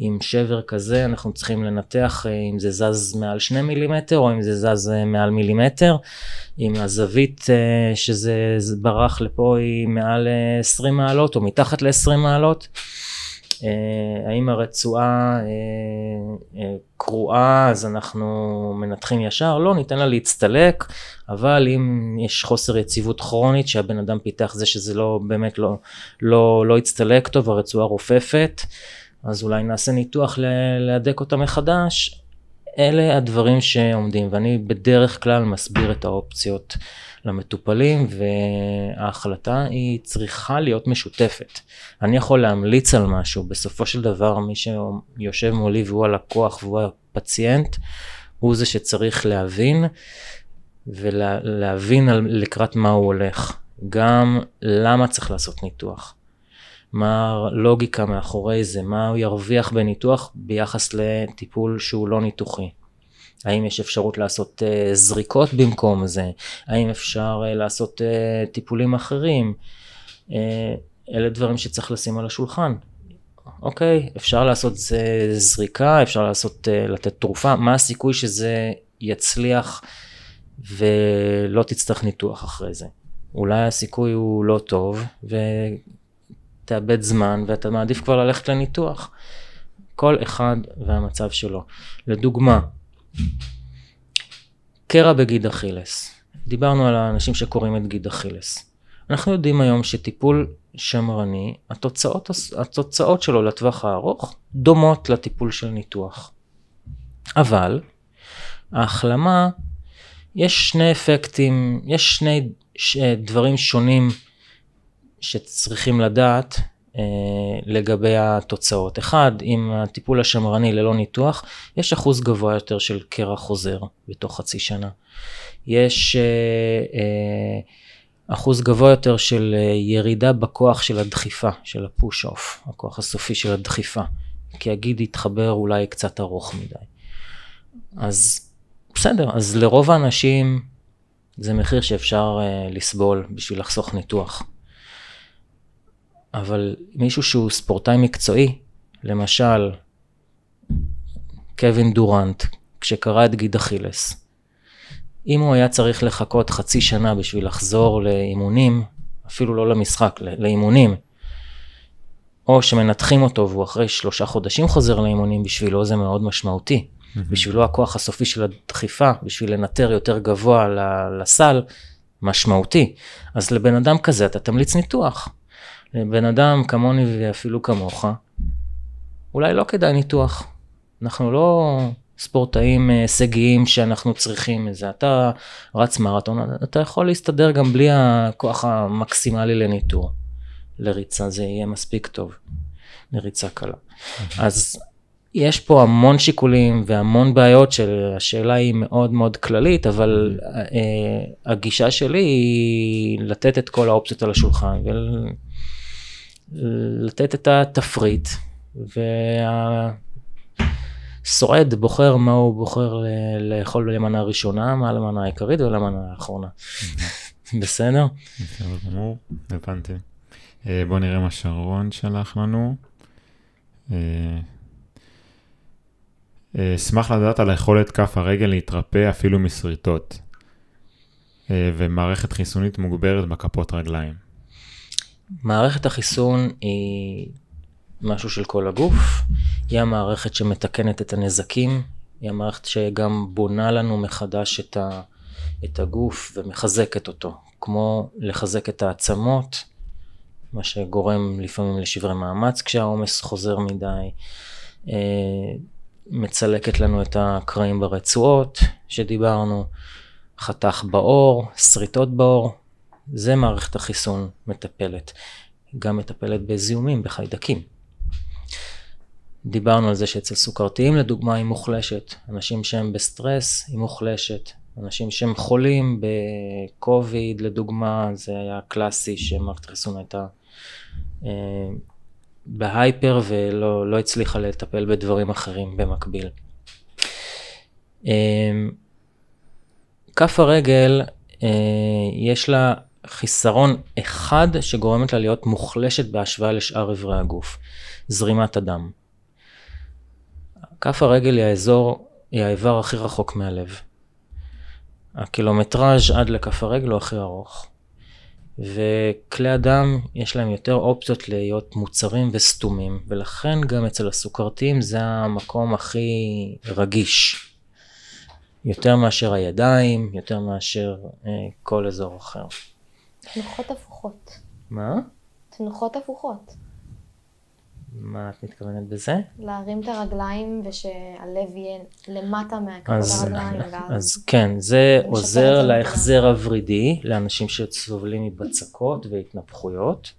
אם שבר כזה אנחנו צריכים לנתח אה, אם זה זז מעל שני מילימטר או אם זה זז אה, מעל מילימטר, אם הזווית אה, שזה ברח לפה היא מעל 20 מעלות או מתחת ל-20 מעלות. אה, האם הרצועה אה, אה, קרועה אז אנחנו מנתחים ישר? לא, ניתן לה להצטלק, אבל אם יש חוסר יציבות כרונית שהבן אדם פיתח זה שזה לא באמת לא, לא, לא הצטלק טוב, הרצועה רופפת, אז אולי נעשה ניתוח להדק אותה מחדש. אלה הדברים שעומדים ואני בדרך כלל מסביר את האופציות למטופלים וההחלטה היא צריכה להיות משותפת. אני יכול להמליץ על משהו, בסופו של דבר מי שיושב מולי והוא הלקוח והוא הפציינט, הוא זה שצריך להבין ולהבין ולה, לקראת מה הוא הולך. גם למה צריך לעשות ניתוח. מה הלוגיקה מאחורי זה, מה הוא ירוויח בניתוח ביחס לטיפול שהוא לא ניתוחי. האם יש אפשרות לעשות uh, זריקות במקום זה? האם אפשר uh, לעשות uh, טיפולים אחרים? Uh, אלה דברים שצריך לשים על השולחן. אוקיי, okay, אפשר לעשות uh, זריקה, אפשר לעשות, uh, לתת תרופה, מה הסיכוי שזה יצליח ולא תצטרך ניתוח אחרי זה? אולי הסיכוי הוא לא טוב ותאבד זמן ואתה מעדיף כבר ללכת לניתוח. כל אחד והמצב שלו. לדוגמה, קרע בגיד אכילס. דיברנו על האנשים שקוראים את גיד אכילס. אנחנו יודעים היום שטיפול שמרני, התוצאות, התוצאות שלו לטווח הארוך דומות לטיפול של ניתוח. אבל ההחלמה, יש שני אפקטים, יש שני אה, דברים שונים שצריכים לדעת אה, לגבי התוצאות. אחד, עם הטיפול השמרני ללא ניתוח, יש אחוז גבוה יותר של קרע חוזר בתוך חצי שנה. יש אה, אה, אחוז גבוה יותר של ירידה בכוח של הדחיפה, של הפוש אוף, הכוח הסופי של הדחיפה. כי הגיד יתחבר אולי קצת ארוך מדי. אז בסדר, אז לרוב האנשים זה מחיר שאפשר לסבול בשביל לחסוך ניתוח. אבל מישהו שהוא ספורטאי מקצועי, למשל קווין דורנט, כשקרא את גיד אכילס, אם הוא היה צריך לחכות חצי שנה בשביל לחזור לאימונים, אפילו לא למשחק, לאימונים, או שמנתחים אותו והוא אחרי שלושה חודשים חוזר לאימונים, בשבילו זה מאוד משמעותי. בשבילו הכוח הסופי של הדחיפה, בשביל לנטר יותר גבוה לסל, משמעותי. אז לבן אדם כזה אתה תמליץ ניתוח. לבן אדם כמוני ואפילו כמוך, אולי לא כדאי ניתוח. אנחנו לא ספורטאים אה, הישגיים שאנחנו צריכים את זה. אתה רץ מרתון, אתה יכול להסתדר גם בלי הכוח המקסימלי לניתור. לריצה זה יהיה מספיק טוב, לריצה קלה. אז יש פה המון שיקולים והמון בעיות השאלה היא מאוד מאוד כללית, אבל אה, הגישה שלי היא לתת את כל האופציות על השולחן. לתת את התפריט, והשורד בוחר מה הוא בוחר לאכול למנה הראשונה, מה למנה העיקרית ולמנה האחרונה. בסדר? בסדר גמור, הבנתי. אה, בואו נראה מה שרון שלח לנו. אה, אה, אשמח לדעת על היכולת כף הרגל להתרפא אפילו משריטות ומערכת חיסונית מוגברת בכפות רגליים. מערכת החיסון היא משהו של כל הגוף, היא המערכת שמתקנת את הנזקים, היא המערכת שגם בונה לנו מחדש את, ה, את הגוף ומחזקת אותו, כמו לחזק את העצמות, מה שגורם לפעמים לשברי מאמץ כשהעומס חוזר מדי, אה, מצלקת לנו את הקרעים ברצועות שדיברנו, חתך בעור, שריטות בעור, זה מערכת החיסון מטפלת. גם מטפלת בזיהומים, בחיידקים. דיברנו על זה שאצל סוכרתיים לדוגמה היא מוחלשת, אנשים שהם בסטרס היא מוחלשת, אנשים שהם חולים בקוביד לדוגמה, זה היה קלאסי שמערכת החיסון הייתה אה, בהייפר ולא לא הצליחה לטפל בדברים אחרים במקביל. אה, כף הרגל אה, יש לה חיסרון אחד שגורמת לה להיות מוחלשת בהשוואה לשאר איברי הגוף, זרימת הדם. כף הרגל היא האזור, היא האיבר הכי רחוק מהלב. הקילומטראז' עד לכף הרגל הוא הכי ארוך. וכלי הדם יש להם יותר אופציות להיות מוצרים וסתומים, ולכן גם אצל הסוכרתיים זה המקום הכי רגיש. יותר מאשר הידיים, יותר מאשר אה, כל אזור אחר. תנוחות הפוכות. מה? תנוחות הפוכות. מה את מתכוונת בזה? להרים את הרגליים ושהלב יהיה למטה מהכפות הרגליים. אז כן, זה עוזר להחזר הוורידי לאנשים שסובלים מבצקות והתנפחויות,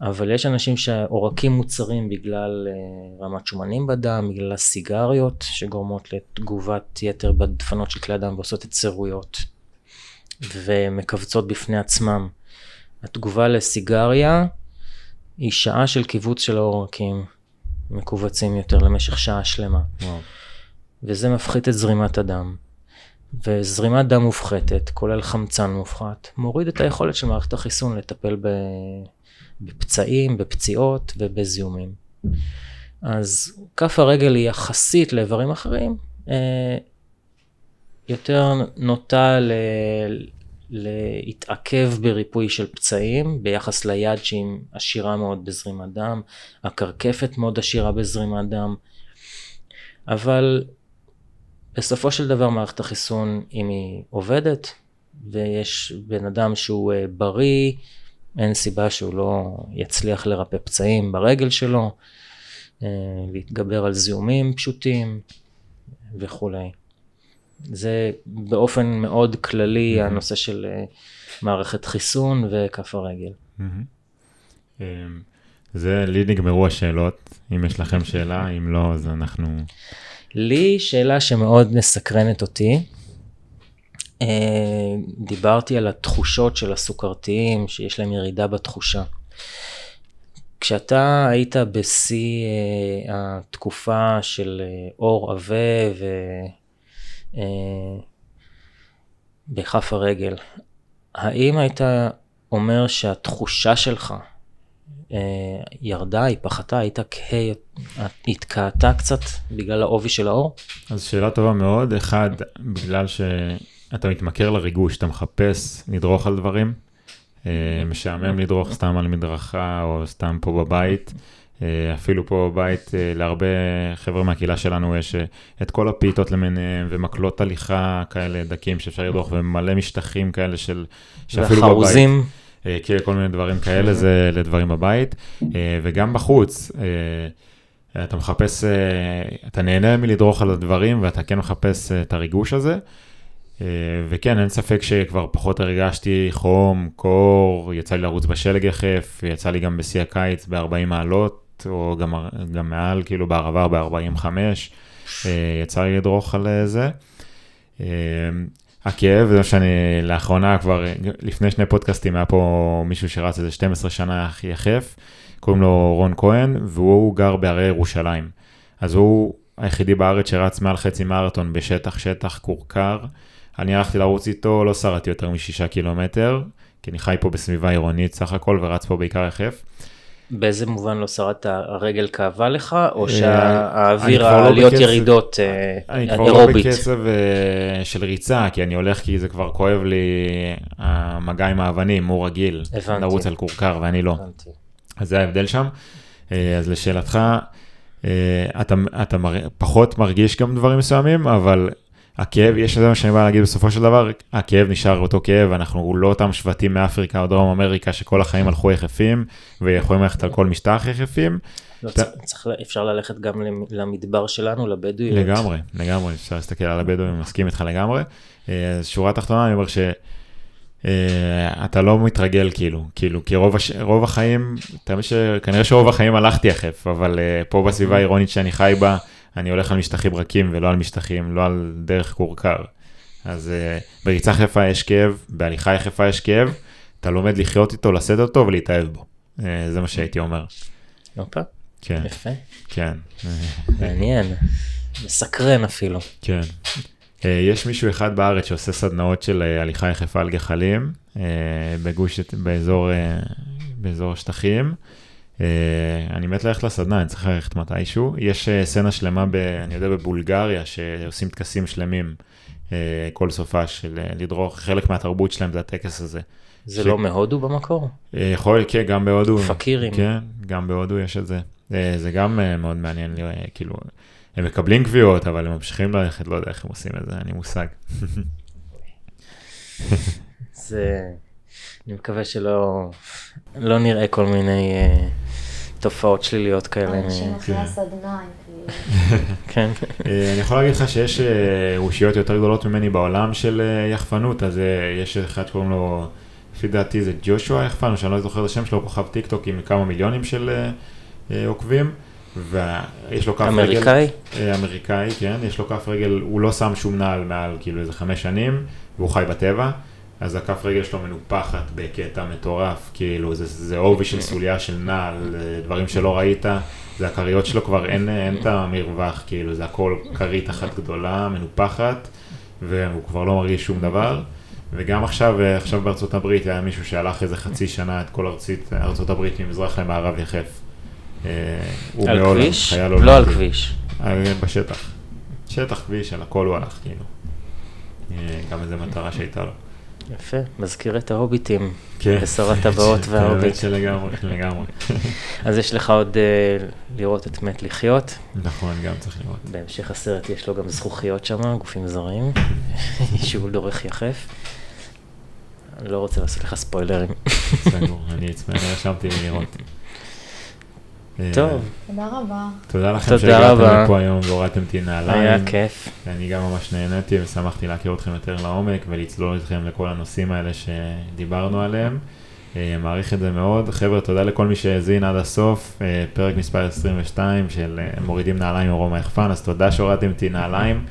אבל יש אנשים שעורקים מוצרים בגלל אה, רמת שומנים בדם, בגלל הסיגריות שגורמות לתגובת יתר בדפנות של כלי הדם ועושות את סירויות. ומכווצות בפני עצמם. התגובה לסיגריה היא שעה של קיבוץ של העורקים מכווצים יותר למשך שעה שלמה. וואו. וזה מפחית את זרימת הדם. וזרימת דם מופחתת, כולל חמצן מופחת, מוריד את היכולת של מערכת החיסון לטפל בפצעים, בפציעות ובזיהומים. אז כף הרגל היא יחסית לאיברים אחרים, אה, יותר נוטה ל... להתעכב בריפוי של פצעים ביחס ליד שהיא עשירה מאוד בזרימת דם, הקרקפת מאוד עשירה בזרימת דם, אבל בסופו של דבר מערכת החיסון אם היא עובדת ויש בן אדם שהוא אה, בריא אין סיבה שהוא לא יצליח לרפא פצעים ברגל שלו, אה, להתגבר על זיהומים פשוטים וכולי. זה באופן מאוד כללי mm-hmm. הנושא של אה, מערכת חיסון וכף הרגל. Mm-hmm. זה, לי נגמרו השאלות, אם יש לכם שאלה, אם לא, אז אנחנו... לי שאלה שמאוד מסקרנת אותי. אה, דיברתי על התחושות של הסוכרתיים, שיש להם ירידה בתחושה. כשאתה היית בשיא אה, התקופה של אור עבה אה, בכף הרגל, האם היית אומר שהתחושה שלך אה, ירדה, היא פחתה, היית כהה, התקעתה קצת בגלל העובי של האור? אז שאלה טובה מאוד. אחד, בגלל שאתה מתמכר לריגוש, אתה מחפש לדרוך על דברים. אה, משעמם לדרוך סתם על מדרכה או סתם פה בבית. אה, אפילו פה בבית, אה, להרבה חבר'ה מהקהילה שלנו יש אה, את כל הפיתות למיניהם, ומקלות הליכה כאלה דקים שאפשר לדרוך, ומלא משטחים כאלה של, שאפילו בבית. וחרוזים. כאילו כל מיני דברים כאלה, זה לדברים בבית, וגם בחוץ. אתה מחפש, אתה נהנה מלדרוך על הדברים, ואתה כן מחפש את הריגוש הזה. וכן, אין ספק שכבר פחות הרגשתי חום, קור, יצא לי לרוץ בשלג יחף, יצא לי גם בשיא הקיץ ב-40 מעלות, או גם, גם מעל, כאילו בערבה ב-45, אה, יצא לי לדרוך על אה, זה. אה, הכאב, זה שאני לאחרונה כבר, לפני שני פודקאסטים היה פה מישהו שרץ איזה 12 שנה הכי יחף, קוראים לו רון כהן, והוא גר בהרי ירושלים. אז הוא היחידי בארץ שרץ מעל חצי מרתון בשטח, שטח כורכר. אני הלכתי לרוץ איתו, לא שרדתי יותר משישה קילומטר, כי אני חי פה בסביבה עירונית סך הכל ורץ פה בעיקר יחף. באיזה מובן לא שרדת הרגל כאבה לך, או אה, שהאוויר, העליות ירידות אירובית? אני כבר לא בקצב אה, לא אה, של ריצה, כי אני הולך כי זה כבר כואב לי המגע עם האבנים, הוא רגיל. הבנתי. לרוץ על כורכר ואני לא. הבנתי. אז זה ההבדל שם. אז לשאלתך, אתה, אתה מר, פחות מרגיש גם דברים מסוימים, אבל הכאב, יש את זה מה שאני בא להגיד בסופו של דבר, הכאב נשאר אותו כאב, אנחנו לא אותם שבטים מאפריקה או דרום אמריקה שכל החיים הלכו יחפים, ויכולים ללכת על כל משטח יחפים. לא, אתה... צריך, אפשר ללכת גם למדבר שלנו, לבדואים. לגמרי, לגמרי, אפשר להסתכל על הבדואים, מסכים איתך לגמרי. אה, אז שורה תחתונה, אני אומר ש... Uh, אתה לא מתרגל כאילו, כאילו, כי רוב, הש... רוב החיים, ש... כנראה שרוב החיים הלכתי יחף, אבל uh, פה בסביבה אוקיי. העירונית שאני חי בה, אני הולך על משטחים רכים ולא על משטחים, לא על דרך כורכר. אז uh, בריצה חיפה יש כאב, בהליכה חיפה יש כאב, אתה לומד לחיות איתו, לשאת אותו ולהתאהב בו. Uh, זה מה שהייתי אומר. יופה. כן. יפה. כן. מעניין. מסקרן אפילו. כן. Uh, יש מישהו אחד בארץ שעושה סדנאות של uh, הליכה יחפה על גחלים, uh, בגוש, באזור, uh, באזור השטחים. Uh, אני מת ללכת לסדנה, אני צריך ללכת מתישהו. יש uh, סצנה שלמה, ב, אני יודע, בבולגריה, שעושים טקסים שלמים uh, כל סופה של uh, לדרוך, חלק מהתרבות שלהם זה הטקס הזה. זה ש... לא מהודו במקור? Uh, יכול, כן, גם בהודו. פקירים. כן, גם בהודו יש את זה. Uh, זה גם uh, מאוד מעניין, uh, כאילו, הם מקבלים קביעות, אבל הם ממשיכים ללכת, לא יודע איך הם עושים את זה, אין לי מושג. זה... אני מקווה שלא לא נראה כל מיני תופעות שליליות כאלה. אנשים אחרי הסדנה כן. כן. כאילו- כן. אה, אני יכול להגיד לך שיש אושיות אה, יותר גדולות ממני בעולם של אה, יחפנות, אז יש אחד שקוראים לו, לפי דעתי זה ג'ושוע יחפן, שאני לא זוכר את השם שלו, כוכב טיק טוק עם כמה מיליונים של עוקבים. ויש לו כף רגל... אמריקאי? אמריקאי, כן. יש לו כף רגל, הוא לא שם שום נעל מעל כאילו איזה חמש שנים, והוא חי בטבע. אז הכף רגל שלו מנופחת בקטע מטורף, כאילו זה, זה עובי של כן. סוליה של נעל, דברים שלא ראית, זה הכריות שלו כבר אין, אין את המרווח, כאילו זה הכל כרית אחת גדולה, מנופחת, והוא כבר לא מרגיש שום דבר. וגם עכשיו, עכשיו בארצות הברית היה מישהו שהלך איזה חצי שנה את כל ארצית, ארצות הברית ממזרח למערב יחף. אה, הוא על מעולם, כביש? חייל לא, לא על כביש. אה, בשטח. שטח כביש, על הכל הוא הלך, כאילו. אה, גם איזה מטרה שהייתה לו. יפה, מזכיר את ההוביטים. כן. בשר הטבעות כן, וההוביט. כן, לגמרי, לגמרי. אז יש לך עוד אה, לראות את מת לחיות. נכון, גם צריך לראות. בהמשך הסרט יש לו גם זכוכיות שם, גופים זרים, שהוא דורך יחף. אני לא רוצה לעשות לך ספוילרים. סגור, אני עצמי, אני רשמתי לראות. אה, טוב. תודה רבה. תודה לכם שהגעתם לפה היום והורדתם אותי נעליים. היה כיף. אני גם ממש נהניתי ושמחתי להכיר אתכם יותר לעומק ולצלול אתכם לכל הנושאים האלה שדיברנו עליהם. אה, מעריך את זה מאוד. חבר'ה, תודה לכל מי שהאזין עד הסוף. אה, פרק מספר 22 של מורידים נעליים עם יחפן, אז תודה שהורדתם אותי נעליים,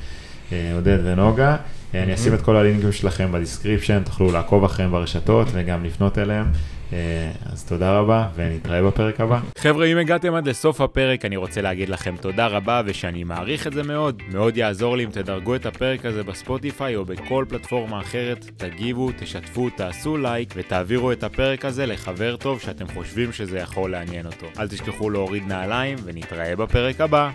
עודד ונוגה. אני אשים את כל הלינקים שלכם בדיסקריפשן, תוכלו לעקוב אחריהם ברשתות וגם לפנות אליהם. אה, אז תודה רבה, ונתראה בפרק הבא. חבר'ה, אם הגעתם עד לסוף הפרק, אני רוצה להגיד לכם תודה רבה, ושאני מעריך את זה מאוד. מאוד יעזור לי אם תדרגו את הפרק הזה בספוטיפיי או בכל פלטפורמה אחרת, תגיבו, תשתפו, תעשו לייק, ותעבירו את הפרק הזה לחבר טוב שאתם חושבים שזה יכול לעניין אותו. אל תשכחו להוריד נעליים, ונתראה בפרק הבא.